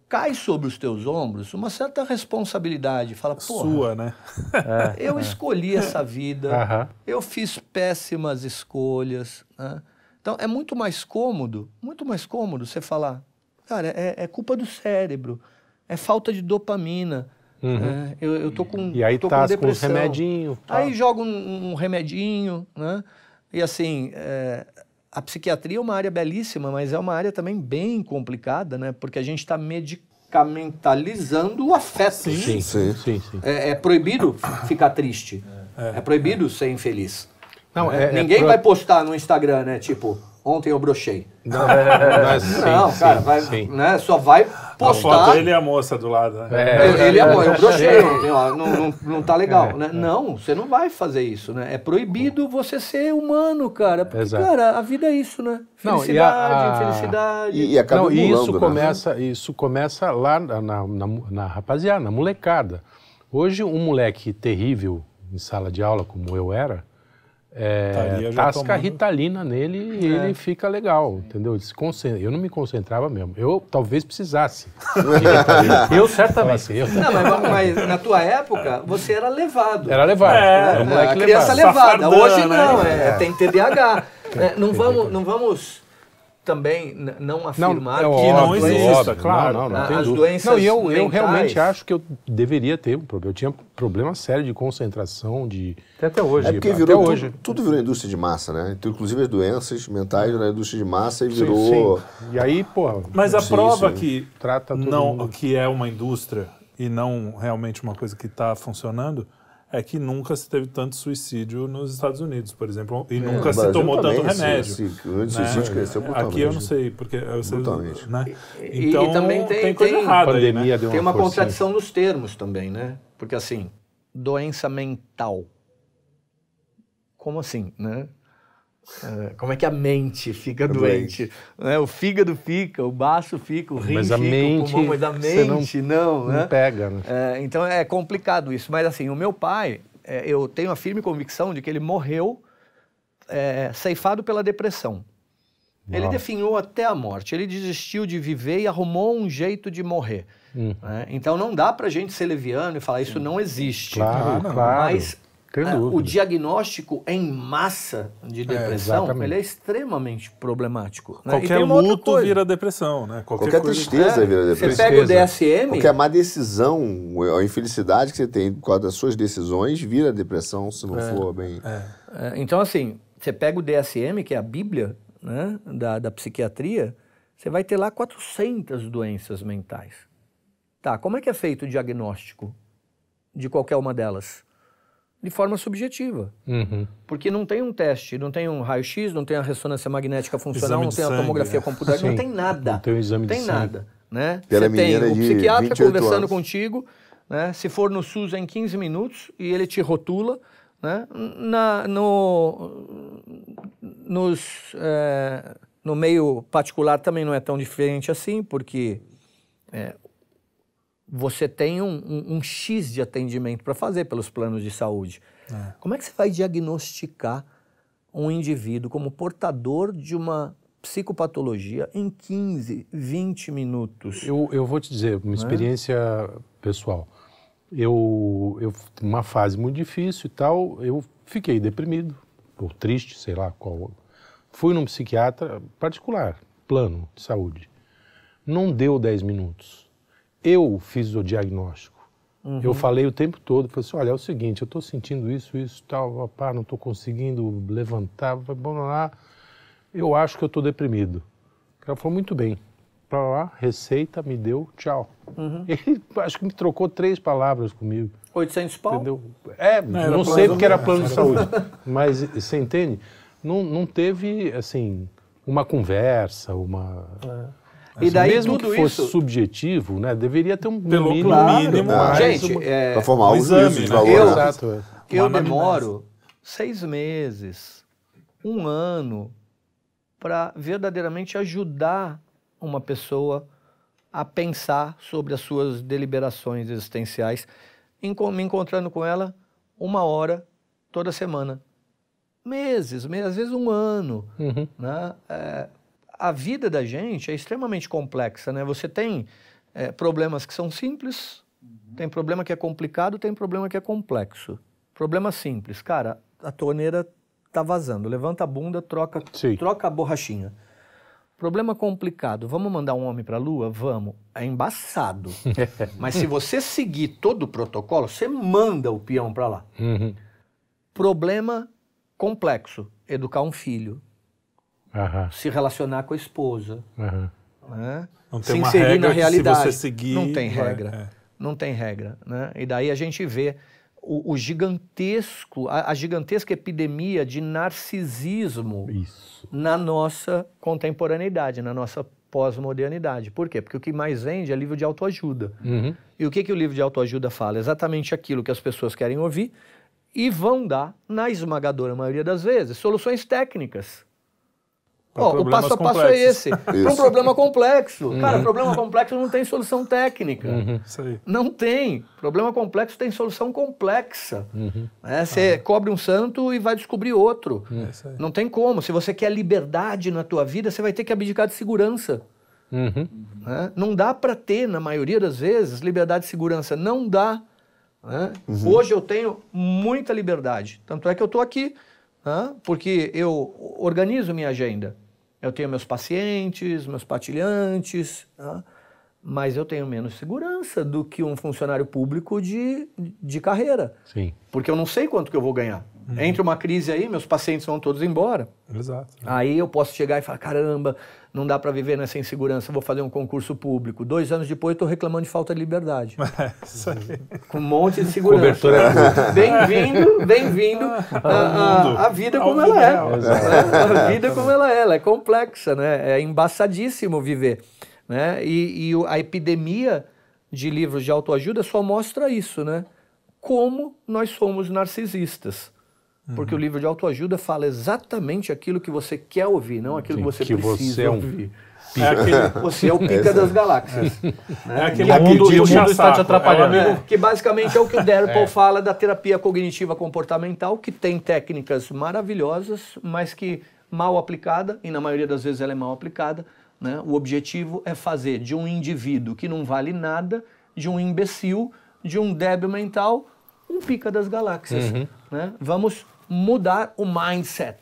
cai sobre os teus ombros uma certa responsabilidade. Fala, pô. Sua, né? É. eu escolhi essa vida, uh -huh. eu fiz péssimas escolhas. Né? Então é muito mais cômodo, muito mais cômodo você falar, cara, é culpa do cérebro é falta de dopamina. Uhum. É, eu, eu tô com. E aí tô tá com, depressão. com os remedinhos. Tá. Aí joga um, um, remedinho, né? E assim, é, a psiquiatria é uma área belíssima, mas é uma área também bem complicada, né? Porque a gente está medicamentalizando o afeto. Né? Sim, sim, sim. sim, sim. É, é, proibido ficar triste. É, é proibido ser infeliz. Não, né? é, é Ninguém pro... vai postar no Instagram, né? Tipo, ontem eu brochei. Não, não, não, sim, não cara, vai, Né? só vai postar. ele é a moça do lado, né? É, ele é, a moça, é o crochê. não, não, não tá legal. É, né? É. Não, você não vai fazer isso, né? É proibido você ser humano, cara. Porque, Exato. cara, a vida é isso, né? Felicidade, não, e a, a... felicidade. E, e acaba não, isso né? começa, isso começa lá na, na, na, na rapaziada, na molecada. Hoje, um moleque terrível em sala de aula, como eu era, é, tasca tomando. ritalina nele e é. ele fica legal, entendeu? Ele Eu não me concentrava mesmo. Eu talvez precisasse. eu certamente. Eu, não, mas, mas, na tua época você era levado. Era levado. É, era um moleque criança levado. levada. Safardana, Hoje não, né? é, tem TDAH. É. Né, não, vamos, não vamos também não afirmar não, é que óbvio, não é existe, óbvio, claro. Não, não, não, as doenças não, e eu, eu realmente acho que eu deveria ter um problema. Eu tinha problema sério de concentração, de... Até, até hoje. É porque virou, até tudo, hoje. tudo virou indústria de massa, né? Então, inclusive as doenças mentais na indústria de massa e virou... Sim, sim. E aí, porra... Mas a prova que, trata não, o que é uma indústria e não realmente uma coisa que está funcionando é que nunca se teve tanto suicídio nos Estados Unidos, por exemplo, e é, nunca se tomou tanto remédio. Sim, né? O suicídio né? cresceu Aqui eu não sei, porque... Sei, né? Então, e, e, então, também tem, tem coisa tem, errada aí, né? uma Tem uma contradição né? nos termos também, né? Porque, assim, doença mental. Como assim, né? É, como é que a mente fica é doente? Né? O fígado fica, o baço fica, o rim mas fica, mente, o pulmão, mas a mente não, não, né? não pega. Né? É, então é complicado isso. Mas assim, o meu pai, é, eu tenho a firme convicção de que ele morreu é, ceifado pela depressão. Nossa. Ele definhou até a morte. Ele desistiu de viver e arrumou um jeito de morrer. Hum. Né? Então não dá para gente ser leviano e falar isso não existe. Claro, claro. Mas é, o diagnóstico em massa de é, depressão é, ele é extremamente problemático. Né? Qualquer luto vira depressão, né? Qualquer, Qualquer tristeza é, vira depressão. Você pega o DSM... Qualquer má decisão, a infelicidade que você tem por causa das suas decisões vira depressão se não é, for bem... É. Então, assim, você pega o DSM, que é a bíblia né, da, da psiquiatria, você vai ter lá 400 doenças mentais. Tá, como é que é feito o diagnóstico de qualquer uma delas? de forma subjetiva. Uhum. Porque não tem um teste, não tem um raio-x, não tem a ressonância magnética funcional, não tem sangue, a tomografia é. não tem nada. Não tem um exame não tem de nada, sangue. Né? É Você tem o psiquiatra conversando anos. contigo, né? se for no SUS é em 15 minutos e ele te rotula, né? Na, no, nos, é, no meio particular também não é tão diferente assim, porque é, você tem um, um, um X de atendimento para fazer pelos planos de saúde. É. Como é que você vai diagnosticar um indivíduo como portador de uma psicopatologia em 15, 20 minutos? Eu, eu vou te dizer, uma né? experiência é? pessoal. Eu, eu, uma fase muito difícil e tal, eu fiquei deprimido, ou triste, sei lá qual. Fui num psiquiatra particular, plano de saúde. Não deu 10 minutos eu fiz o diagnóstico. Uhum. Eu falei o tempo todo, falei assim, olha, é o seguinte, eu estou sentindo isso, isso, tal, pá, não estou conseguindo levantar, bom, lá, eu acho que eu estou deprimido. Ela falou, muito bem, para lá, receita, me deu, tchau. Uhum. Ele acho que me trocou três palavras comigo. 800 pau? Entendeu? É, não, não sei porque era plano de saúde, mas você entende? Não, não teve, assim, uma conversa, uma... É. E assim, daí, mesmo que fosse isso... subjetivo, né, deveria ter um Pelo mínimo, claro, mínimo né? gente, uma... é... para formar um exame de né? valor. Né? Eu, Exato, é. eu demoro seis meses, um ano, para verdadeiramente ajudar uma pessoa a pensar sobre as suas deliberações existenciais, me encontrando com ela uma hora toda semana meses, às vezes um ano, uhum. né? É, a vida da gente é extremamente complexa, né? Você tem é, problemas que são simples, uhum. tem problema que é complicado, tem problema que é complexo. Problema simples, cara, a torneira tá vazando, levanta a bunda, troca, Sim. troca a borrachinha. Problema complicado, vamos mandar um homem para a Lua? Vamos. É embaçado. Mas se você seguir todo o protocolo, você manda o peão para lá. Uhum. Problema complexo, educar um filho Uhum. se relacionar com a esposa. Uhum. Né? Não tem se uma inserir regra na realidade. se você seguir, não tem né? regra. É. Não tem regra. Né? E daí a gente vê o, o gigantesco, a, a, gigantesca epidemia de narcisismo Isso. na nossa contemporaneidade, na nossa pós-modernidade. Por quê? Porque o que mais vende é livro de autoajuda. Uhum. E o que, que o livro de autoajuda fala? Exatamente aquilo que as pessoas querem ouvir e vão dar, na esmagadora maioria das vezes, soluções técnicas Ó, o passo a passo é complexos. é esse. Para um problema complexo. Uhum. Cara, problema complexo não tem solução técnica. Uhum. Não tem. Problema complexo tem solução complexa. Uhum. É, você ah. cobre um santo e vai descobrir outro. Uhum. É não tem como. Se você quer liberdade na tua vida, você vai ter que abdicar de segurança. É? Não dá para ter, na maioria das vezes, liberdade e segurança. Não dá. É? Hoje eu tenho muita liberdade. Tanto é que eu estou aqui. Né? Porque eu organizo minha agenda. Eu tenho meus pacientes, meus patilhantes, né? mas eu tenho menos segurança do que um funcionário público de, de carreira. Sim. Porque eu não sei quanto que eu vou ganhar. Uhum. Entre uma crise aí, meus pacientes vão todos embora. Exato. Aí eu posso chegar e falar: caramba, não dá para viver nessa insegurança, vou fazer um concurso público. Dois anos depois, estou reclamando de falta de liberdade. É, isso Com um monte de segurança. Cobertura é Bem-vindo, bem-vindo à ah, vida como ela é. é. A vida como ela é, ela é complexa, né? É embaçadíssimo viver. Né? E, e a epidemia de livros de autoajuda só mostra isso, né? Como nós somos narcisistas. Porque o uhum. livro de autoajuda fala exatamente aquilo que você quer ouvir, não aquilo Sim, que você que precisa você é um... ouvir. É aquele, você é o pica das galáxias. É, né? é aquele que mundo, o tipo mundo está te atrapalhando. É, que basicamente é o que o Derrickson é. fala da terapia cognitiva comportamental, que tem técnicas maravilhosas, mas que mal aplicada, e na maioria das vezes ela é mal aplicada, né? o objetivo é fazer de um indivíduo que não vale nada, de um imbecil, de um débil mental, um pica das galáxias. Uhum. Né? Vamos mudar o mindset.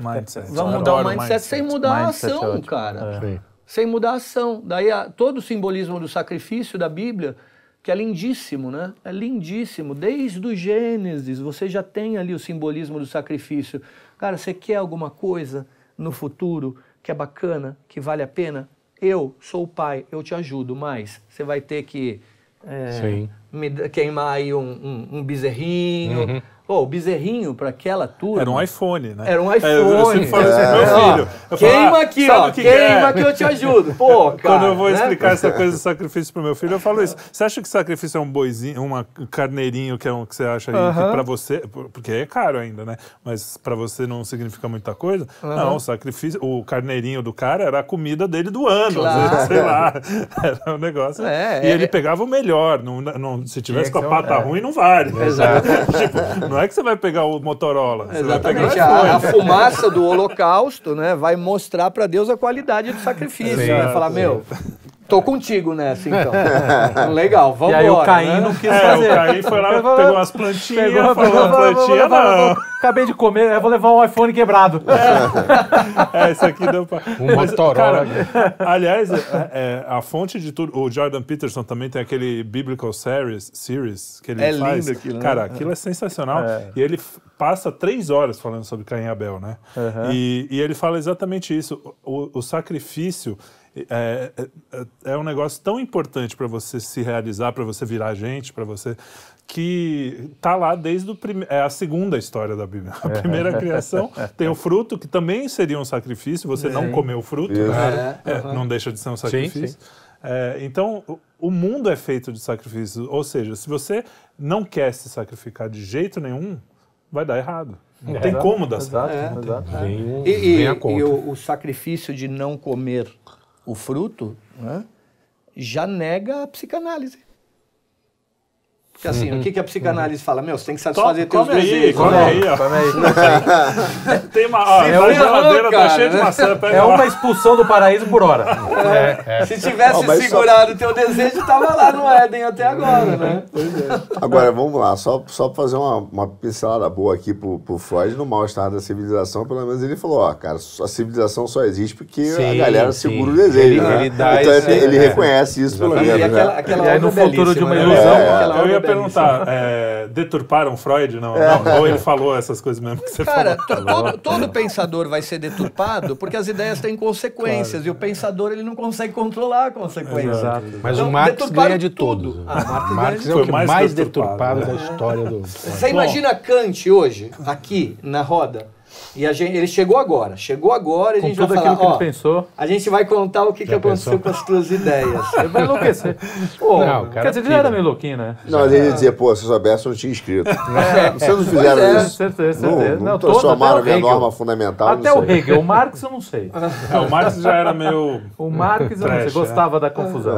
mindset. Vamos mudar o mindset, mindset, sem mudar mindset a é ação, é cara. É. Sem mudar a ação. Daí a, todo o simbolismo do sacrifício da Bíblia, que é lindíssimo, né? É lindíssimo. Desde o Gênesis, você já tem ali o simbolismo do sacrifício. Cara, você quer alguma coisa no futuro que é bacana, que vale a pena? Eu sou o pai, eu te ajudo, mas você vai ter que é, me, queimar aí um, um, um bezerrinho, uhum. Pô, o bezerrinho para aquela turma. Era um iPhone, né? Era um iPhone. É, eu falo isso assim, pro meu é. filho. Eu ah, queima falo, ah, aqui, ó. Que queima é? que eu te ajudo. Pô, cara. Quando eu vou né? explicar essa coisa do sacrifício pro meu filho, eu falo isso. Você acha que sacrifício é um boizinho, uma carneirinho que é um que você acha uh -huh. para você. Porque é caro ainda, né? Mas para você não significa muita coisa? Uh -huh. Não, o sacrifício. O carneirinho do cara era a comida dele do ano. Claro. Vezes, sei lá. Era um negócio. É, e ele é. pegava o melhor. Não, não, se tivesse com a é pata ruim, não vale. Exato. tipo, não é que você vai pegar o Motorola. Exatamente. A, a, fumaça do holocausto né, vai mostrar para Deus a qualidade do sacrifício. Vai falar, meu, Tô contigo nessa, então. Legal, vamos E aí o Caim né? não quis fazer. É, o Caim foi lá, pegou as plantinhas, pegou, falou, plantinha, não. acabei de comer, eu vou levar um iPhone quebrado. É, é isso aqui deu pra... Um Mas, Cara, aliás, é, é, a fonte de tudo... O Jordan Peterson também tem aquele Biblical Series, series que ele é faz. É lindo aquilo, né? Cara, né? aquilo é sensacional. É. E ele passa três horas falando sobre Caim e Abel, né? Uhum. E, e, ele fala exatamente isso. o, o sacrifício é é, é, é, um negócio tão importante para você se realizar, para você virar gente, para você que tá lá desde o prim... é a segunda história da Bíblia. A é. primeira criação tem o fruto que também seria um sacrifício. Você não comeu o fruto, é, uhum. não deixa de ser um sacrifício. Sim, sim. É, então, o mundo é feito de sacrifícios. Ou seja, se você não quer se sacrificar de jeito nenhum, vai dar errado. Não é, tem como dar certo. Exato, é, exato. e, e, e o, o sacrifício de não comer o fruto, né, já nega a psicanálise. Porque assim, uhum. o que, que a psicanálise uhum. fala? Meu, você tem que satisfazer teus come desejos. Aí, come aí, Come aí. tem uma, é uma geladeira tá cheia de maçã. É uma lá. expulsão do paraíso por hora. É. É. é. Se tivesse segurado o só... teu desejo, tava lá no Éden até agora, né? É, é. Agora, vamos lá, só, só pra fazer uma, uma pincelada boa aqui pro, pro Freud no mal-estar da civilização, pelo menos ele falou, ó, cara, a civilização só existe porque sim, a galera sim. segura o desejo, ele, né? Ele então esse, ele, reconhece isso, pelo menos. Né? e aí no futuro de uma né? ilusão, aquela perguntar, é, deturparam Freud? Não, é. não, ou ele falou essas coisas mesmo que você Cara, falou. Cara, todo, todo pensador vai ser deturpado porque as ideias têm consequências claro. e o pensador ele não consegue controlar a consequência. Exato. Então, Mas então, o Marx ganha de todos. Tudo. Ah, Marx, Marx é o que mais, mais deturpado, deturpado né? da é. história do... Você Bom, imagina Kant hoje, aqui, na roda? E a gente, ele chegou agora, chegou agora e a gente vai falar, aquilo que ele pensou. A gente vai contar o que, que aconteceu com as suas ideias. Ele vai enlouquecer. Pô, não, quer dizer, é ele era meio louquinho, né? Não, ele ia dizer, pô, se eu soubesse, eu não tinha inscrito. É. é vocês não fizeram é, isso. Certeza, certeza. Não, não transformaram minha norma fundamental. Até o Hegel, o Marx eu não sei. Não, é, o Marx já era meio. O Marx eu não sei, né? gostava da confusão.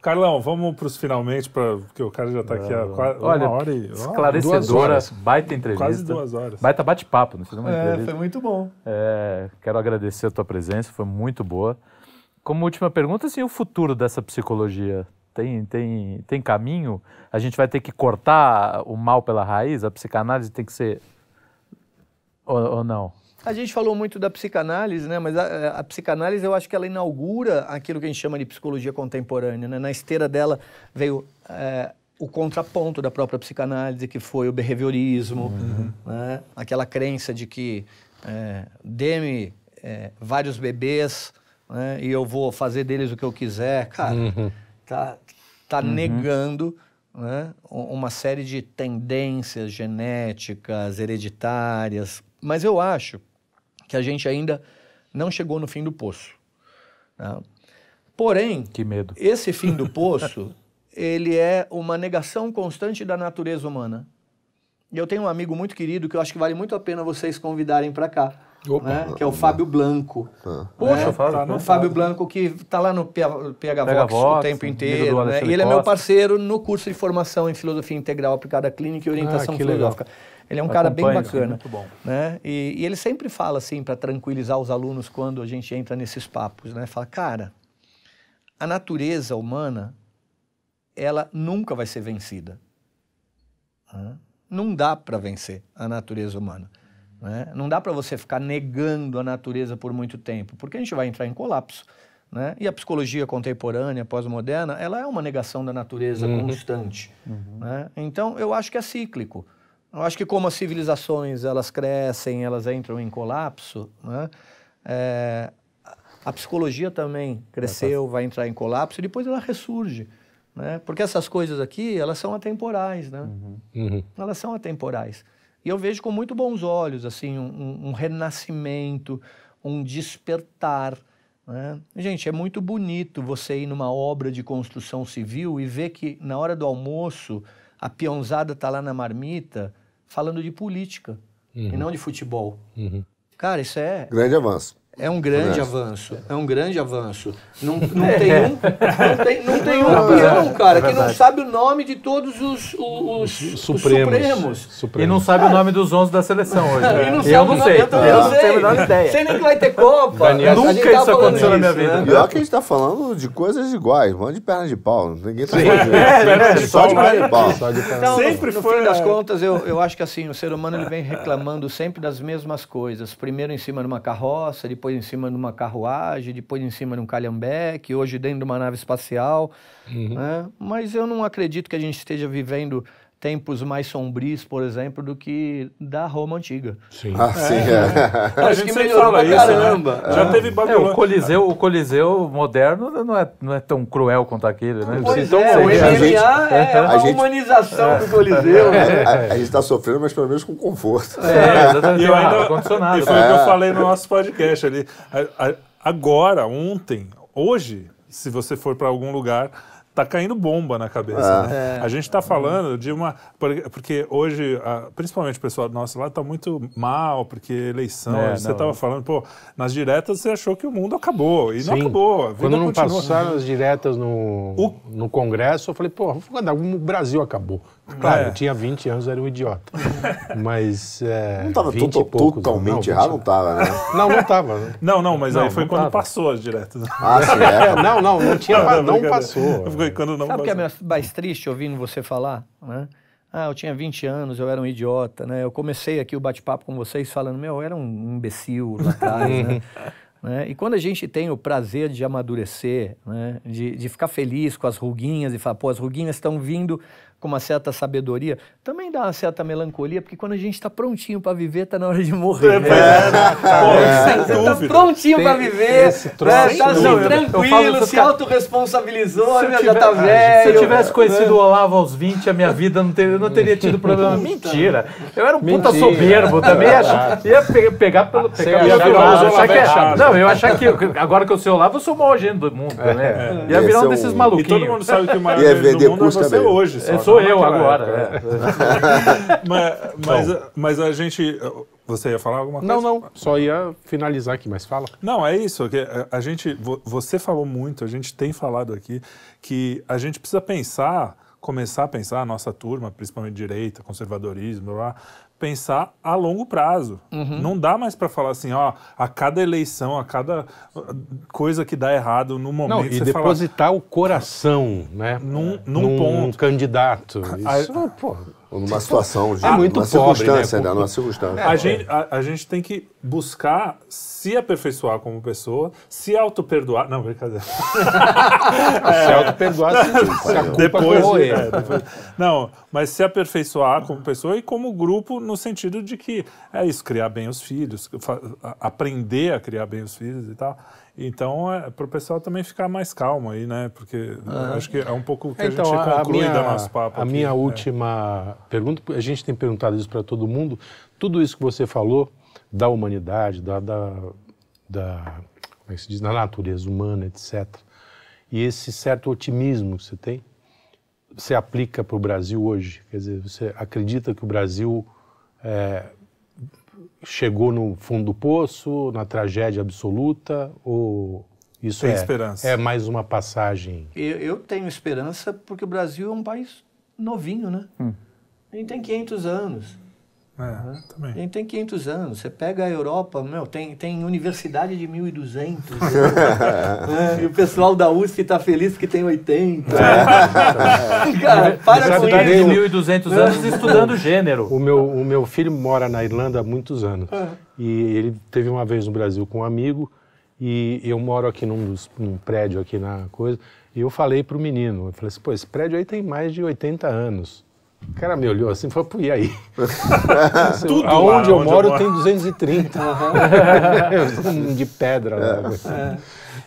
Carlão, vamos para os finalmente, pra, porque o cara já está aqui há quase Olha, uma hora e. Esclarecedora, baita entrevista. Quase duas horas. Baita bate-papo, não fizemos É, entrevista. foi muito bom. É, quero agradecer a tua presença, foi muito boa. Como última pergunta, assim, o futuro dessa psicologia tem, tem, tem caminho? A gente vai ter que cortar o mal pela raiz? A psicanálise tem que ser. Ou, ou não? A gente falou muito da psicanálise, né? Mas a, a, psicanálise eu acho que ela inaugura aquilo que a gente chama de psicologia contemporânea. Né? Na esteira dela veio é, o contraponto da própria psicanálise, que foi o behaviorismo, uhum. né? aquela crença de que é, dê-me é, vários bebês né? e eu vou fazer deles o que eu quiser. Cara, uhum. tá, tá uhum. negando. Né? uma série de tendências genéticas, hereditárias, mas eu acho que a gente ainda não chegou no fim do poço. Né? Porém, esse fim do poço, ele é uma negação constante da natureza humana. E eu tenho um amigo muito querido que eu acho que vale muito a pena vocês convidarem para cá. Opa, né? Que é o Fábio Blanco. Puxa, ah. Poxa, é, né? Fábio. o Fábio Blanco que está lá no PH, PH Vox, Vox, o tempo inteiro. Né? E ele é meu parceiro no curso de formação em filosofia integral aplicada à clínica e orientação ah, filosófica. Legal. Ele é um cara bem bacana. muito bom. Né? E, e ele sempre fala assim, para tranquilizar os alunos quando a gente entra nesses papos, né? Fala, cara, a natureza humana, ela nunca vai ser vencida. Não dá para vencer a natureza humana. Né? Não dá para você ficar negando a natureza por muito tempo, porque a gente vai entrar em colapso. Né? E a psicologia contemporânea, pós-moderna, ela é uma negação da natureza uhum. constante. Uhum. Né? Então, eu acho que é cíclico. Eu acho que como as civilizações elas crescem, elas entram em colapso, né? é, a psicologia também cresceu, vai entrar em colapso e depois ela ressurge. Né? Porque essas coisas aqui, elas são atemporais, né? Uhum. Uhum. Elas são atemporais. E eu vejo com muito bons olhos, assim, um, um renascimento, um despertar. Né? Gente, é muito bonito você ir numa obra de construção civil e ver que na hora do almoço a peãozada está lá na marmita falando de política uhum. e não de futebol. Uhum. Cara, isso é. Grande avanço. É um grande né? avanço. É um grande avanço. Não, não tem um, não tem, não tem um peão, é, cara, é que não sabe o nome de todos os, os, os, os supremos. supremos. E não sabe o é. nome dos 11 da seleção hoje. Né? eu não sei. Eu, também não sei. Eu não tenho ideia. Sei nem que vai ter Copa. Daniel, nunca tá isso aconteceu na minha né? vida. Né? Pior que a gente tá falando de coisas iguais. Mano de perna de pau. Ninguém tá falando é, é, Só de perna de pau. Então, sempre no, no fim das contas, eu, eu acho que assim, o ser humano ele vem reclamando sempre das mesmas coisas. Primeiro em cima de uma carroça, depois depois em cima de uma carruagem, depois em cima de um calhambeque, hoje dentro de uma nave espacial. Uhum. Né? Mas eu não acredito que a gente esteja vivendo tempos mais sombrios, por exemplo, do que da Roma antiga. Sim. Ah, sim. É. É. Acho que melhorou pra isso, né? caramba. Né? Já é. teve É, o Coliseu, o Coliseu moderno não é, não é tão cruel quanto aquele, né? Pois então, é, o MMA é uma gente, humanização é. do Coliseu. É, né? A, a, gente está sofrendo, mas pelo menos com conforto. É, exatamente. E eu ainda, ah, condicionado. E foi o né? que eu falei no nosso podcast ali. agora, ontem, hoje, se você for para algum lugar tá caindo bomba na cabeça. Ah, né? é. A gente está falando de uma. Porque hoje, principalmente o pessoal do nosso lado, está muito mal, porque eleição. É, você estava falando, pô, nas diretas você achou que o mundo acabou. E Sim. não acabou. Quando não continua. passaram as diretas no, o... no Congresso, eu falei, pô, o Brasil acabou. Claro, é. eu tinha 20 anos, era um idiota. Mas. É, não estava totalmente errado, não estava, né? Não, não estava. Né? Não, não, mas não, aí foi quando tava. passou as diretas. Né? Ah, sim, é. é. não, não, não tinha. Não, não, não passou. Foi né? quando não Sabe o que é mais triste ouvindo você falar? Né? Ah, eu tinha 20 anos, eu era um idiota, né? Eu comecei aqui o bate-papo com vocês falando, meu, eu era um imbecil lá atrás, né? Né? E quando a gente tem o prazer de amadurecer, né? de, de, ficar feliz com as ruguinhas e falar, pô, as ruguinhas estão vindo com uma certa sabedoria, também dá uma certa melancolia, porque quando a gente está prontinho para viver, está na hora de morrer. É, é, é, você está prontinho para viver, está né, tá tranquilo, se tá... autorresponsabilizou, se tivesse, né? já está velho. É, se eu tivesse né? conhecido o Olavo aos 20, a minha vida não teria, não teria tido problema. Mentira. Eu era um Mentira. puta soberbo também. ia pegar pelo... Pegar pelo Olavo, achar que é, não, eu achar que agora que eu sei o Olavo, eu sou o maior gênio do mundo. É, né? É. Ia virar um desses maluquinhos. E todo mundo sabe que o maior gênio do mundo é você hoje. Só, né? sou eu agora. É. mas, então. mas, mas, a gente. Você ia falar alguma coisa? Não, não. Só ia finalizar aqui, mas fala. Não, é isso. Que a gente. Você falou muito, a gente tem falado aqui, que a gente precisa pensar começar a pensar, a nossa turma, principalmente direita, conservadorismo, lá pensar a longo prazo. Uhum. Não dá mais para falar assim, ó, a cada eleição, a cada uh, coisa que dá errado no momento. Não, e depositar fala, o coração, né? Num, num, num ponto. candidato. Isso, é a, pô, ou numa situação, é muito numa pobre, circunstância, né? né? Numa circunstância. É, a, gente, a, a, gente tem que buscar se aperfeiçoar como pessoa, se auto-perdoar. Não, brincadeira. é, se auto-perdoar, depois, é, depois. Não, mas se aperfeiçoar como pessoa e como grupo, no sentido de que é isso, criar bem os filhos, aprender a criar bem os filhos e tal. Então, é, para o pessoal também ficar mais calmo aí, né? Porque ah. acho que é um pouco o que então, a gente conclui a minha, da nosso papo. A aqui, minha né? última pergunta, a gente tem perguntado isso para todo mundo. Tudo isso que você falou da humanidade, da, da, da como é que se diz, da natureza humana, etc. E esse certo otimismo que você tem, você aplica para o Brasil hoje? Quer dizer, você acredita que o Brasil é, chegou no fundo do poço, na tragédia absoluta, ou isso Tem é, esperança. é mais uma passagem? Eu, eu, tenho esperança porque o Brasil é um país novinho, né? Hum. Ele tem 500 anos. É, também. A gente tem 500 anos. Você pega a Europa, meu, tem, tem universidade de 1.200. né? E o pessoal da USP está feliz que tem 80. É. Cara, para com isso. 1.200 anos estudando gênero. O meu, o meu filho mora na Irlanda há muitos anos. É. E ele teve uma vez no Brasil com um amigo e eu moro aqui num, dos, num prédio aqui na coisa. E eu falei para o menino, eu falei assim, pô, esse prédio aí tem mais de 80 anos. O cara me olhou assim e falou, pô, e aí? Tudo Aonde lá, eu moro eu tem 230. Uhum. de pedra. É. Lá, assim. é.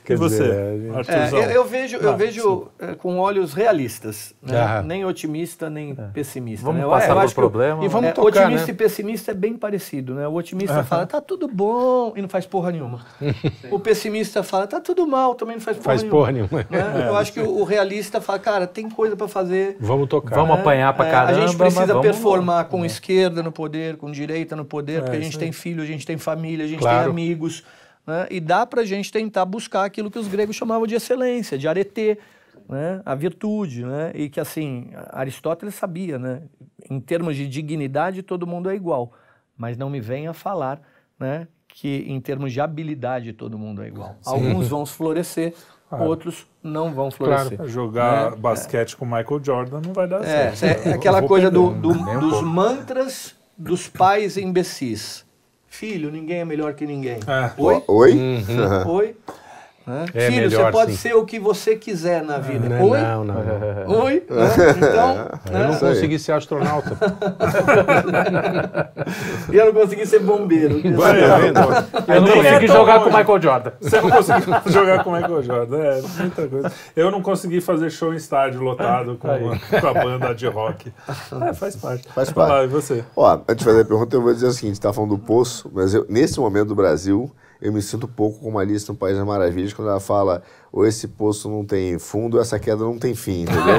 Quer e você? Dizer, é, eu, eu, vejo, eu ah, vejo eh, com olhos realistas, né? nem otimista nem é. pessimista. Vamos né? passar o problema. E vamos é, tocar, otimista né? e pessimista é bem parecido, né? O otimista ah. fala tá tudo bom e não faz porra nenhuma. o pessimista fala tá tudo mal também não faz porra faz nenhuma. Porra nenhuma. Né? eu é. acho que o realista fala cara tem coisa para fazer. Vamos tocar. Vamos apanhar para é, caramba. a gente precisa performar com né? esquerda no poder, com direita no poder, porque a gente tem filho, a gente tem família, a gente tem amigos né? e dá para a gente tentar buscar aquilo que os gregos chamavam de excelência, de arete, né? a virtude, né? e que assim, Aristóteles sabia, né? em termos de dignidade todo mundo é igual, mas não me venha falar né? que em termos de habilidade todo mundo é igual. Sim. Alguns vão florescer, Claro. outros não vão florescer. Claro, jogar né? basquete é. com Michael Jordan não vai dar é, certo. É, é aquela coisa do, do, dos mantras dos pais imbecis. Filho, ninguém é melhor que ninguém. É. Oi? Oi? Uhum. Oi? Né? É Filho, melhor, você pode sim. ser o que você quiser na vida. Não, Oi? Não, não. Oi? É. Então, eu não consegui ser astronauta. e eu não consegui ser bombeiro. Vai, tá Eu não é consegui é jogar longe. com o Michael Jordan. Você não conseguiu jogar com o Michael Jordan. É, muita coisa. Eu não consegui fazer show em estádio lotado com, uma, com a banda de rock. É, faz parte. Faz parte. e você? Ó, antes de fazer a pergunta, eu vou dizer o seguinte: você falando do poço, mas eu, nesse momento do Brasil eu me sinto pouco como lista no País das Maravilhas, quando ela fala, ou esse poço não tem fundo, essa queda não tem fim, entendeu?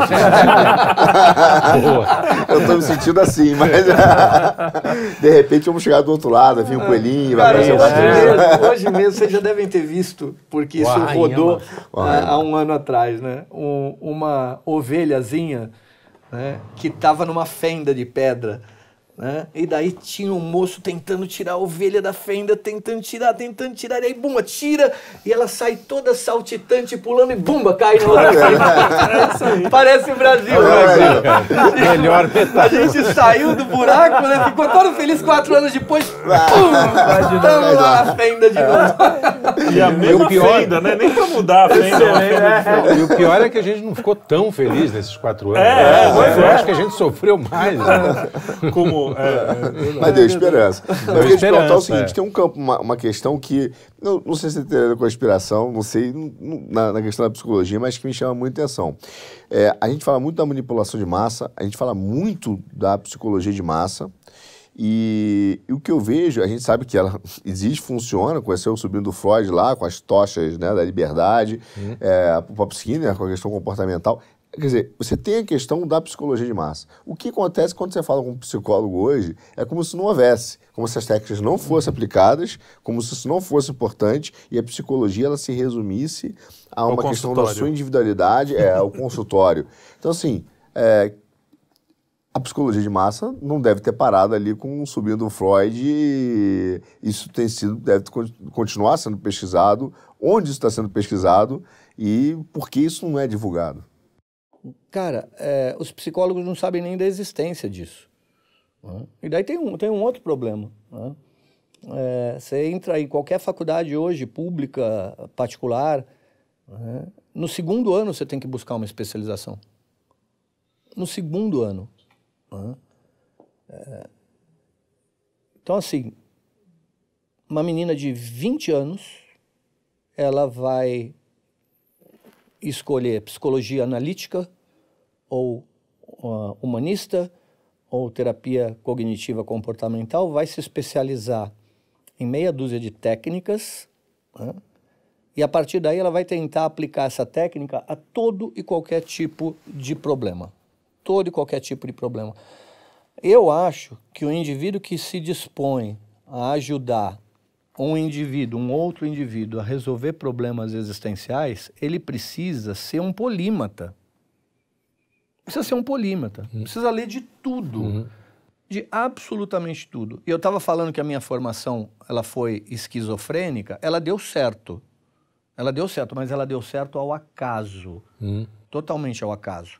eu tô me sentindo assim, mas de repente vamos chegar do outro lado, vir um ah. coelhinho, Cara, aparecer Hoje mesmo, vocês já devem ter visto, porque Uai, isso rodou né, há um ano atrás, né? Um, uma ovelhazinha né, que estava numa fenda de pedra né? E daí tinha um moço tentando tirar a ovelha da fenda, tentando tirar, tentando tirar, e aí bumba, tira, e ela sai toda saltitante, pulando e bumba, cai no outro. Parece, é é parece o Brasil. Né, é, Brasil. Melhor A gente saiu do buraco, né? Ficou todo feliz quatro anos depois. Pum! Estamos lá na é. fenda de novo. E a mesma e pior, fenda, né? Nem pra mudar a fenda. É, E o pior é que a gente não ficou tão feliz nesses quatro anos. É, né? é, Eu acho que a gente sofreu mais. Né? Como é, é mas deu é esperança. Mas eu queria te perguntar o seguinte: é. tem um campo, uma, uma questão que, não, não sei se tem a ver com a inspiração, não sei na, na, questão da psicologia, mas que me chama muito atenção. É, a gente fala muito da manipulação de massa, a gente fala muito da psicologia de massa. E, e, o que eu vejo, a gente sabe que ela existe, funciona, conheceu o sobrinho do Freud lá, com as tochas né, da liberdade, uhum. é, o Pop Skinner com a questão comportamental. Quer dizer, você tem a questão da psicologia de massa. O que acontece quando você fala com um psicólogo hoje é como se não houvesse, como se as técnicas não fossem uhum. aplicadas, como se isso não fosse importante e a psicologia ela se resumisse a uma questão da sua individualidade, é, ao consultório. Então, assim, é, a psicologia de massa não deve ter parado ali com o subindo o Freud e isso tem sido deve continuar sendo pesquisado onde isso está sendo pesquisado e por que isso não é divulgado Cara, é, os psicólogos não sabem nem da existência disso. Uhum. E daí tem um, tem um outro problema. Né? É, você entra em qualquer faculdade hoje, pública, particular, uhum. no segundo ano você tem que buscar uma especialização. No segundo ano. Uhum. É, então, assim, uma menina de 20 anos, ela vai escolher psicologia analítica, ou uh, humanista ou terapia cognitiva comportamental vai se especializar em meia dúzia de técnicas né? e a partir daí ela vai tentar aplicar essa técnica a todo e qualquer tipo de problema. Todo e qualquer tipo de problema. Eu acho que o indivíduo que se dispõe a ajudar um indivíduo, um outro indivíduo, a resolver problemas existenciais, ele precisa ser um polímata precisa ser um polímata, uhum. precisa ler de tudo. Uhum. De absolutamente tudo. E eu estava falando que a minha formação ela foi esquizofrênica, ela deu certo. Ela deu certo, mas ela deu certo ao acaso. Uhum. Totalmente ao acaso.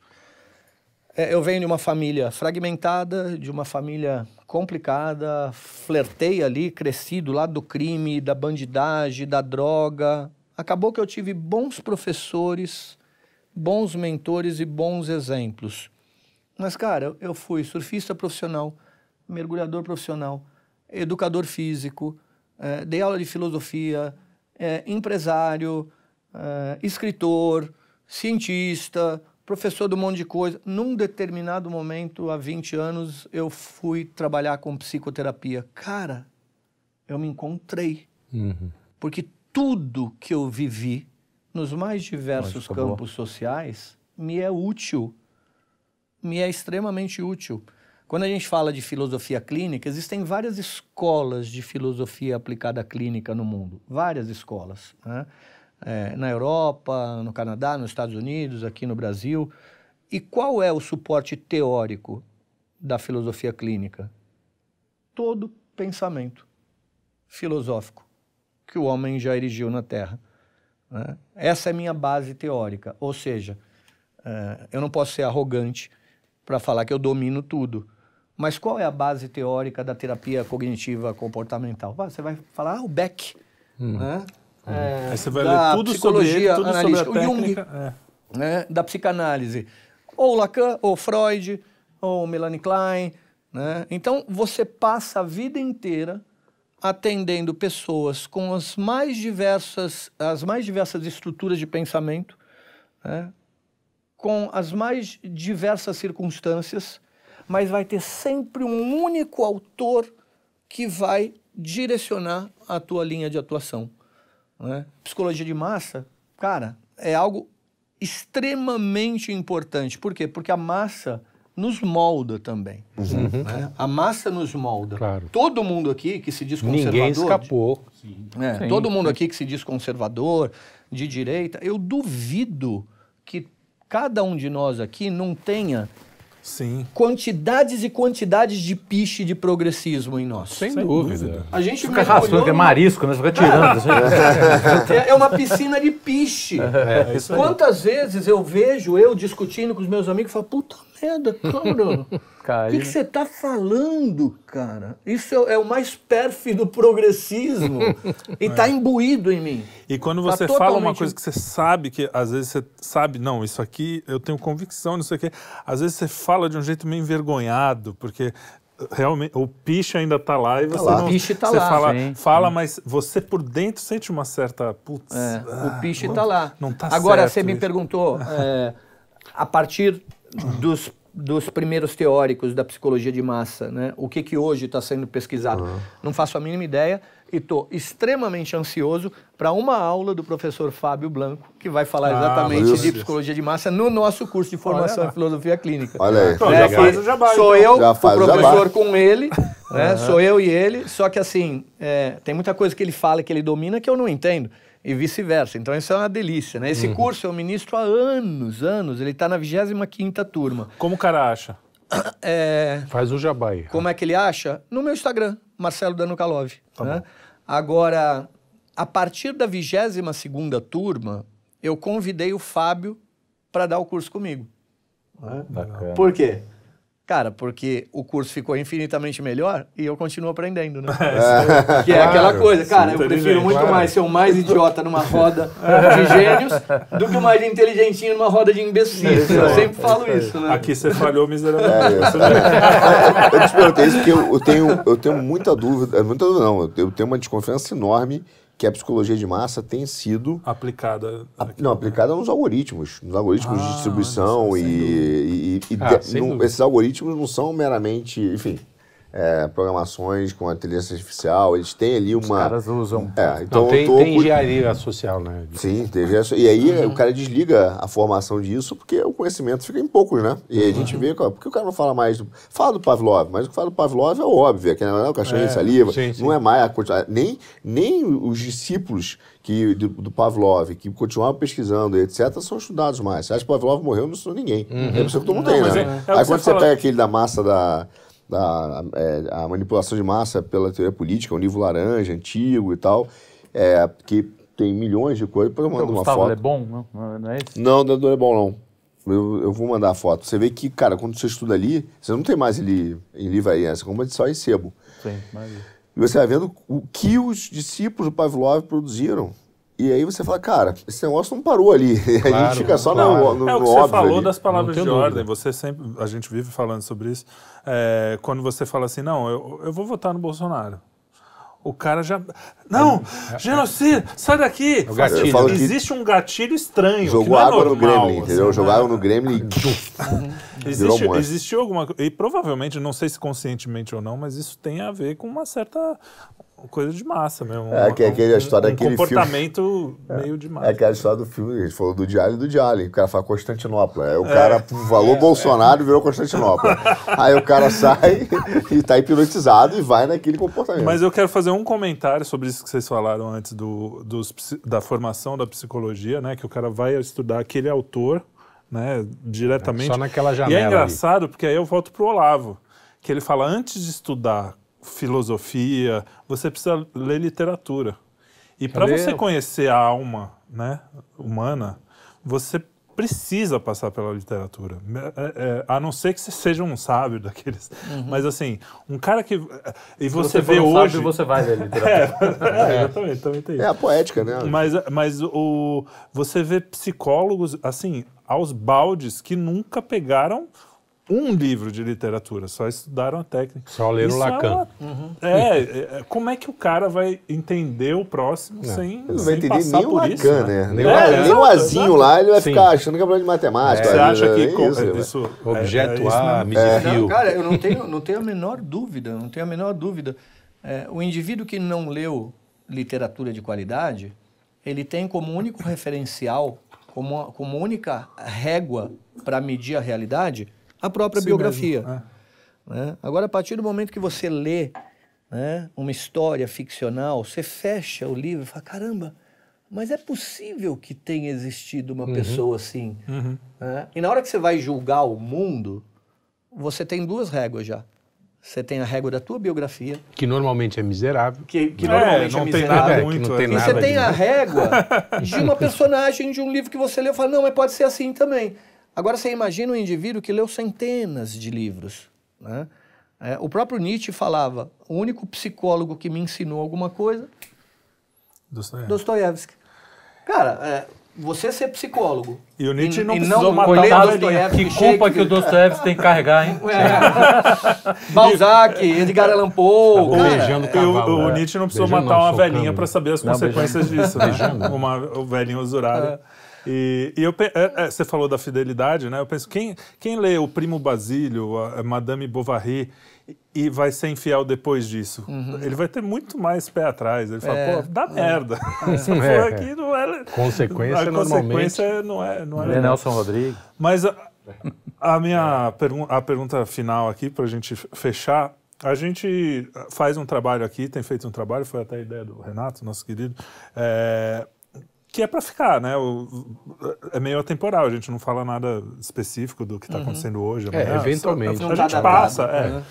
É, eu venho de uma família fragmentada, de uma família complicada, flertei ali, cresci do lado do crime, da bandidagem, da droga. Acabou que eu tive bons professores, bons mentores e bons exemplos. Mas, cara, eu fui surfista profissional, mergulhador profissional, educador físico, é, dei aula de filosofia, é, empresário, é, escritor, cientista, professor de um monte de coisa. Num determinado momento, há 20 anos, eu fui trabalhar com psicoterapia. Cara, eu me encontrei. Uhum. Porque tudo que eu vivi nos mais diversos campos sociais, me é útil, me é extremamente útil. Quando a gente fala de filosofia clínica, existem várias escolas de filosofia aplicada à clínica no mundo, várias escolas. Né? É, na Europa, no Canadá, nos Estados Unidos, aqui no Brasil. E qual é o suporte teórico da filosofia clínica? Todo pensamento filosófico que o homem já erigiu na Terra. Né? Essa é minha base teórica. Ou seja, eh, eu não posso ser arrogante para falar que eu domino tudo. Mas qual é a base teórica da terapia cognitiva comportamental? Você vai falar ah, o Beck. Hum. Né? Hum. É, Aí você vai ler tudo sobre ele, tudo sobre a Jung, é. né? da psicanálise. Ou Lacan, ou Freud, ou Melanie Klein. Né? Então, você passa a vida inteira atendendo pessoas com as mais diversas, as mais diversas estruturas de pensamento, né? com as mais diversas circunstâncias, mas vai ter sempre um único autor que vai direcionar a tua linha de atuação. Né? Psicologia de massa, cara, é algo extremamente importante. Por quê? Porque a massa nos molda também. Uhum. Né? A massa nos molda. Claro. Todo mundo aqui que se diz conservador. Ninguém escapou. De, é, Sim. todo mundo aqui que se diz conservador, de direita, eu duvido que cada um de nós aqui não tenha Sim. quantidades e quantidades de piche de progressismo em nós. Sem, Sem dúvida. dúvida. A gente fica arrastando é no... é marisco, né? Fica tirando. Assim. é, é uma piscina de piche. É, é Quantas vezes eu vejo eu discutindo com os meus amigos e falo, puta merda, cara. O que você está falando, cara? Isso é, é, o mais pérfido progressismo e está é. imbuído em mim. E quando tá você totalmente... fala uma coisa que você sabe, que às vezes você sabe, não, isso aqui eu tenho convicção não sei o quê. às vezes você fala de um jeito meio envergonhado, porque realmente o piche ainda está lá e tá você tá não, piche está você lá, fala, sim. fala, mas você por dentro sente uma certa putz, é, ah, o piche está lá. Não tá Agora você me perguntou é, a partir dos dos primeiros teóricos da psicologia de massa, né? O que, que hoje está sendo pesquisado. Uhum. Não faço a mínima ideia e estou extremamente ansioso para uma aula do professor Fábio Blanco, que vai falar ah, exatamente de psicologia de massa no nosso curso de formação em filosofia clínica. Olha aí. Então, é, já faz o jabá, Sou então. eu, já faz, o professor com ele, né? uhum. sou eu e ele, só que assim, é, tem muita coisa que ele fala que ele domina que eu não entendo e vice-versa. Então isso é uma delícia, né? Esse uhum. curso eu ministro há anos, anos. Ele está na 25 quinta turma. Como o cara acha? É... Faz o jabai. Como é que ele acha? No meu Instagram, Marcelo Danucalov. Tá né? Agora, a partir da 22 segunda turma, eu convidei o Fábio para dar o curso comigo. É? Por quê? Cara, porque o curso ficou infinitamente melhor e eu continuo aprendendo, né? É, que é claro, aquela coisa, cara, eu prefiro muito claro. mais ser o mais idiota numa roda de gênios do que o mais inteligentinho numa roda de imbecis. É, eu é, sempre falo é. isso, né? Aqui você falhou miseravelmente. É, eu, eu te perguntei isso porque eu, eu, tenho, eu tenho muita dúvida, muita dúvida não, eu tenho uma desconfiança enorme que a psicologia de massa tem sido aplicada não aplicada nos algoritmos, nos algoritmos ah, de distribuição e, e, e, ah, de, não, esses algoritmos não são meramente, enfim, é, programações com a inteligência artificial, eles têm ali uma. Os caras usam. É, então Não, tem, tem engenharia social, né? Sim, tem engenharia E aí uhum. o cara desliga a formação disso porque o conhecimento fica em poucos, né? E uhum. a gente uhum. vê, por que o cara não fala mais. Do... Fala do Pavlov, mas o que fala do Pavlov é óbvio, é que não é o cachorro é, de saliva, sim, sim. não é mais a quantidade. Nem, nem os discípulos que, do, do, Pavlov, que continuavam pesquisando, etc., são estudados mais. Você acha que Pavlov morreu, não estudou ninguém. Uhum. É a que todo mundo não, tem, né? É, é Aí quando você fala... pega aquele da massa da a, é, a, manipulação de massa pela teoria política, o livro laranja, antigo e tal, é, que tem milhões de coisas. Depois eu mando o então, Gustavo uma foto. Lebon, é não, não é, é esse? Não, não é bom, não. Eu, eu, vou mandar a foto. Você vê que, cara, quando você estuda ali, você não tem mais ele em aí, né? você compra só em sebo. Sim, mas... E você vai vendo o que os discípulos do Pavlov produziram. E aí você fala, cara, esse negócio não parou ali. Claro, a gente fica só claro. no, no, É o que você falou ali. das palavras de dúvida. ordem. Você sempre, a gente vive falando sobre isso. É, quando você fala assim, não, eu, eu vou votar no Bolsonaro. O cara já. Não! É, genocídio! É, sai daqui! É né? Existe um gatilho estranho. Jogou é água normal, no Gremlin, assim, entendeu? Assim, Jogaram né? no Gremlin e. existe, existe alguma E provavelmente, não sei se conscientemente ou não, mas isso tem a ver com uma certa coisa de massa mesmo. É, que é aquele, a história um, filme comportamento filme. É, meio de massa. É aquela história do filme, a gente falou do Diário do Diário, o cara fala Constantinopla. Aí o é. cara falou é, Bolsonaro e é. virou Constantinopla. aí o cara sai e tá hipnotizado e vai naquele comportamento. Mas eu quero fazer um comentário sobre isso que vocês falaram antes do, dos, da formação da psicologia, né? Que o cara vai estudar aquele autor, né? Diretamente. só naquela janela. E é engraçado, ali. porque aí eu volto pro Olavo, que ele fala, antes de estudar filosofia, você precisa ler literatura. E para você conhecer a alma né, humana, você precisa passar pela literatura. É, é, é, a não ser que você seja um sábio daqueles. Uhum. Mas assim, um cara que. É, e você, você vê um hoje. Sábio, você vai ler é, literatura. é, é, exatamente, também tem isso. É a poética, né? Mas, mas o, você vê psicólogos, assim, aos baldes que nunca pegaram um livro de literatura, só estudaram a técnica. Só leram é Lacan. É, uma... uhum. É, é, é, como é que o cara vai entender o próximo não. sem, não vai entender passar nem por o Lacan, isso? Né? Nem, é, nem o Azinho lá, ele vai Sim. ficar achando que é problema de matemática. Você né? acha que é né? isso, objeto A, mediviu. Cara, eu não tenho, não tenho a menor dúvida, não tenho a menor dúvida. o indivíduo que não leu literatura de qualidade, ele tem como único referencial, como, como única régua para medir a realidade a própria biografia. é. né? Agora, a partir do momento que você lê né, uma história ficcional, você fecha o livro e fala: caramba, mas é possível que tenha existido uma uhum. pessoa assim. Uhum. Né? E na hora que você vai julgar o mundo, você tem duas réguas já. Você tem a régua da tua biografia. Que normalmente é miserável. Que, que não, normalmente é miserável. Muito, que não tem é. e nada você tem a régua de uma personagem de um livro que você leu e fala, não, mas pode ser assim também. Agora você imagina um indivíduo que leu centenas de livros. Né? É, o próprio Nietzsche falava: o único psicólogo que me ensinou alguma coisa. Dostoiévski. Cara, é, você ser psicólogo. E o Nietzsche e, não e precisou não matar Dostoiévski. Que culpa que o Dostoiévski tem que carregar, hein? É. Balzac, Edgar Allan Poe. Tá beijando cavalo, o, o é. Nietzsche não precisou matar não, uma velhinha para saber as não, consequências beijando. disso. Né? Beijando. Uma velhinha usurada. É. E, e eu, é, é, você falou da fidelidade, né? Eu penso, quem, quem lê o Primo Basílio, a Madame Bovary, e vai ser infiel depois disso. Uhum. Ele vai ter muito mais pé atrás. Ele fala, é, pô, dá é. merda. É. Se for é. aqui, não é... Consequência, a consequência é, não é... Não é, né? Nelson Rodrigues. Mas a, a minha a pergunta final aqui, para a gente fechar, a gente faz um trabalho aqui, tem feito um trabalho, foi até a ideia do Renato, nosso querido, é, que é para ficar, né? O, é meio atemporal, a gente não fala nada específico do que está uhum. acontecendo hoje. É, amanhã, é, eventualmente. Só, a, gente passa, é. Né?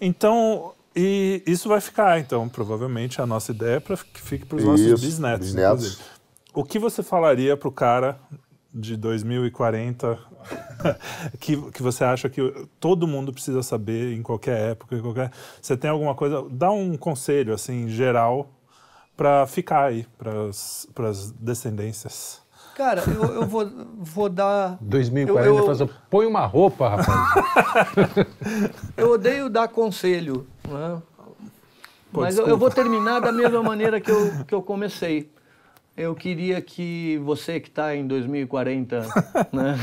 Então, e isso vai ficar, então, provavelmente a nossa ideia é para que fique para os nossos bisnetos. bisnetos. O que você falaria para o cara de 2040 que, que você acha que todo mundo precisa saber em qualquer época, em qualquer... Você tem alguma coisa... Dá um conselho, assim, geral para ficar aí, para as descendências. Cara, eu, eu vou, vou dar. 2040 eu, eu... Faz, põe uma roupa, rapaz. eu odeio dar conselho, né? Pô, mas eu, eu, vou terminar da mesma maneira que eu, que eu comecei. Eu queria que você que está em 2040, né,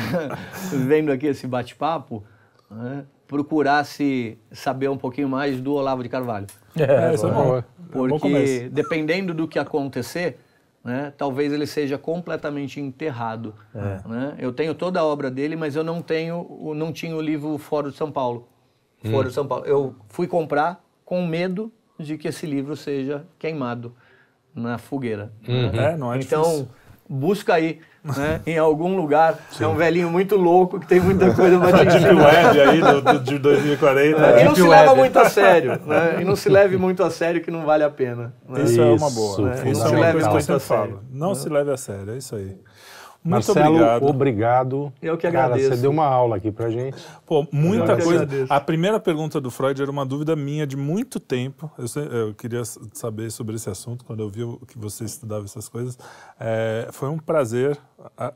vendo aqui esse bate-papo, né, procurasse saber um pouquinho mais do Olavo de Carvalho. É, é isso é bom. É Porque é dependendo do que acontecer, né, talvez ele seja completamente enterrado. É. Né? Eu tenho toda a obra dele, mas eu não tenho, não tinha o livro Fora de São Paulo. Hum. Fora hum. de São Paulo. Eu fui comprar com medo de que esse livro seja queimado na fogueira. Uhum. Né? É, não é então difícil. busca aí né? em algum lugar. Sim. É um velhinho muito louco que tem muita coisa para te Deep Web aí do, do, de 2040. É, é. E né? não Deep se Web. leva muito a sério. Né? E não se leve muito a sério que não vale a pena. Né? Isso, isso, é uma boa. Né? Isso é uma coisa que eu sempre falo. Não, não né? se leve a sério, é isso aí. Muito Marcelo, obrigado. obrigado. Eu que agradeço. Cara, você deu uma aula aqui pra gente. Pô, muita eu coisa. Agradeço. A primeira pergunta do Freud era uma dúvida minha de muito tempo. Eu, eu, queria saber sobre esse assunto quando eu vi que você estudava essas coisas. É, foi um prazer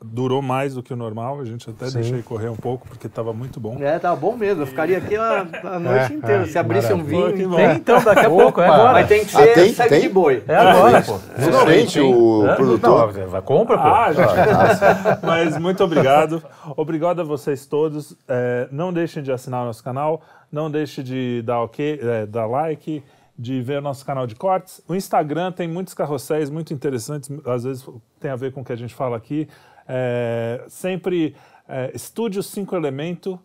durou mais do que o normal, a gente até deixei correr um pouco, porque estava muito bom. É, tava bom mesmo, eu ficaria aqui a, a noite é, inteira, é, se abrisse um vinho. Pô, tem, então, daqui a pouco, é agora. Mas tem que ser ah, tem, sangue tem? de boi. É agora, pô. Finalmente o é? produtor... Não, compra, pô. Ah, ah, mas muito obrigado. Obrigado a vocês todos. É, não deixem de assinar o nosso canal, não deixem de dar, okay, é, dar like, de ver nosso canal de cortes. O Instagram tem muitos carrosséis muito interessantes, às vezes tem a ver com o que a gente fala aqui. É, sempre é, Estúdio 5 elementos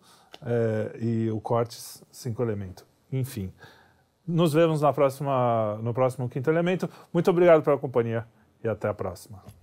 é, e o Cortes 5 elementos. Enfim, nos vemos na próxima, no próximo Quinto Elemento. Muito obrigado pela companhia e até a próxima.